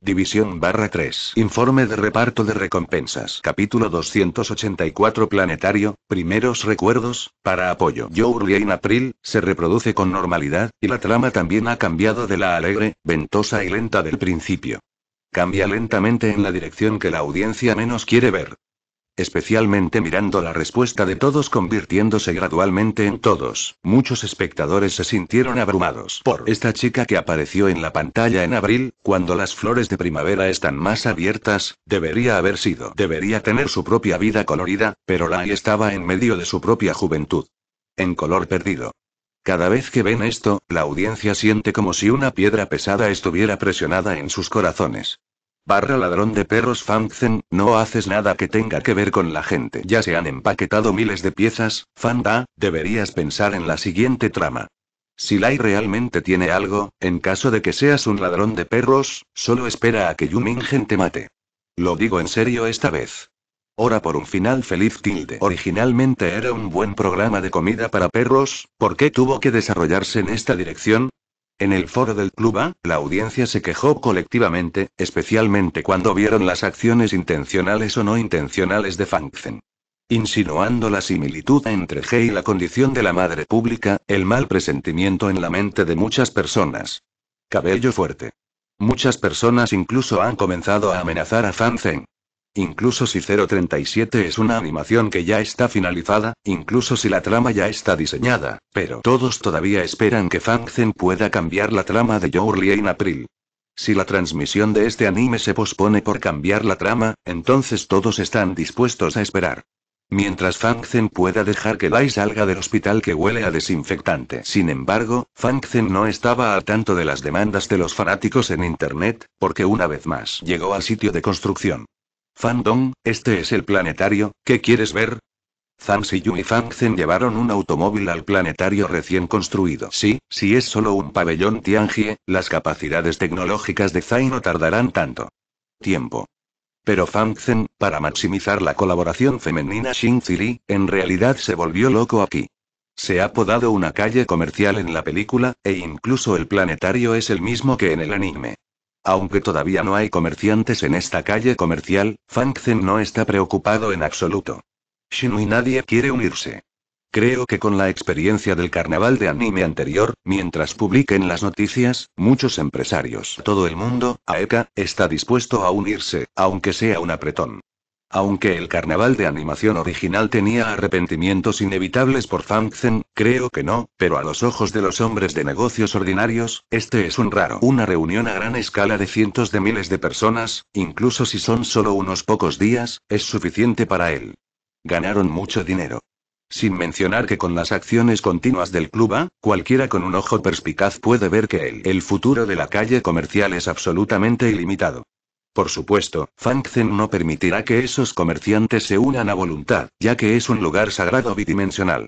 División barra 3. Informe de reparto de recompensas. Capítulo 284 Planetario. Primeros recuerdos. Para apoyo. Yuri en April, se reproduce con normalidad, y la trama también ha cambiado de la alegre, ventosa y lenta del principio. Cambia lentamente en la dirección que la audiencia menos quiere ver especialmente mirando la respuesta de todos convirtiéndose gradualmente en todos. Muchos espectadores se sintieron abrumados por esta chica que apareció en la pantalla en abril, cuando las flores de primavera están más abiertas, debería haber sido, debería tener su propia vida colorida, pero Lai estaba en medio de su propia juventud. En color perdido. Cada vez que ven esto, la audiencia siente como si una piedra pesada estuviera presionada en sus corazones. Barra ladrón de perros Fanzen, no haces nada que tenga que ver con la gente. Ya se han empaquetado miles de piezas, Fanda, deberías pensar en la siguiente trama. Si Lai realmente tiene algo, en caso de que seas un ladrón de perros, solo espera a que Yumingen te mate. Lo digo en serio esta vez. Ora por un final feliz tilde. Originalmente era un buen programa de comida para perros, ¿por qué tuvo que desarrollarse en esta dirección? En el foro del club A, la audiencia se quejó colectivamente, especialmente cuando vieron las acciones intencionales o no intencionales de Fangfen. Insinuando la similitud entre G y la condición de la madre pública, el mal presentimiento en la mente de muchas personas. Cabello fuerte. Muchas personas incluso han comenzado a amenazar a Fan Incluso si 037 es una animación que ya está finalizada, incluso si la trama ya está diseñada, pero todos todavía esperan que Fangzen pueda cambiar la trama de Jourlie en April. Si la transmisión de este anime se pospone por cambiar la trama, entonces todos están dispuestos a esperar. Mientras Fangzen pueda dejar que Lai salga del hospital que huele a desinfectante. Sin embargo, Fangzen no estaba al tanto de las demandas de los fanáticos en Internet, porque una vez más llegó al sitio de construcción. Dong, este es el planetario, ¿qué quieres ver? Zhang Xiyu y Fang Zhen llevaron un automóvil al planetario recién construido. Sí, si es solo un pabellón Tianjie, las capacidades tecnológicas de Zai no tardarán tanto. Tiempo. Pero Fang Zhen, para maximizar la colaboración femenina Xing Zili, en realidad se volvió loco aquí. Se ha podado una calle comercial en la película, e incluso el planetario es el mismo que en el anime. Aunque todavía no hay comerciantes en esta calle comercial, Fangzen no está preocupado en absoluto. Shinui nadie quiere unirse. Creo que con la experiencia del carnaval de anime anterior, mientras publiquen las noticias, muchos empresarios, todo el mundo, AECA, e está dispuesto a unirse, aunque sea un apretón. Aunque el carnaval de animación original tenía arrepentimientos inevitables por Fangzen, creo que no, pero a los ojos de los hombres de negocios ordinarios, este es un raro. Una reunión a gran escala de cientos de miles de personas, incluso si son solo unos pocos días, es suficiente para él. Ganaron mucho dinero. Sin mencionar que con las acciones continuas del club A, cualquiera con un ojo perspicaz puede ver que el, el futuro de la calle comercial es absolutamente ilimitado. Por supuesto, Fangzen no permitirá que esos comerciantes se unan a voluntad, ya que es un lugar sagrado bidimensional.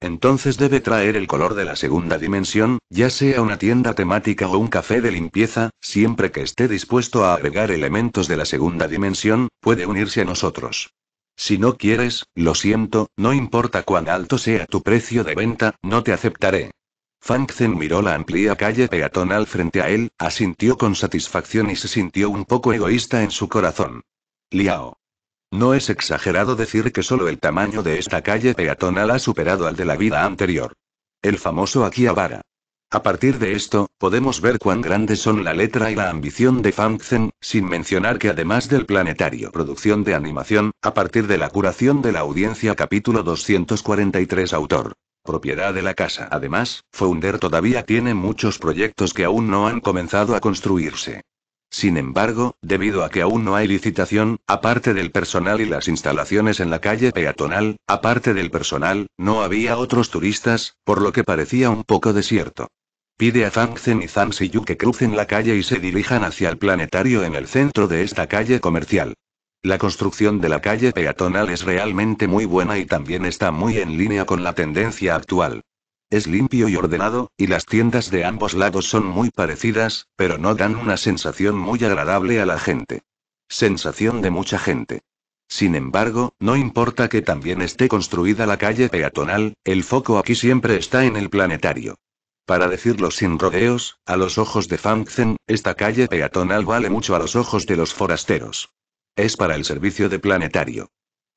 Entonces debe traer el color de la segunda dimensión, ya sea una tienda temática o un café de limpieza, siempre que esté dispuesto a agregar elementos de la segunda dimensión, puede unirse a nosotros. Si no quieres, lo siento, no importa cuán alto sea tu precio de venta, no te aceptaré. Zen miró la amplia calle peatonal frente a él, asintió con satisfacción y se sintió un poco egoísta en su corazón. Liao. No es exagerado decir que solo el tamaño de esta calle peatonal ha superado al de la vida anterior. El famoso Akihabara. A partir de esto, podemos ver cuán grandes son la letra y la ambición de Zen, sin mencionar que además del planetario producción de animación, a partir de la curación de la audiencia capítulo 243 autor propiedad de la casa. Además, Founder todavía tiene muchos proyectos que aún no han comenzado a construirse. Sin embargo, debido a que aún no hay licitación, aparte del personal y las instalaciones en la calle peatonal, aparte del personal, no había otros turistas, por lo que parecía un poco desierto. Pide a Zhen y Siyu que crucen la calle y se dirijan hacia el planetario en el centro de esta calle comercial. La construcción de la calle peatonal es realmente muy buena y también está muy en línea con la tendencia actual. Es limpio y ordenado, y las tiendas de ambos lados son muy parecidas, pero no dan una sensación muy agradable a la gente. Sensación de mucha gente. Sin embargo, no importa que también esté construida la calle peatonal, el foco aquí siempre está en el planetario. Para decirlo sin rodeos, a los ojos de Fangzen, esta calle peatonal vale mucho a los ojos de los forasteros. Es para el servicio de planetario.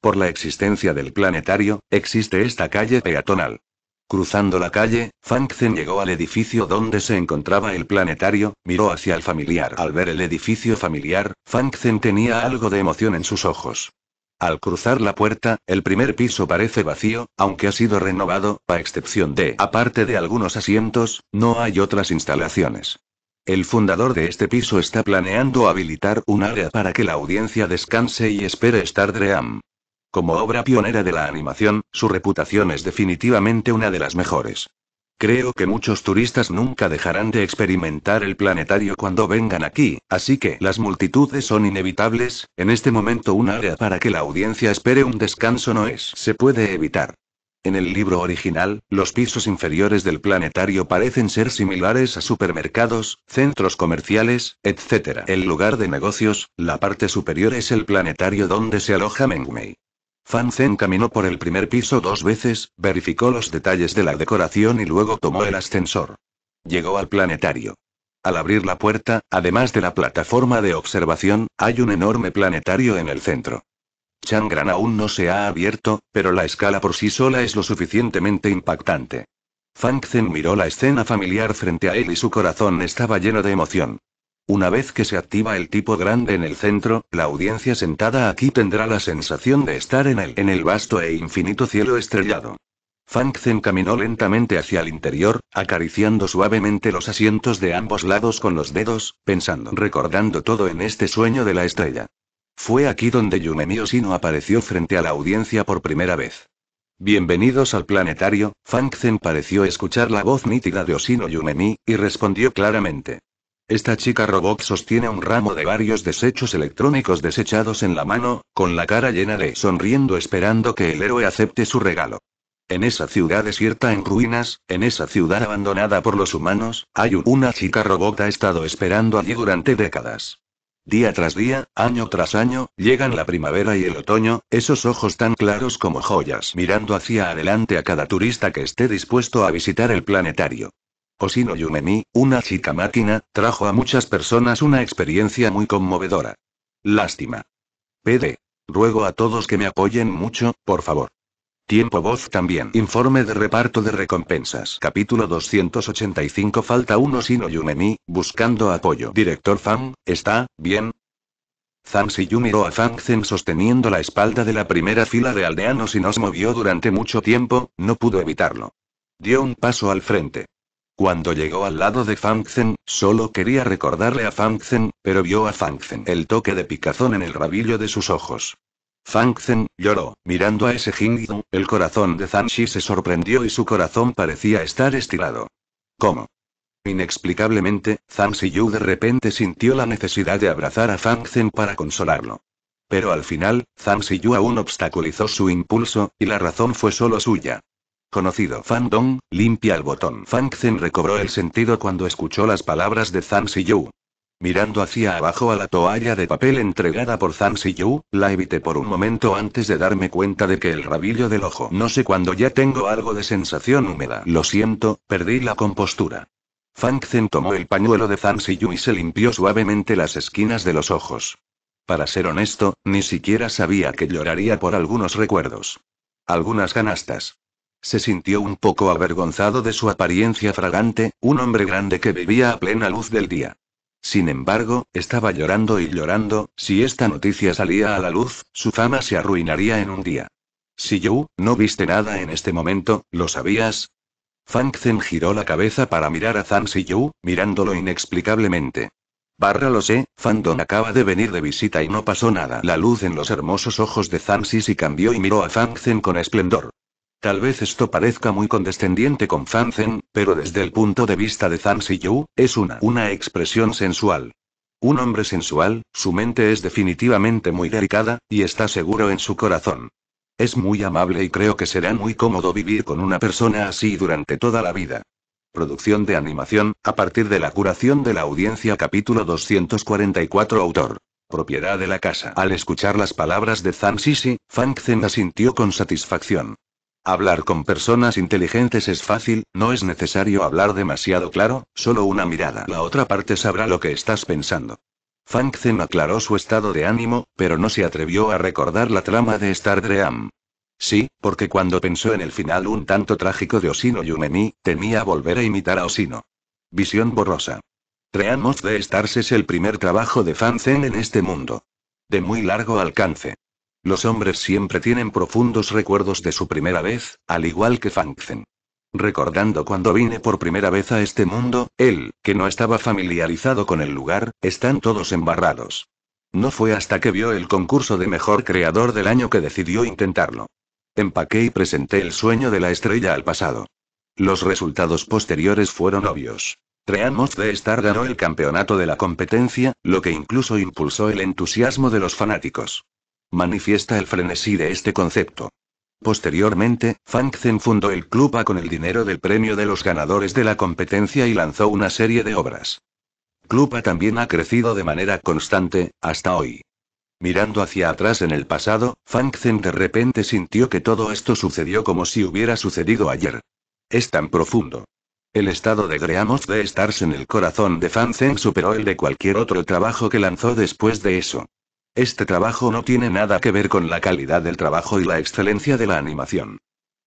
Por la existencia del planetario, existe esta calle peatonal. Cruzando la calle, Zhen llegó al edificio donde se encontraba el planetario, miró hacia el familiar. Al ver el edificio familiar, Zhen tenía algo de emoción en sus ojos. Al cruzar la puerta, el primer piso parece vacío, aunque ha sido renovado, a excepción de, aparte de algunos asientos, no hay otras instalaciones. El fundador de este piso está planeando habilitar un área para que la audiencia descanse y espere Star Dream. Como obra pionera de la animación, su reputación es definitivamente una de las mejores. Creo que muchos turistas nunca dejarán de experimentar el planetario cuando vengan aquí, así que las multitudes son inevitables, en este momento un área para que la audiencia espere un descanso no es. Se puede evitar. En el libro original, los pisos inferiores del planetario parecen ser similares a supermercados, centros comerciales, etc. El lugar de negocios, la parte superior es el planetario donde se aloja Mengmei. Fan Zen caminó por el primer piso dos veces, verificó los detalles de la decoración y luego tomó el ascensor. Llegó al planetario. Al abrir la puerta, además de la plataforma de observación, hay un enorme planetario en el centro. Changran aún no se ha abierto, pero la escala por sí sola es lo suficientemente impactante. Fang Zen miró la escena familiar frente a él y su corazón estaba lleno de emoción. Una vez que se activa el tipo grande en el centro, la audiencia sentada aquí tendrá la sensación de estar en el, en el vasto e infinito cielo estrellado. Fang Zen caminó lentamente hacia el interior, acariciando suavemente los asientos de ambos lados con los dedos, pensando, recordando todo en este sueño de la estrella. Fue aquí donde Yumemi Osino apareció frente a la audiencia por primera vez. Bienvenidos al planetario, Zen pareció escuchar la voz nítida de Osino Yumemi, y respondió claramente. Esta chica robot sostiene un ramo de varios desechos electrónicos desechados en la mano, con la cara llena de sonriendo esperando que el héroe acepte su regalo. En esa ciudad desierta en ruinas, en esa ciudad abandonada por los humanos, hay una chica robot ha estado esperando allí durante décadas. Día tras día, año tras año, llegan la primavera y el otoño, esos ojos tan claros como joyas mirando hacia adelante a cada turista que esté dispuesto a visitar el planetario. Osino Yumemi, una chica máquina, trajo a muchas personas una experiencia muy conmovedora. Lástima. PD. Ruego a todos que me apoyen mucho, por favor. Tiempo voz también. Informe de reparto de recompensas. Capítulo 285 Falta uno Sino Yumemi buscando apoyo. Director Fang, ¿está, bien? Zhang Siyu miró a Fang Zen sosteniendo la espalda de la primera fila de aldeanos y nos movió durante mucho tiempo, no pudo evitarlo. Dio un paso al frente. Cuando llegó al lado de Fang Zen, solo quería recordarle a Fang Zen, pero vio a Fang Zen el toque de picazón en el rabillo de sus ojos. Fang Zen lloró, mirando a ese Jingyu, el corazón de Zhang Xi se sorprendió y su corazón parecía estar estirado. ¿Cómo? Inexplicablemente, Zhang Yu de repente sintió la necesidad de abrazar a Fang Zhen para consolarlo. Pero al final, Zhang Yu aún obstaculizó su impulso, y la razón fue solo suya. Conocido Dong, limpia el botón. Fang Zen recobró el sentido cuando escuchó las palabras de Zhang Yu. Mirando hacia abajo a la toalla de papel entregada por Zhang Yu, la evité por un momento antes de darme cuenta de que el rabillo del ojo. No sé cuándo ya tengo algo de sensación húmeda. Lo siento, perdí la compostura. Fang Zen tomó el pañuelo de Zhang Yu y se limpió suavemente las esquinas de los ojos. Para ser honesto, ni siquiera sabía que lloraría por algunos recuerdos. Algunas canastas. Se sintió un poco avergonzado de su apariencia fragante, un hombre grande que vivía a plena luz del día. Sin embargo, estaba llorando y llorando, si esta noticia salía a la luz, su fama se arruinaría en un día. Si Yu no viste nada en este momento, ¿lo sabías? Fang Zen giró la cabeza para mirar a Zhang Yu, mirándolo inexplicablemente. Barra lo sé, Don acaba de venir de visita y no pasó nada. La luz en los hermosos ojos de Zhang se cambió y miró a Fang Zen con esplendor. Tal vez esto parezca muy condescendiente con Fan pero desde el punto de vista de Zhang Yu, es una, una expresión sensual. Un hombre sensual, su mente es definitivamente muy delicada, y está seguro en su corazón. Es muy amable y creo que será muy cómodo vivir con una persona así durante toda la vida. Producción de animación, a partir de la curación de la audiencia capítulo 244 autor. Propiedad de la casa. Al escuchar las palabras de Zhang Sisi, Fang Zen asintió con satisfacción. Hablar con personas inteligentes es fácil, no es necesario hablar demasiado claro, solo una mirada. La otra parte sabrá lo que estás pensando. Fang Zen aclaró su estado de ánimo, pero no se atrevió a recordar la trama de Star Dream. Sí, porque cuando pensó en el final un tanto trágico de Osino Yumeni, temía volver a imitar a Osino. Visión borrosa. of de Stars es el primer trabajo de Fang Zen en este mundo. De muy largo alcance. Los hombres siempre tienen profundos recuerdos de su primera vez, al igual que Fangzen. Recordando cuando vine por primera vez a este mundo, él, que no estaba familiarizado con el lugar, están todos embarrados. No fue hasta que vio el concurso de mejor creador del año que decidió intentarlo. Empaqué y presenté el sueño de la estrella al pasado. Los resultados posteriores fueron obvios. Treamos de estar ganó el campeonato de la competencia, lo que incluso impulsó el entusiasmo de los fanáticos manifiesta el frenesí de este concepto. Posteriormente, Zhen fundó el club con el dinero del premio de los ganadores de la competencia y lanzó una serie de obras. Club también ha crecido de manera constante, hasta hoy. Mirando hacia atrás en el pasado, Zhen de repente sintió que todo esto sucedió como si hubiera sucedido ayer. Es tan profundo. El estado de Greamos de estarse en el corazón de Zhen superó el de cualquier otro trabajo que lanzó después de eso. Este trabajo no tiene nada que ver con la calidad del trabajo y la excelencia de la animación.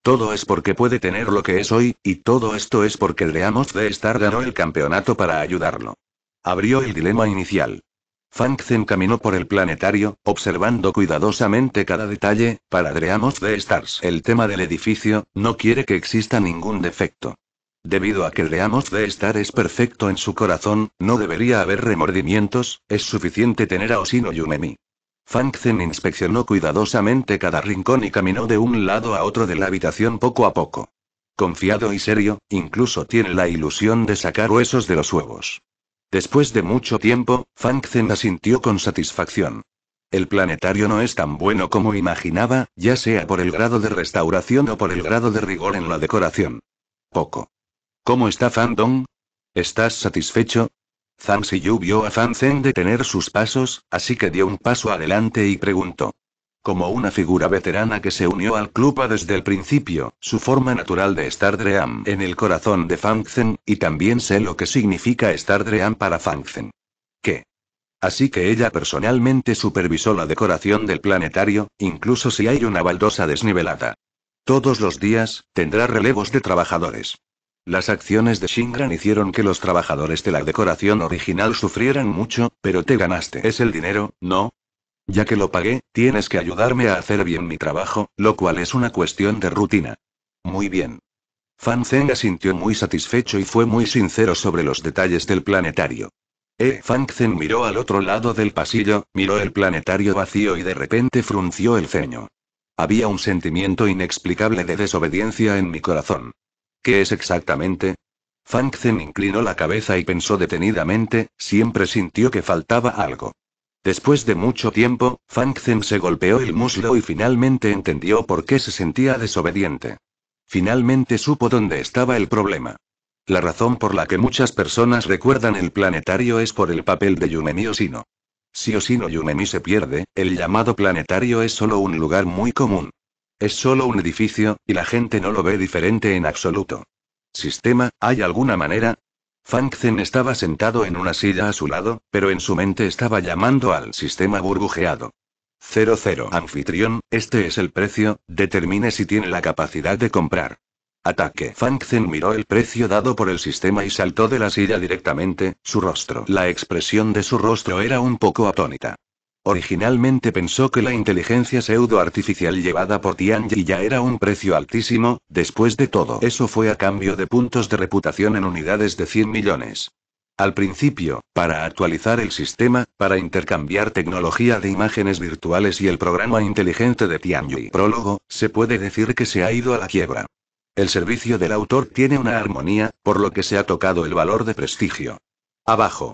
Todo es porque puede tener lo que es hoy, y todo esto es porque Dreamos de Star ganó el campeonato para ayudarlo. Abrió el dilema inicial. Zen caminó por el planetario, observando cuidadosamente cada detalle, para Dreamos de Stars. El tema del edificio, no quiere que exista ningún defecto. Debido a que el Leamos de estar es perfecto en su corazón, no debería haber remordimientos, es suficiente tener a Osino Yumemi. Fang Zen inspeccionó cuidadosamente cada rincón y caminó de un lado a otro de la habitación poco a poco. Confiado y serio, incluso tiene la ilusión de sacar huesos de los huevos. Después de mucho tiempo, Fang Zen asintió con satisfacción. El planetario no es tan bueno como imaginaba, ya sea por el grado de restauración o por el grado de rigor en la decoración. Poco. ¿Cómo está Fan Dong? ¿Estás satisfecho? Zhang Yu vio a Fan de detener sus pasos, así que dio un paso adelante y preguntó. Como una figura veterana que se unió al club desde el principio, su forma natural de estar Dream en el corazón de Zen, y también sé lo que significa estar Dream para Zen. ¿Qué? Así que ella personalmente supervisó la decoración del planetario, incluso si hay una baldosa desnivelada. Todos los días, tendrá relevos de trabajadores. Las acciones de Shingran hicieron que los trabajadores de la decoración original sufrieran mucho, pero te ganaste es el dinero, ¿no? Ya que lo pagué, tienes que ayudarme a hacer bien mi trabajo, lo cual es una cuestión de rutina. Muy bien. Fan Zeng sintió muy satisfecho y fue muy sincero sobre los detalles del planetario. Eh, Fan miró al otro lado del pasillo, miró el planetario vacío y de repente frunció el ceño. Había un sentimiento inexplicable de desobediencia en mi corazón. ¿Qué es exactamente? Fang Zen inclinó la cabeza y pensó detenidamente, siempre sintió que faltaba algo. Después de mucho tiempo, Fang Zen se golpeó el muslo y finalmente entendió por qué se sentía desobediente. Finalmente supo dónde estaba el problema. La razón por la que muchas personas recuerdan el planetario es por el papel de Yumemi Osino. Si Osino Yumemi se pierde, el llamado planetario es solo un lugar muy común. Es solo un edificio, y la gente no lo ve diferente en absoluto. Sistema, ¿hay alguna manera? Zen estaba sentado en una silla a su lado, pero en su mente estaba llamando al sistema burbujeado. 00 Anfitrión, este es el precio, determine si tiene la capacidad de comprar. Ataque. Zen miró el precio dado por el sistema y saltó de la silla directamente, su rostro. La expresión de su rostro era un poco atónita. Originalmente pensó que la inteligencia pseudo-artificial llevada por Tianyi ya era un precio altísimo, después de todo eso fue a cambio de puntos de reputación en unidades de 100 millones. Al principio, para actualizar el sistema, para intercambiar tecnología de imágenes virtuales y el programa inteligente de Tianyi Prólogo, se puede decir que se ha ido a la quiebra. El servicio del autor tiene una armonía, por lo que se ha tocado el valor de prestigio. Abajo.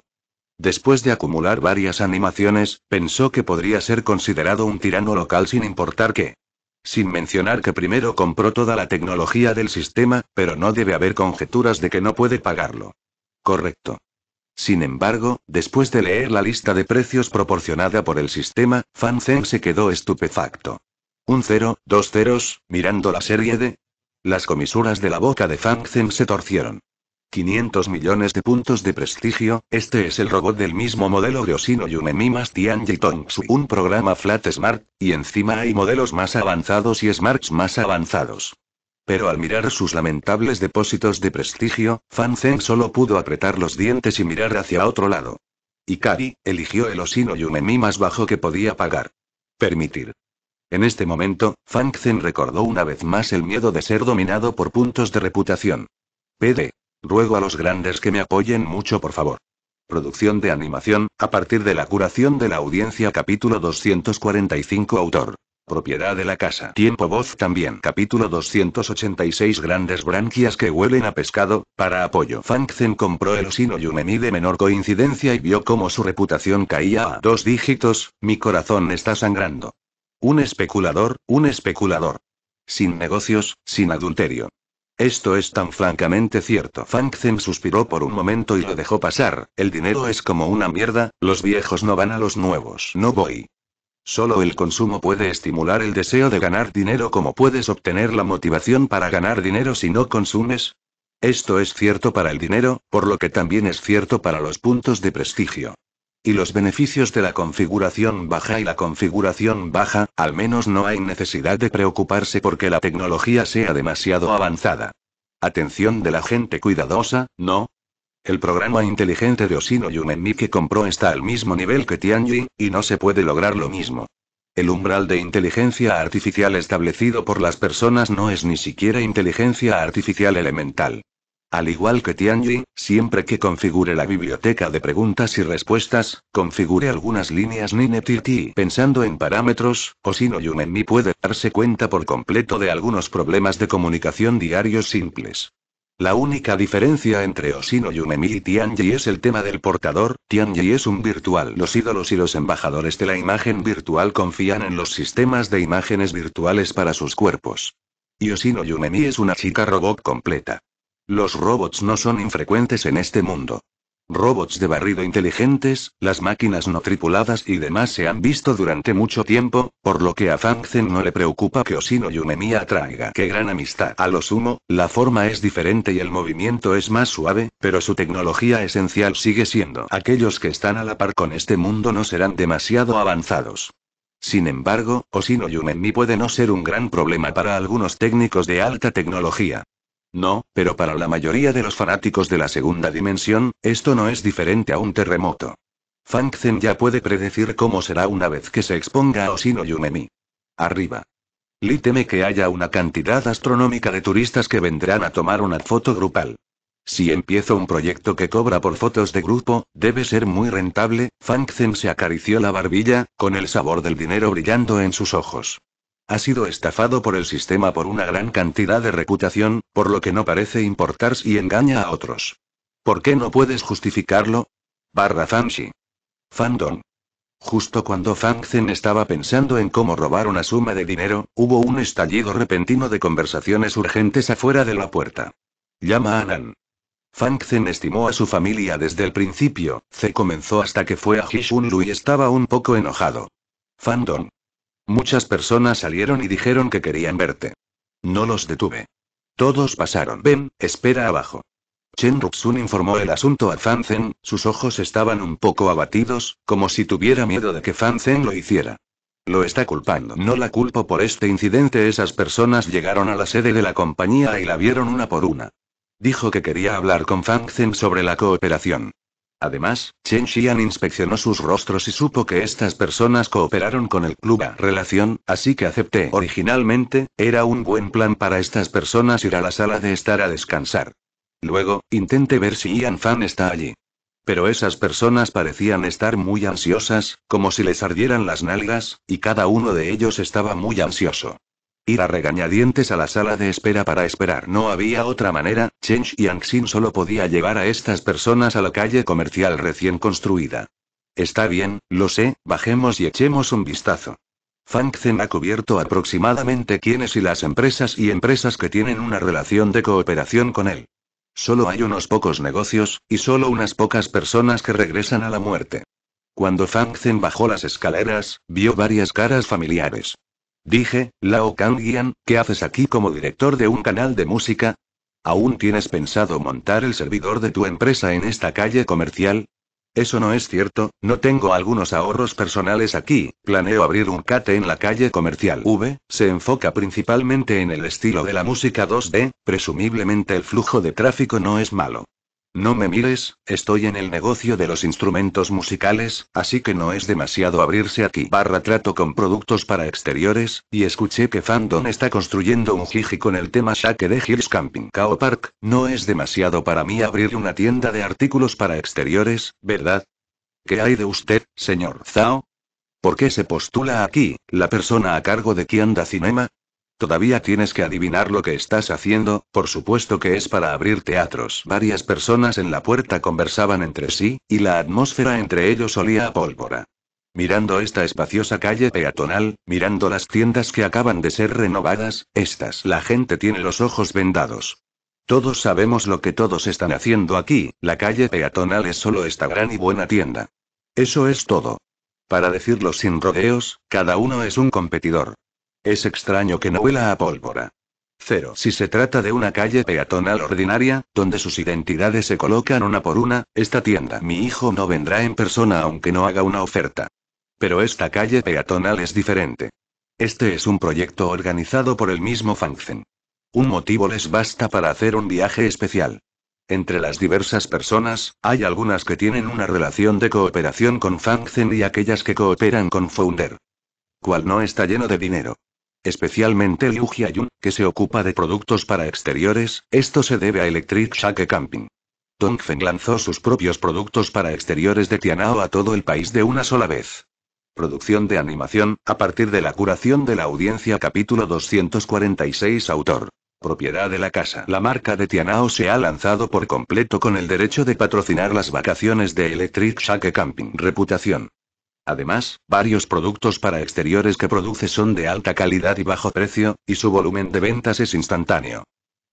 Después de acumular varias animaciones, pensó que podría ser considerado un tirano local sin importar qué. Sin mencionar que primero compró toda la tecnología del sistema, pero no debe haber conjeturas de que no puede pagarlo. Correcto. Sin embargo, después de leer la lista de precios proporcionada por el sistema, Fan Zeng se quedó estupefacto. Un cero, dos ceros, mirando la serie de... Las comisuras de la boca de Fan Zeng se torcieron. 500 millones de puntos de prestigio, este es el robot del mismo modelo de Osino más Tianji Tongsu, un programa Flat Smart, y encima hay modelos más avanzados y Smarts más avanzados. Pero al mirar sus lamentables depósitos de prestigio, Fan Zeng solo pudo apretar los dientes y mirar hacia otro lado. Ikari, eligió el Osino Yumemi más bajo que podía pagar. Permitir. En este momento, Fang Zen recordó una vez más el miedo de ser dominado por puntos de reputación. PD, Ruego a los grandes que me apoyen mucho por favor. Producción de animación, a partir de la curación de la audiencia capítulo 245 autor. Propiedad de la casa. Tiempo voz también. Capítulo 286 Grandes branquias que huelen a pescado, para apoyo. Fankzen compró el osino Yumeni de menor coincidencia y vio cómo su reputación caía a dos dígitos, mi corazón está sangrando. Un especulador, un especulador. Sin negocios, sin adulterio. Esto es tan francamente cierto. Zem suspiró por un momento y lo dejó pasar. El dinero es como una mierda, los viejos no van a los nuevos. No voy. Solo el consumo puede estimular el deseo de ganar dinero como puedes obtener la motivación para ganar dinero si no consumes. Esto es cierto para el dinero, por lo que también es cierto para los puntos de prestigio y los beneficios de la configuración baja y la configuración baja, al menos no hay necesidad de preocuparse porque la tecnología sea demasiado avanzada. Atención de la gente cuidadosa, ¿no? El programa inteligente de Osino Yumenmi que compró está al mismo nivel que Tianyi, y no se puede lograr lo mismo. El umbral de inteligencia artificial establecido por las personas no es ni siquiera inteligencia artificial elemental. Al igual que Tianyi, siempre que configure la biblioteca de preguntas y respuestas, configure algunas líneas T pensando en parámetros, o Yumemi puede darse cuenta por completo de algunos problemas de comunicación diarios simples. La única diferencia entre Osino Yumemi y Tianji es el tema del portador, Tianji es un virtual. Los ídolos y los embajadores de la imagen virtual confían en los sistemas de imágenes virtuales para sus cuerpos. Y Osino Yumemi es una chica robot completa. Los robots no son infrecuentes en este mundo. Robots de barrido inteligentes, las máquinas no tripuladas y demás se han visto durante mucho tiempo, por lo que a Fangzen no le preocupa que Osino Yumemi atraiga Qué gran amistad. A lo sumo, la forma es diferente y el movimiento es más suave, pero su tecnología esencial sigue siendo. Aquellos que están a la par con este mundo no serán demasiado avanzados. Sin embargo, Osino Yumemi puede no ser un gran problema para algunos técnicos de alta tecnología. No, pero para la mayoría de los fanáticos de la segunda dimensión, esto no es diferente a un terremoto. Zen ya puede predecir cómo será una vez que se exponga a Osino Yumemi. Arriba. Líteme que haya una cantidad astronómica de turistas que vendrán a tomar una foto grupal. Si empiezo un proyecto que cobra por fotos de grupo, debe ser muy rentable. Zen se acarició la barbilla, con el sabor del dinero brillando en sus ojos. Ha sido estafado por el sistema por una gran cantidad de reputación, por lo que no parece importar si engaña a otros. ¿Por qué no puedes justificarlo? Barra fan Fandong. Justo cuando Zen estaba pensando en cómo robar una suma de dinero, hubo un estallido repentino de conversaciones urgentes afuera de la puerta. Llama a Anan. Zen estimó a su familia desde el principio, se comenzó hasta que fue a Hishunlu y estaba un poco enojado. Fandong. Muchas personas salieron y dijeron que querían verte. No los detuve. Todos pasaron. Ven, espera abajo. Chen Ruxun informó el asunto a Fan Zhen, sus ojos estaban un poco abatidos, como si tuviera miedo de que Fan Zhen lo hiciera. Lo está culpando. No la culpo por este incidente. Esas personas llegaron a la sede de la compañía y la vieron una por una. Dijo que quería hablar con Fan Zhen sobre la cooperación. Además, Chen Xian inspeccionó sus rostros y supo que estas personas cooperaron con el club a relación, así que acepté originalmente, era un buen plan para estas personas ir a la sala de estar a descansar. Luego, intenté ver si Ian Fan está allí. Pero esas personas parecían estar muy ansiosas, como si les ardieran las nalgas, y cada uno de ellos estaba muy ansioso. Ir a regañadientes a la sala de espera para esperar. No había otra manera, Chen Yangxin solo podía llevar a estas personas a la calle comercial recién construida. Está bien, lo sé, bajemos y echemos un vistazo. Zhen ha cubierto aproximadamente quiénes y las empresas y empresas que tienen una relación de cooperación con él. Solo hay unos pocos negocios, y solo unas pocas personas que regresan a la muerte. Cuando Zhen bajó las escaleras, vio varias caras familiares. Dije, Lao kang ¿qué haces aquí como director de un canal de música? ¿Aún tienes pensado montar el servidor de tu empresa en esta calle comercial? Eso no es cierto, no tengo algunos ahorros personales aquí, planeo abrir un cate en la calle comercial. V, se enfoca principalmente en el estilo de la música 2D, presumiblemente el flujo de tráfico no es malo. No me mires, estoy en el negocio de los instrumentos musicales, así que no es demasiado abrirse aquí. Barra trato con productos para exteriores, y escuché que Fandon está construyendo un jiji con el tema Shake de Hills Camping Cow Park, no es demasiado para mí abrir una tienda de artículos para exteriores, ¿verdad? ¿Qué hay de usted, señor Zhao? ¿Por qué se postula aquí, la persona a cargo de Kianda Cinema? Todavía tienes que adivinar lo que estás haciendo, por supuesto que es para abrir teatros. Varias personas en la puerta conversaban entre sí, y la atmósfera entre ellos olía a pólvora. Mirando esta espaciosa calle peatonal, mirando las tiendas que acaban de ser renovadas, estas la gente tiene los ojos vendados. Todos sabemos lo que todos están haciendo aquí, la calle peatonal es solo esta gran y buena tienda. Eso es todo. Para decirlo sin rodeos, cada uno es un competidor. Es extraño que no huela a pólvora. Cero. Si se trata de una calle peatonal ordinaria, donde sus identidades se colocan una por una, esta tienda mi hijo no vendrá en persona aunque no haga una oferta. Pero esta calle peatonal es diferente. Este es un proyecto organizado por el mismo Fangzen. Un motivo les basta para hacer un viaje especial. Entre las diversas personas, hay algunas que tienen una relación de cooperación con Fangzen y aquellas que cooperan con Founder. Cual no está lleno de dinero especialmente Liu Jiayun, que se ocupa de productos para exteriores, esto se debe a Electric Shack Camping. Feng lanzó sus propios productos para exteriores de Tianao a todo el país de una sola vez. Producción de animación, a partir de la curación de la audiencia capítulo 246 autor. Propiedad de la casa. La marca de Tianao se ha lanzado por completo con el derecho de patrocinar las vacaciones de Electric Shack Camping. Reputación. Además, varios productos para exteriores que produce son de alta calidad y bajo precio, y su volumen de ventas es instantáneo.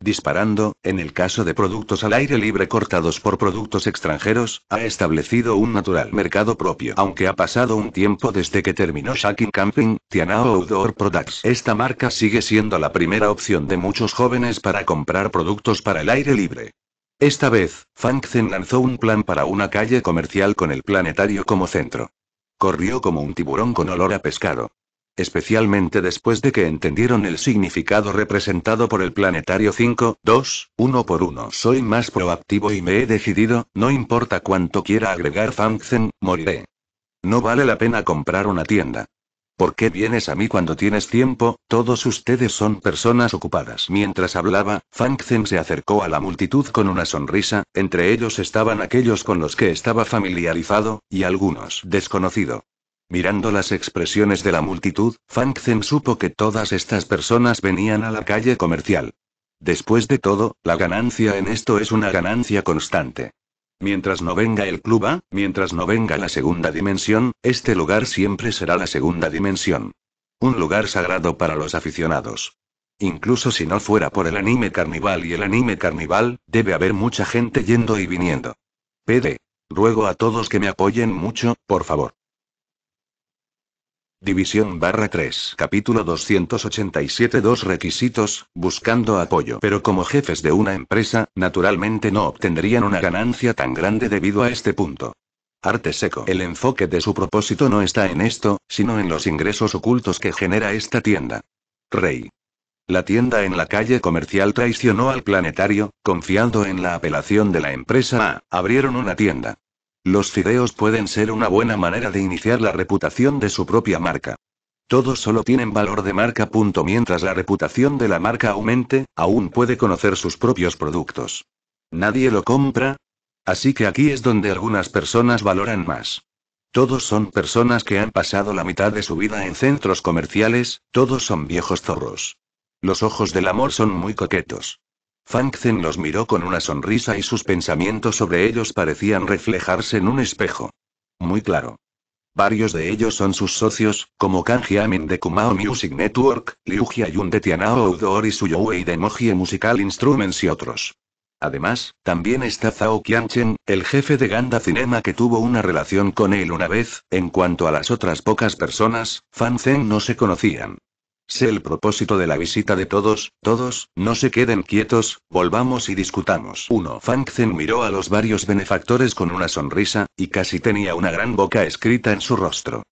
Disparando, en el caso de productos al aire libre cortados por productos extranjeros, ha establecido un natural mercado propio. Aunque ha pasado un tiempo desde que terminó Shacking Camping, Tianao Outdoor Products. Esta marca sigue siendo la primera opción de muchos jóvenes para comprar productos para el aire libre. Esta vez, Fangzen lanzó un plan para una calle comercial con el planetario como centro. Corrió como un tiburón con olor a pescado. Especialmente después de que entendieron el significado representado por el planetario 5, 2, 1 por 1. Soy más proactivo y me he decidido, no importa cuánto quiera agregar Fangzen, moriré. No vale la pena comprar una tienda. ¿Por qué vienes a mí cuando tienes tiempo? Todos ustedes son personas ocupadas. Mientras hablaba, Fang Zhen se acercó a la multitud con una sonrisa, entre ellos estaban aquellos con los que estaba familiarizado, y algunos desconocido. Mirando las expresiones de la multitud, Fang Zhen supo que todas estas personas venían a la calle comercial. Después de todo, la ganancia en esto es una ganancia constante. Mientras no venga el club A, mientras no venga la segunda dimensión, este lugar siempre será la segunda dimensión. Un lugar sagrado para los aficionados. Incluso si no fuera por el anime carnival y el anime carnival, debe haber mucha gente yendo y viniendo. Pede, Ruego a todos que me apoyen mucho, por favor. División barra 3. Capítulo 287. Dos requisitos, buscando apoyo. Pero como jefes de una empresa, naturalmente no obtendrían una ganancia tan grande debido a este punto. Arte seco. El enfoque de su propósito no está en esto, sino en los ingresos ocultos que genera esta tienda. Rey. La tienda en la calle comercial traicionó al planetario, confiando en la apelación de la empresa A, abrieron una tienda. Los fideos pueden ser una buena manera de iniciar la reputación de su propia marca. Todos solo tienen valor de marca. Mientras la reputación de la marca aumente, aún puede conocer sus propios productos. Nadie lo compra. Así que aquí es donde algunas personas valoran más. Todos son personas que han pasado la mitad de su vida en centros comerciales, todos son viejos zorros. Los ojos del amor son muy coquetos. Fang Zhen los miró con una sonrisa y sus pensamientos sobre ellos parecían reflejarse en un espejo. Muy claro. Varios de ellos son sus socios, como Kang Amin de Kumao Music Network, Liu Jiayun de Tianao Outdoor y Youwei de Moji Musical Instruments y otros. Además, también está Zhao Qianchen, el jefe de Ganda Cinema que tuvo una relación con él una vez. En cuanto a las otras pocas personas, Fan Zen no se conocían. Sé el propósito de la visita de todos, todos, no se queden quietos, volvamos y discutamos. Uno. Zhen miró a los varios benefactores con una sonrisa, y casi tenía una gran boca escrita en su rostro.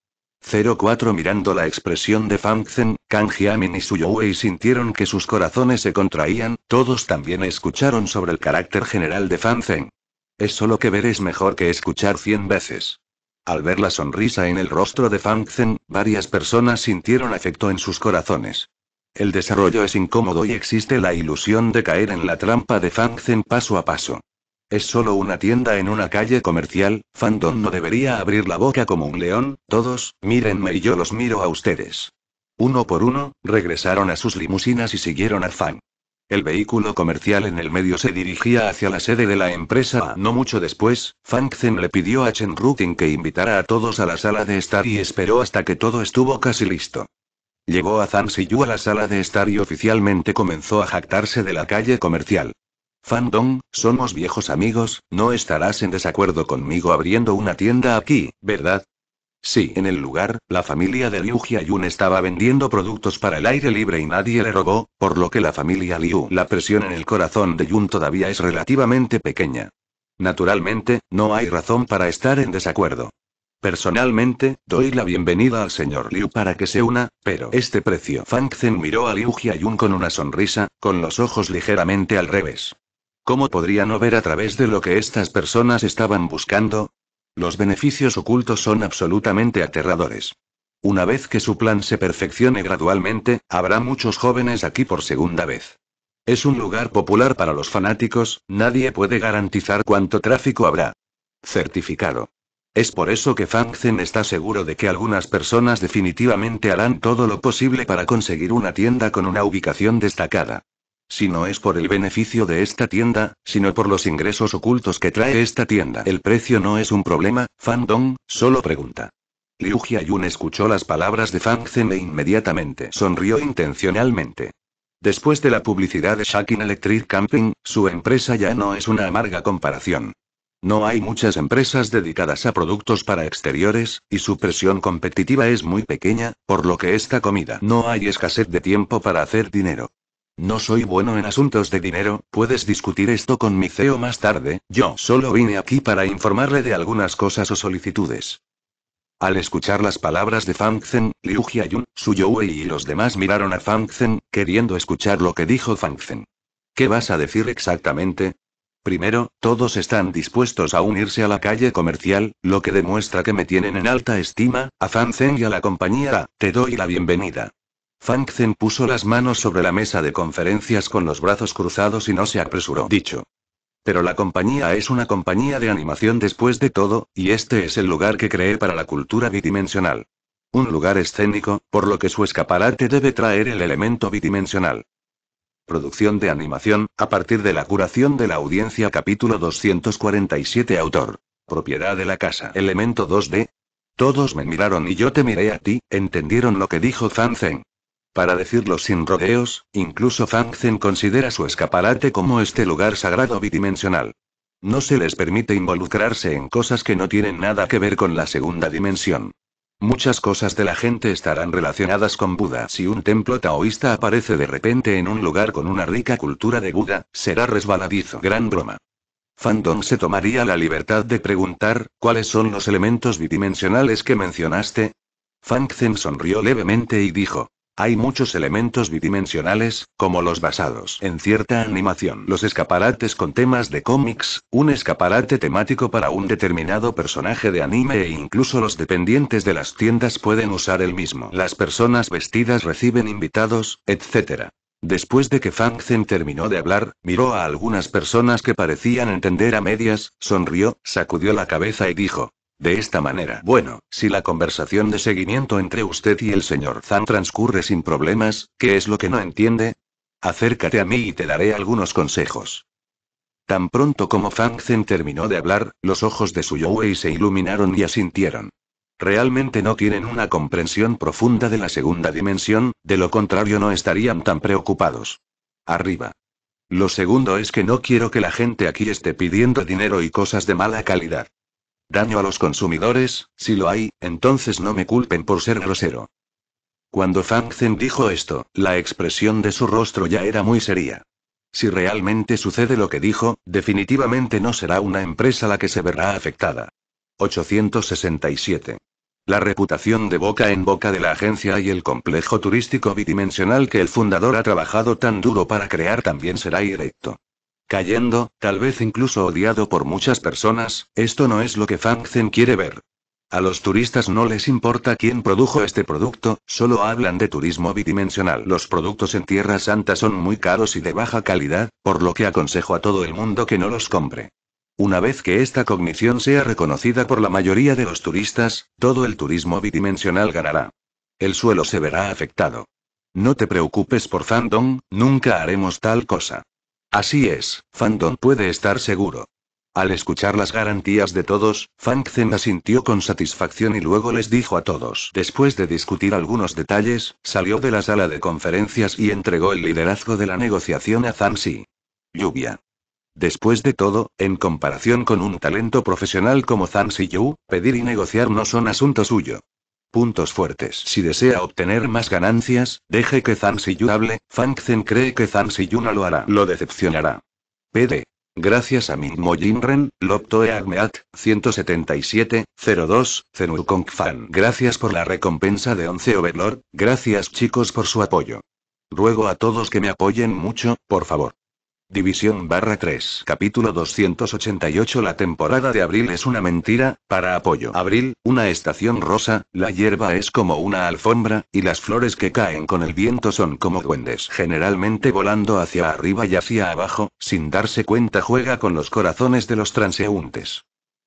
04 Mirando la expresión de Zhen, Kang Jiamin y Youwei sintieron que sus corazones se contraían, todos también escucharon sobre el carácter general de Zhen. Es solo que ver es mejor que escuchar cien veces. Al ver la sonrisa en el rostro de Zhen, varias personas sintieron afecto en sus corazones. El desarrollo es incómodo y existe la ilusión de caer en la trampa de Zhen paso a paso. Es solo una tienda en una calle comercial, Fangdon no debería abrir la boca como un león, todos, mírenme y yo los miro a ustedes. Uno por uno, regresaron a sus limusinas y siguieron a Fang. El vehículo comercial en el medio se dirigía hacia la sede de la empresa. No mucho después, Fang Zhen le pidió a Chen Rutin que invitara a todos a la sala de estar y esperó hasta que todo estuvo casi listo. Llegó a Zhang Siyu a la sala de estar y oficialmente comenzó a jactarse de la calle comercial. Dong, somos viejos amigos, no estarás en desacuerdo conmigo abriendo una tienda aquí, ¿verdad? Sí, en el lugar, la familia de Liu Jiayun estaba vendiendo productos para el aire libre y nadie le robó, por lo que la familia Liu. La presión en el corazón de Yun todavía es relativamente pequeña. Naturalmente, no hay razón para estar en desacuerdo. Personalmente, doy la bienvenida al señor Liu para que se una, pero este precio. Fang Zhen miró a Liu Jiayun con una sonrisa, con los ojos ligeramente al revés. ¿Cómo podría no ver a través de lo que estas personas estaban buscando? Los beneficios ocultos son absolutamente aterradores. Una vez que su plan se perfeccione gradualmente, habrá muchos jóvenes aquí por segunda vez. Es un lugar popular para los fanáticos, nadie puede garantizar cuánto tráfico habrá. Certificado. Es por eso que Fangzen está seguro de que algunas personas definitivamente harán todo lo posible para conseguir una tienda con una ubicación destacada. Si no es por el beneficio de esta tienda, sino por los ingresos ocultos que trae esta tienda. El precio no es un problema, Fan Dong, solo pregunta. Liu Jiayun escuchó las palabras de Fang Zen e inmediatamente sonrió intencionalmente. Después de la publicidad de Shakin Electric Camping, su empresa ya no es una amarga comparación. No hay muchas empresas dedicadas a productos para exteriores, y su presión competitiva es muy pequeña, por lo que esta comida no hay escasez de tiempo para hacer dinero. No soy bueno en asuntos de dinero, puedes discutir esto con mi CEO más tarde, yo solo vine aquí para informarle de algunas cosas o solicitudes. Al escuchar las palabras de Fang Zhen, Liu Jiayun, Su Youwei y los demás miraron a Fang Zhen, queriendo escuchar lo que dijo Fang Zhen. ¿Qué vas a decir exactamente? Primero, todos están dispuestos a unirse a la calle comercial, lo que demuestra que me tienen en alta estima, a Fang Zhen y a la compañía, te doy la bienvenida. Fang Zhen puso las manos sobre la mesa de conferencias con los brazos cruzados y no se apresuró. Dicho. Pero la compañía es una compañía de animación después de todo, y este es el lugar que creé para la cultura bidimensional. Un lugar escénico, por lo que su escaparate debe traer el elemento bidimensional. Producción de animación, a partir de la curación de la audiencia capítulo 247 autor. Propiedad de la casa. Elemento 2D. Todos me miraron y yo te miré a ti, entendieron lo que dijo Fan para decirlo sin rodeos, incluso Zen considera su escaparate como este lugar sagrado bidimensional. No se les permite involucrarse en cosas que no tienen nada que ver con la segunda dimensión. Muchas cosas de la gente estarán relacionadas con Buda. Si un templo taoísta aparece de repente en un lugar con una rica cultura de Buda, será resbaladizo. Gran broma. Fandom se tomaría la libertad de preguntar, ¿cuáles son los elementos bidimensionales que mencionaste? Zen sonrió levemente y dijo, hay muchos elementos bidimensionales, como los basados en cierta animación, los escaparates con temas de cómics, un escaparate temático para un determinado personaje de anime e incluso los dependientes de las tiendas pueden usar el mismo. Las personas vestidas reciben invitados, etc. Después de que Fang Zhen terminó de hablar, miró a algunas personas que parecían entender a medias, sonrió, sacudió la cabeza y dijo, de esta manera, bueno, si la conversación de seguimiento entre usted y el señor Zhang transcurre sin problemas, ¿qué es lo que no entiende? Acércate a mí y te daré algunos consejos. Tan pronto como Fang Zhen terminó de hablar, los ojos de su Suyouei se iluminaron y asintieron. Realmente no tienen una comprensión profunda de la segunda dimensión, de lo contrario no estarían tan preocupados. Arriba. Lo segundo es que no quiero que la gente aquí esté pidiendo dinero y cosas de mala calidad. Daño a los consumidores, si lo hay, entonces no me culpen por ser grosero. Cuando Fang dijo esto, la expresión de su rostro ya era muy seria. Si realmente sucede lo que dijo, definitivamente no será una empresa la que se verá afectada. 867. La reputación de boca en boca de la agencia y el complejo turístico bidimensional que el fundador ha trabajado tan duro para crear también será directo. Cayendo, tal vez incluso odiado por muchas personas, esto no es lo que Zen quiere ver. A los turistas no les importa quién produjo este producto, solo hablan de turismo bidimensional. Los productos en Tierra Santa son muy caros y de baja calidad, por lo que aconsejo a todo el mundo que no los compre. Una vez que esta cognición sea reconocida por la mayoría de los turistas, todo el turismo bidimensional ganará. El suelo se verá afectado. No te preocupes por Fandom, nunca haremos tal cosa. Así es, Fandon puede estar seguro. Al escuchar las garantías de todos, Fang Zhen asintió con satisfacción y luego les dijo a todos. Después de discutir algunos detalles, salió de la sala de conferencias y entregó el liderazgo de la negociación a Zansi. Lluvia. Después de todo, en comparación con un talento profesional como Zansi Yu, pedir y negociar no son asunto suyo. Puntos fuertes. Si desea obtener más ganancias, deje que Zhang Siyu hable. Fang Zen cree que Zhang Siyu no lo hará. Lo decepcionará. PD. Gracias a Mingmo Jinren, Loptoe Agmeat, 177, 02, Fan. Gracias por la recompensa de 11 Overlord, gracias chicos por su apoyo. Ruego a todos que me apoyen mucho, por favor. División barra 3. Capítulo 288 La temporada de abril es una mentira, para apoyo. Abril, una estación rosa, la hierba es como una alfombra, y las flores que caen con el viento son como duendes. Generalmente volando hacia arriba y hacia abajo, sin darse cuenta juega con los corazones de los transeúntes.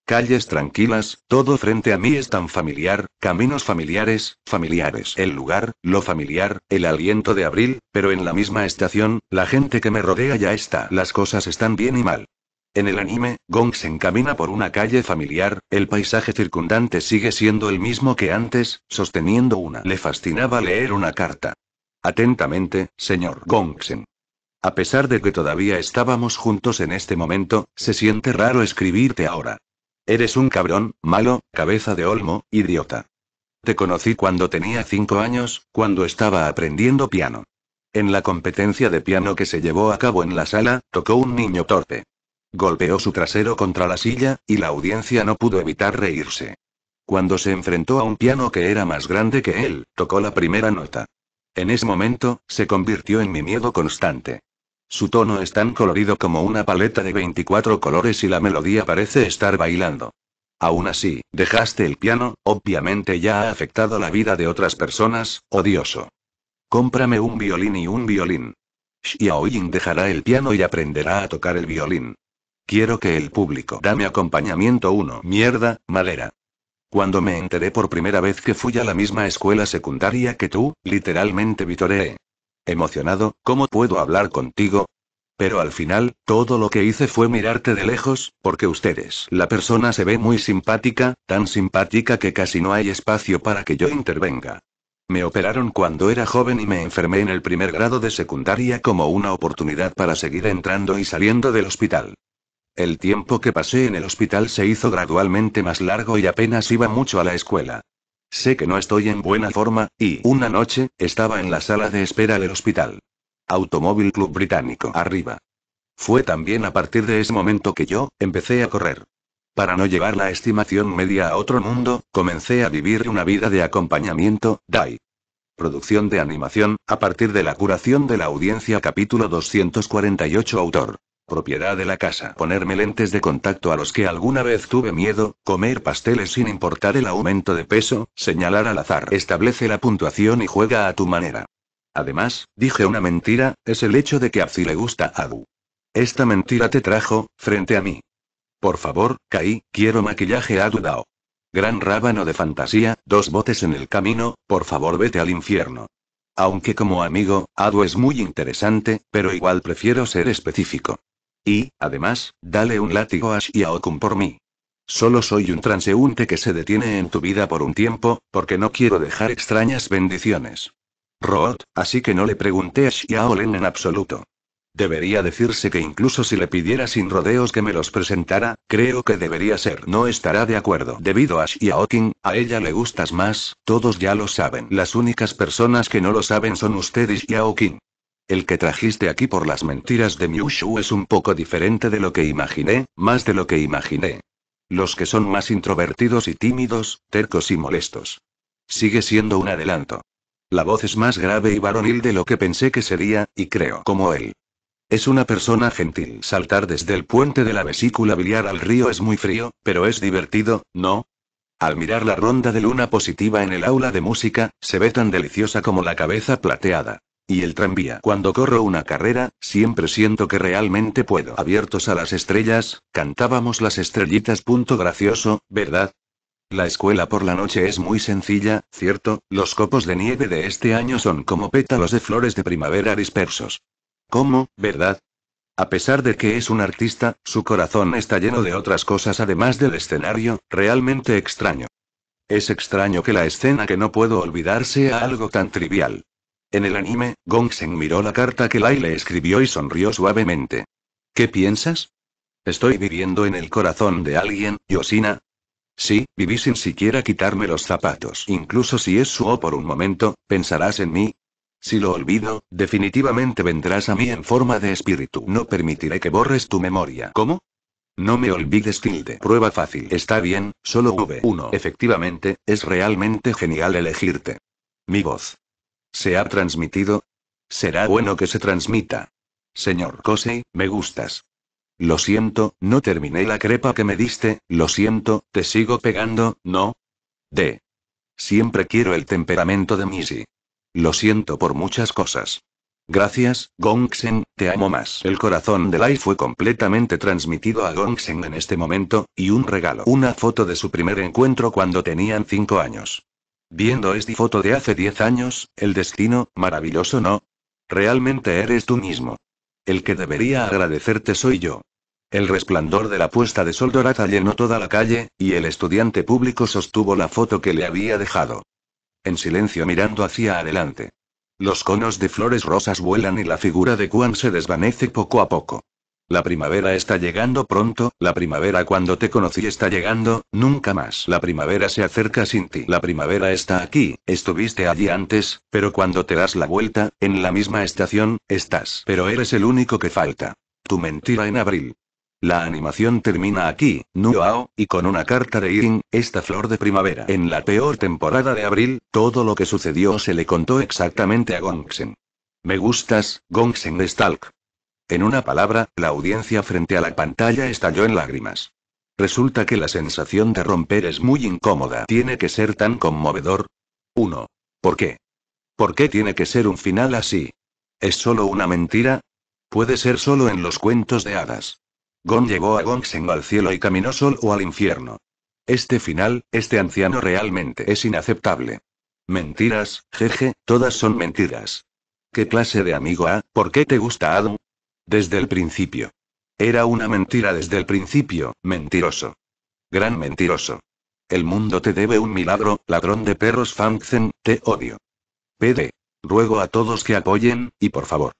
Calles tranquilas, todo frente a mí es tan familiar, caminos familiares, familiares. El lugar, lo familiar, el aliento de abril, pero en la misma estación, la gente que me rodea ya está. Las cosas están bien y mal. En el anime, Gongsen camina por una calle familiar, el paisaje circundante sigue siendo el mismo que antes, sosteniendo una. Le fascinaba leer una carta. Atentamente, señor Gongsen. A pesar de que todavía estábamos juntos en este momento, se siente raro escribirte ahora. Eres un cabrón, malo, cabeza de olmo, idiota. Te conocí cuando tenía cinco años, cuando estaba aprendiendo piano. En la competencia de piano que se llevó a cabo en la sala, tocó un niño torpe. Golpeó su trasero contra la silla, y la audiencia no pudo evitar reírse. Cuando se enfrentó a un piano que era más grande que él, tocó la primera nota. En ese momento, se convirtió en mi miedo constante. Su tono es tan colorido como una paleta de 24 colores y la melodía parece estar bailando. Aún así, dejaste el piano, obviamente ya ha afectado la vida de otras personas, odioso. Cómprame un violín y un violín. Ying dejará el piano y aprenderá a tocar el violín. Quiero que el público dame acompañamiento uno. Mierda, madera. Cuando me enteré por primera vez que fui a la misma escuela secundaria que tú, literalmente vitoreé. Emocionado, ¿cómo puedo hablar contigo? Pero al final, todo lo que hice fue mirarte de lejos, porque ustedes. La persona se ve muy simpática, tan simpática que casi no hay espacio para que yo intervenga. Me operaron cuando era joven y me enfermé en el primer grado de secundaria como una oportunidad para seguir entrando y saliendo del hospital. El tiempo que pasé en el hospital se hizo gradualmente más largo y apenas iba mucho a la escuela. Sé que no estoy en buena forma, y, una noche, estaba en la sala de espera del hospital. Automóvil Club Británico, arriba. Fue también a partir de ese momento que yo, empecé a correr. Para no llevar la estimación media a otro mundo, comencé a vivir una vida de acompañamiento, DAI. Producción de animación, a partir de la curación de la audiencia capítulo 248 autor propiedad de la casa, ponerme lentes de contacto a los que alguna vez tuve miedo, comer pasteles sin importar el aumento de peso, señalar al azar, establece la puntuación y juega a tu manera. Además, dije una mentira, es el hecho de que Apsi le gusta a Esta mentira te trajo, frente a mí. Por favor, Kai, quiero maquillaje a Dao. Gran rábano de fantasía, dos botes en el camino, por favor vete al infierno. Aunque como amigo, Adu es muy interesante, pero igual prefiero ser específico. Y, además, dale un látigo a Xiaokun por mí. Solo soy un transeúnte que se detiene en tu vida por un tiempo, porque no quiero dejar extrañas bendiciones. Roth, así que no le pregunté a Xiaolen en absoluto. Debería decirse que incluso si le pidiera sin rodeos que me los presentara, creo que debería ser. No estará de acuerdo. Debido a Xiaoqin, a ella le gustas más, todos ya lo saben. Las únicas personas que no lo saben son usted y okin el que trajiste aquí por las mentiras de Miushu es un poco diferente de lo que imaginé, más de lo que imaginé. Los que son más introvertidos y tímidos, tercos y molestos. Sigue siendo un adelanto. La voz es más grave y varonil de lo que pensé que sería, y creo como él. Es una persona gentil. Saltar desde el puente de la vesícula biliar al río es muy frío, pero es divertido, ¿no? Al mirar la ronda de luna positiva en el aula de música, se ve tan deliciosa como la cabeza plateada. Y el tranvía. Cuando corro una carrera, siempre siento que realmente puedo. Abiertos a las estrellas, cantábamos las estrellitas. Punto gracioso, ¿verdad? La escuela por la noche es muy sencilla, cierto, los copos de nieve de este año son como pétalos de flores de primavera dispersos. ¿Cómo, verdad? A pesar de que es un artista, su corazón está lleno de otras cosas además del escenario, realmente extraño. Es extraño que la escena que no puedo olvidar sea algo tan trivial. En el anime, Gongsen miró la carta que Lai le escribió y sonrió suavemente. ¿Qué piensas? Estoy viviendo en el corazón de alguien, Yosina. Sí, viví sin siquiera quitarme los zapatos. Incluso si es o por un momento, pensarás en mí, si lo olvido, definitivamente vendrás a mí en forma de espíritu. No permitiré que borres tu memoria. ¿Cómo? No me olvides, tilde. Prueba fácil. Está bien, solo V1. Efectivamente, es realmente genial elegirte. Mi voz. ¿Se ha transmitido? Será bueno que se transmita. Señor Kosei, me gustas. Lo siento, no terminé la crepa que me diste, lo siento, te sigo pegando, ¿no? D. Siempre quiero el temperamento de Missy. Lo siento por muchas cosas. Gracias, Gongxen, te amo más. El corazón de Lai fue completamente transmitido a Gongsen en este momento, y un regalo. Una foto de su primer encuentro cuando tenían 5 años. Viendo esta foto de hace 10 años, el destino, maravilloso no. Realmente eres tú mismo. El que debería agradecerte soy yo. El resplandor de la puesta de sol dorada llenó toda la calle, y el estudiante público sostuvo la foto que le había dejado. En silencio mirando hacia adelante. Los conos de flores rosas vuelan y la figura de Juan se desvanece poco a poco. La primavera está llegando pronto, la primavera cuando te conocí está llegando, nunca más. La primavera se acerca sin ti. La primavera está aquí, estuviste allí antes, pero cuando te das la vuelta, en la misma estación, estás. Pero eres el único que falta. Tu mentira en abril. La animación termina aquí, Nuao, y con una carta de Irin, esta flor de primavera. En la peor temporada de abril, todo lo que sucedió se le contó exactamente a Gongsen. Me gustas, Gongsen Stalk. En una palabra, la audiencia frente a la pantalla estalló en lágrimas. Resulta que la sensación de romper es muy incómoda. Tiene que ser tan conmovedor. 1. ¿Por qué? ¿Por qué tiene que ser un final así? ¿Es solo una mentira? Puede ser solo en los cuentos de hadas. Gon llegó a Gongseng al cielo y caminó solo al infierno. Este final, este anciano realmente es inaceptable. Mentiras, jeje, todas son mentiras. ¿Qué clase de amigo ha? Ah? ¿Por qué te gusta Adam? Desde el principio. Era una mentira desde el principio, mentiroso. Gran mentiroso. El mundo te debe un milagro, ladrón de perros Fangzen, te odio. PD. Ruego a todos que apoyen, y por favor.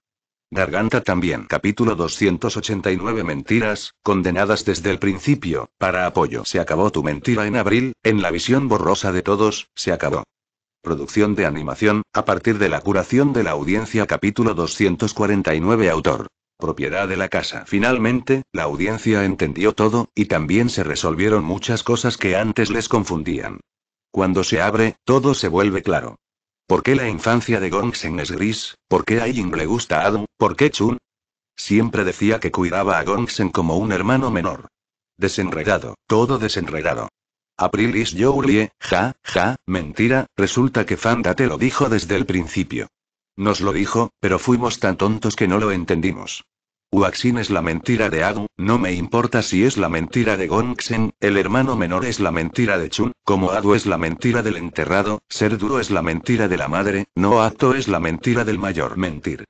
Garganta también. Capítulo 289 Mentiras, condenadas desde el principio, para apoyo. Se acabó tu mentira en abril, en la visión borrosa de todos, se acabó. Producción de animación, a partir de la curación de la audiencia capítulo 249 Autor propiedad de la casa. Finalmente, la audiencia entendió todo, y también se resolvieron muchas cosas que antes les confundían. Cuando se abre, todo se vuelve claro. ¿Por qué la infancia de Gongsen es gris? ¿Por qué a Ying le gusta Adam? ¿Por qué Chun? Siempre decía que cuidaba a Gongsen como un hermano menor. Desenredado, todo desenredado. Aprilis Joulie, ja, ja, mentira, resulta que Fanda te lo dijo desde el principio. Nos lo dijo, pero fuimos tan tontos que no lo entendimos. Huaxin es la mentira de Adu, no me importa si es la mentira de Gongxen, el hermano menor es la mentira de Chun, como Adu es la mentira del enterrado, ser duro es la mentira de la madre, no acto es la mentira del mayor mentir.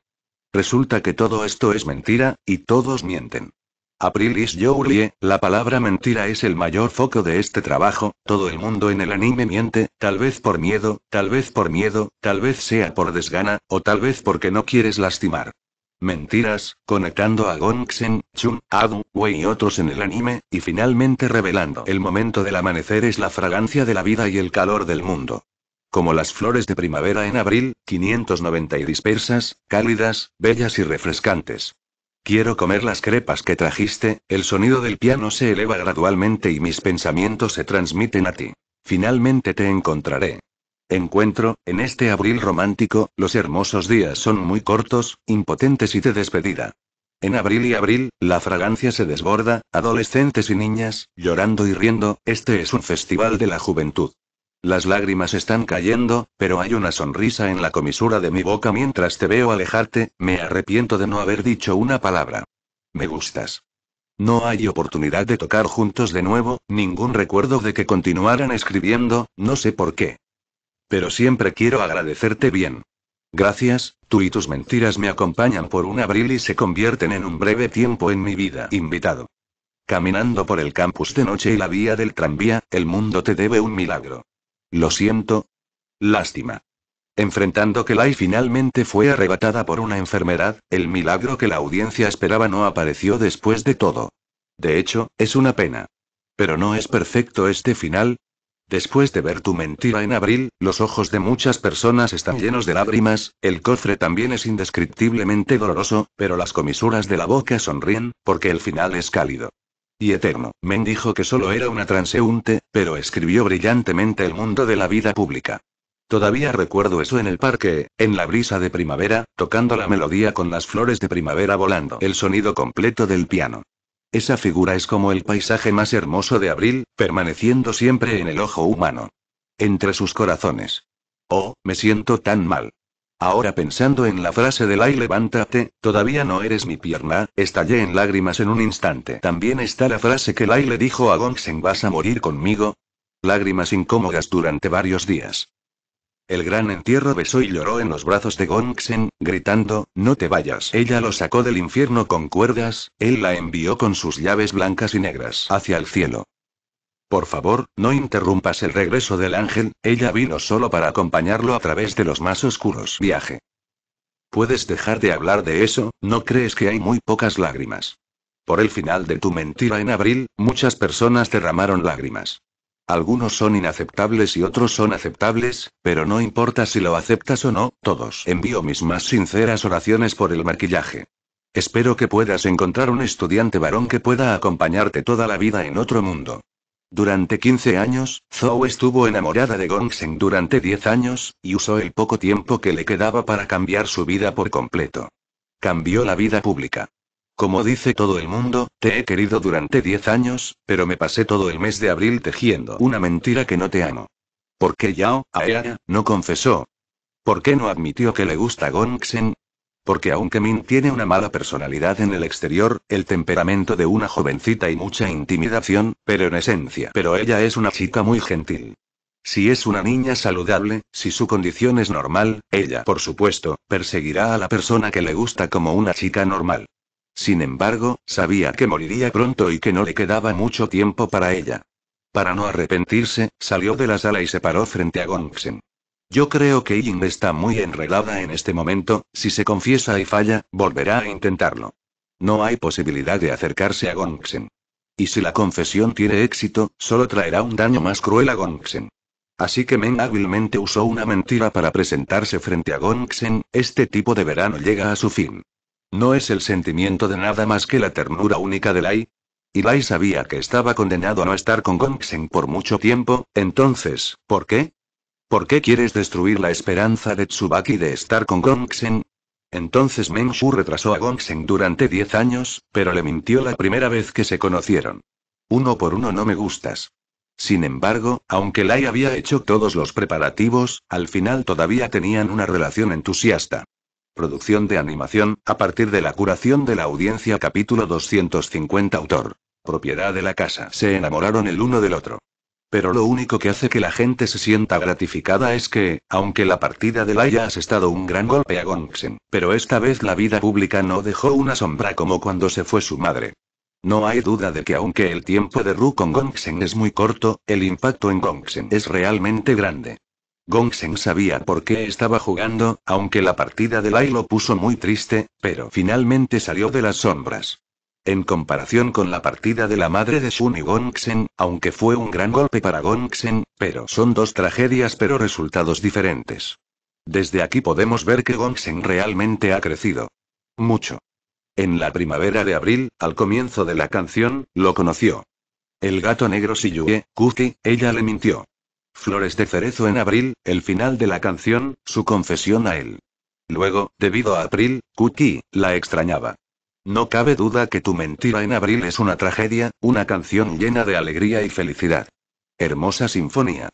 Resulta que todo esto es mentira, y todos mienten. Aprilis Jolie, la palabra mentira es el mayor foco de este trabajo, todo el mundo en el anime miente, tal vez por miedo, tal vez por miedo, tal vez sea por desgana, o tal vez porque no quieres lastimar. Mentiras, conectando a Gongsen, Chun, Adu, Wei y otros en el anime, y finalmente revelando el momento del amanecer es la fragancia de la vida y el calor del mundo como las flores de primavera en abril, 590 y dispersas, cálidas, bellas y refrescantes. Quiero comer las crepas que trajiste, el sonido del piano se eleva gradualmente y mis pensamientos se transmiten a ti. Finalmente te encontraré. Encuentro, en este abril romántico, los hermosos días son muy cortos, impotentes y de despedida. En abril y abril, la fragancia se desborda, adolescentes y niñas, llorando y riendo, este es un festival de la juventud. Las lágrimas están cayendo, pero hay una sonrisa en la comisura de mi boca mientras te veo alejarte, me arrepiento de no haber dicho una palabra. Me gustas. No hay oportunidad de tocar juntos de nuevo, ningún recuerdo de que continuaran escribiendo, no sé por qué. Pero siempre quiero agradecerte bien. Gracias, tú y tus mentiras me acompañan por un abril y se convierten en un breve tiempo en mi vida. Invitado. Caminando por el campus de noche y la vía del tranvía, el mundo te debe un milagro. Lo siento. Lástima. Enfrentando que Lai finalmente fue arrebatada por una enfermedad, el milagro que la audiencia esperaba no apareció después de todo. De hecho, es una pena. Pero no es perfecto este final. Después de ver tu mentira en abril, los ojos de muchas personas están llenos de lágrimas, el cofre también es indescriptiblemente doloroso, pero las comisuras de la boca sonríen, porque el final es cálido. Y Eterno, Men dijo que solo era una transeúnte, pero escribió brillantemente el mundo de la vida pública. Todavía recuerdo eso en el parque, en la brisa de primavera, tocando la melodía con las flores de primavera volando, el sonido completo del piano. Esa figura es como el paisaje más hermoso de abril, permaneciendo siempre en el ojo humano. Entre sus corazones. Oh, me siento tan mal. Ahora pensando en la frase de Lai levántate, todavía no eres mi pierna, estallé en lágrimas en un instante. También está la frase que Lai le dijo a Gongsen vas a morir conmigo. Lágrimas incómodas durante varios días. El gran entierro besó y lloró en los brazos de Gongsen, gritando, no te vayas. Ella lo sacó del infierno con cuerdas, él la envió con sus llaves blancas y negras hacia el cielo. Por favor, no interrumpas el regreso del ángel, ella vino solo para acompañarlo a través de los más oscuros viaje. Puedes dejar de hablar de eso, ¿no crees que hay muy pocas lágrimas? Por el final de tu mentira en abril, muchas personas derramaron lágrimas. Algunos son inaceptables y otros son aceptables, pero no importa si lo aceptas o no, todos envío mis más sinceras oraciones por el maquillaje. Espero que puedas encontrar un estudiante varón que pueda acompañarte toda la vida en otro mundo. Durante 15 años, Zhou estuvo enamorada de Gongsen durante 10 años, y usó el poco tiempo que le quedaba para cambiar su vida por completo. Cambió la vida pública. Como dice todo el mundo, te he querido durante 10 años, pero me pasé todo el mes de abril tejiendo una mentira que no te amo. ¿Por qué Yao, Aea, no confesó? ¿Por qué no admitió que le gusta Gongsen? Porque aunque Min tiene una mala personalidad en el exterior, el temperamento de una jovencita y mucha intimidación, pero en esencia. Pero ella es una chica muy gentil. Si es una niña saludable, si su condición es normal, ella, por supuesto, perseguirá a la persona que le gusta como una chica normal. Sin embargo, sabía que moriría pronto y que no le quedaba mucho tiempo para ella. Para no arrepentirse, salió de la sala y se paró frente a Gongsen. Yo creo que Ying está muy enredada en este momento, si se confiesa y falla, volverá a intentarlo. No hay posibilidad de acercarse a Gongxen. Y si la confesión tiene éxito, solo traerá un daño más cruel a Gongxen. Así que Meng hábilmente usó una mentira para presentarse frente a Gongxen, este tipo de verano llega a su fin. ¿No es el sentimiento de nada más que la ternura única de Lai? Y Lai sabía que estaba condenado a no estar con Gongxen por mucho tiempo, entonces, ¿por qué? ¿Por qué quieres destruir la esperanza de Tsubaki de estar con Gongsen? Entonces Menshu retrasó a Gongsen durante 10 años, pero le mintió la primera vez que se conocieron. Uno por uno no me gustas. Sin embargo, aunque Lai había hecho todos los preparativos, al final todavía tenían una relación entusiasta. Producción de animación, a partir de la curación de la audiencia capítulo 250 autor. Propiedad de la casa. Se enamoraron el uno del otro. Pero lo único que hace que la gente se sienta gratificada es que, aunque la partida de Laia ha estado un gran golpe a Gongsen, pero esta vez la vida pública no dejó una sombra como cuando se fue su madre. No hay duda de que aunque el tiempo de Ru con Gongsen es muy corto, el impacto en Gongsen es realmente grande. Gongsen sabía por qué estaba jugando, aunque la partida de Lai lo puso muy triste, pero finalmente salió de las sombras. En comparación con la partida de la madre de Sun y Gongsen, aunque fue un gran golpe para Gongsen, pero son dos tragedias pero resultados diferentes. Desde aquí podemos ver que Gongsen realmente ha crecido. Mucho. En la primavera de abril, al comienzo de la canción, lo conoció. El gato negro Siyue, Kuki, ella le mintió. Flores de cerezo en abril, el final de la canción, su confesión a él. Luego, debido a abril, Kuki, la extrañaba. No cabe duda que tu mentira en abril es una tragedia, una canción llena de alegría y felicidad. Hermosa sinfonía.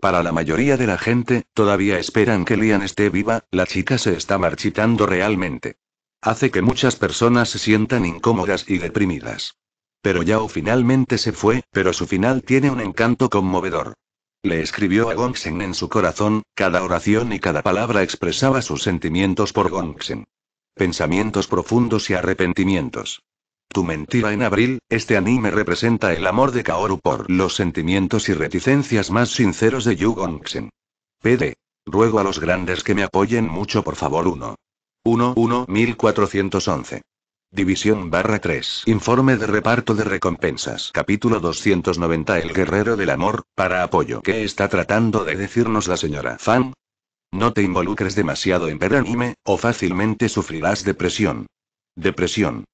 Para la mayoría de la gente, todavía esperan que Lian esté viva, la chica se está marchitando realmente. Hace que muchas personas se sientan incómodas y deprimidas. Pero Yao finalmente se fue, pero su final tiene un encanto conmovedor. Le escribió a Gongsen en su corazón, cada oración y cada palabra expresaba sus sentimientos por Gongsen pensamientos profundos y arrepentimientos. Tu mentira en abril, este anime representa el amor de Kaoru por los sentimientos y reticencias más sinceros de Yugongxen. PD. Ruego a los grandes que me apoyen mucho por favor 1. 1 1 1411. División barra 3. Informe de reparto de recompensas. Capítulo 290. El guerrero del amor, para apoyo. ¿Qué está tratando de decirnos la señora Fan? No te involucres demasiado en ver anime, o fácilmente sufrirás depresión. Depresión.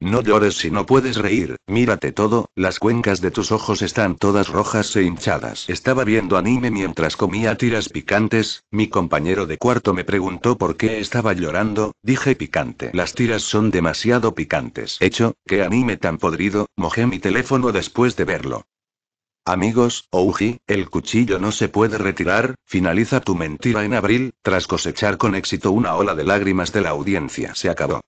No llores si no puedes reír, mírate todo, las cuencas de tus ojos están todas rojas e hinchadas. Estaba viendo anime mientras comía tiras picantes, mi compañero de cuarto me preguntó por qué estaba llorando, dije picante. Las tiras son demasiado picantes. Hecho, qué anime tan podrido, mojé mi teléfono después de verlo. Amigos, Ouji, el cuchillo no se puede retirar, finaliza tu mentira en abril, tras cosechar con éxito una ola de lágrimas de la audiencia. Se acabó.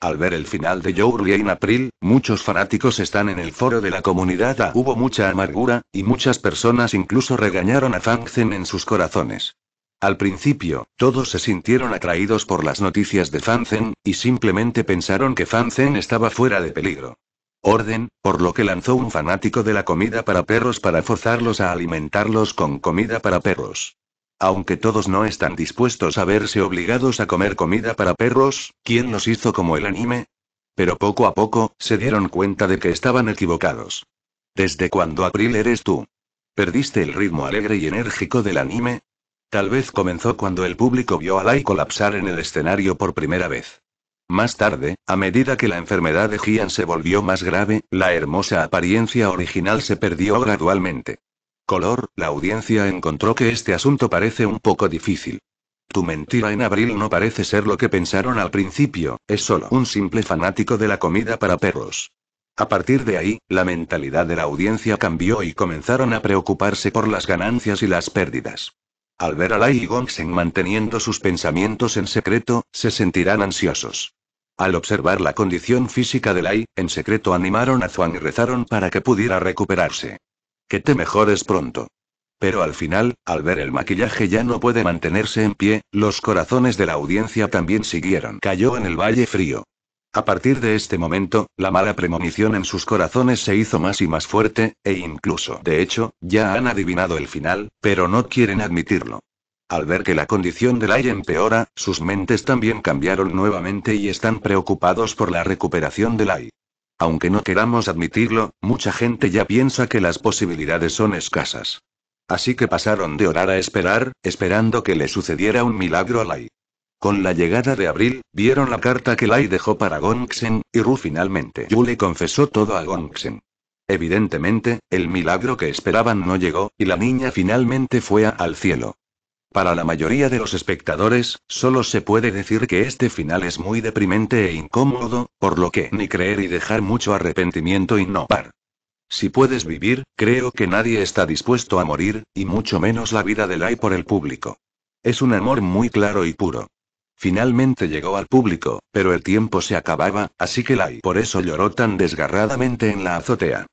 Al ver el final de Journey en abril, muchos fanáticos están en el foro de la comunidad. a ah, hubo mucha amargura, y muchas personas incluso regañaron a Fangzen en sus corazones. Al principio, todos se sintieron atraídos por las noticias de Fanzen, y simplemente pensaron que Fanzen estaba fuera de peligro orden, por lo que lanzó un fanático de la comida para perros para forzarlos a alimentarlos con comida para perros. Aunque todos no están dispuestos a verse obligados a comer comida para perros, ¿quién los hizo como el anime? Pero poco a poco, se dieron cuenta de que estaban equivocados. ¿Desde cuándo April eres tú? ¿Perdiste el ritmo alegre y enérgico del anime? Tal vez comenzó cuando el público vio a Lai colapsar en el escenario por primera vez. Más tarde, a medida que la enfermedad de Gian se volvió más grave, la hermosa apariencia original se perdió gradualmente. Color, la audiencia encontró que este asunto parece un poco difícil. Tu mentira en abril no parece ser lo que pensaron al principio, es solo un simple fanático de la comida para perros. A partir de ahí, la mentalidad de la audiencia cambió y comenzaron a preocuparse por las ganancias y las pérdidas. Al ver a Lai y Gongsen manteniendo sus pensamientos en secreto, se sentirán ansiosos. Al observar la condición física de Lai, en secreto animaron a Zhuang y rezaron para que pudiera recuperarse. Que te mejores pronto. Pero al final, al ver el maquillaje ya no puede mantenerse en pie, los corazones de la audiencia también siguieron. Cayó en el valle frío. A partir de este momento, la mala premonición en sus corazones se hizo más y más fuerte, e incluso, de hecho, ya han adivinado el final, pero no quieren admitirlo. Al ver que la condición de Lai empeora, sus mentes también cambiaron nuevamente y están preocupados por la recuperación de Lai. Aunque no queramos admitirlo, mucha gente ya piensa que las posibilidades son escasas. Así que pasaron de orar a esperar, esperando que le sucediera un milagro a Lai. Con la llegada de Abril, vieron la carta que Lai dejó para Gongsen, y Ru finalmente Yu le confesó todo a Gongsen. Evidentemente, el milagro que esperaban no llegó, y la niña finalmente fue al cielo. Para la mayoría de los espectadores, solo se puede decir que este final es muy deprimente e incómodo, por lo que ni creer y dejar mucho arrepentimiento y no par. Si puedes vivir, creo que nadie está dispuesto a morir, y mucho menos la vida de Lai por el público. Es un amor muy claro y puro. Finalmente llegó al público, pero el tiempo se acababa, así que Lai por eso lloró tan desgarradamente en la azotea.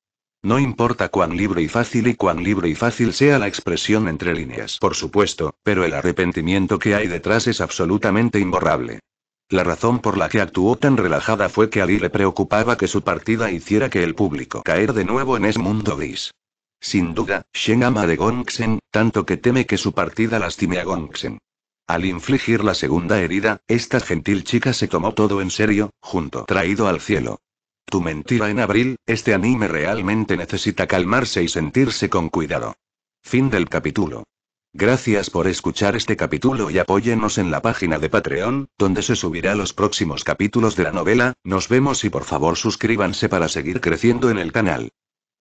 No importa cuán libre y fácil y cuán libre y fácil sea la expresión entre líneas, por supuesto, pero el arrepentimiento que hay detrás es absolutamente imborrable. La razón por la que actuó tan relajada fue que a le preocupaba que su partida hiciera que el público caer de nuevo en ese mundo gris. Sin duda, Shen ama de Gongsen, tanto que teme que su partida lastime a Gongsen. Al infligir la segunda herida, esta gentil chica se tomó todo en serio, junto traído al cielo. Tu mentira en abril, este anime realmente necesita calmarse y sentirse con cuidado. Fin del capítulo. Gracias por escuchar este capítulo y apóyenos en la página de Patreon, donde se subirán los próximos capítulos de la novela, nos vemos y por favor suscríbanse para seguir creciendo en el canal.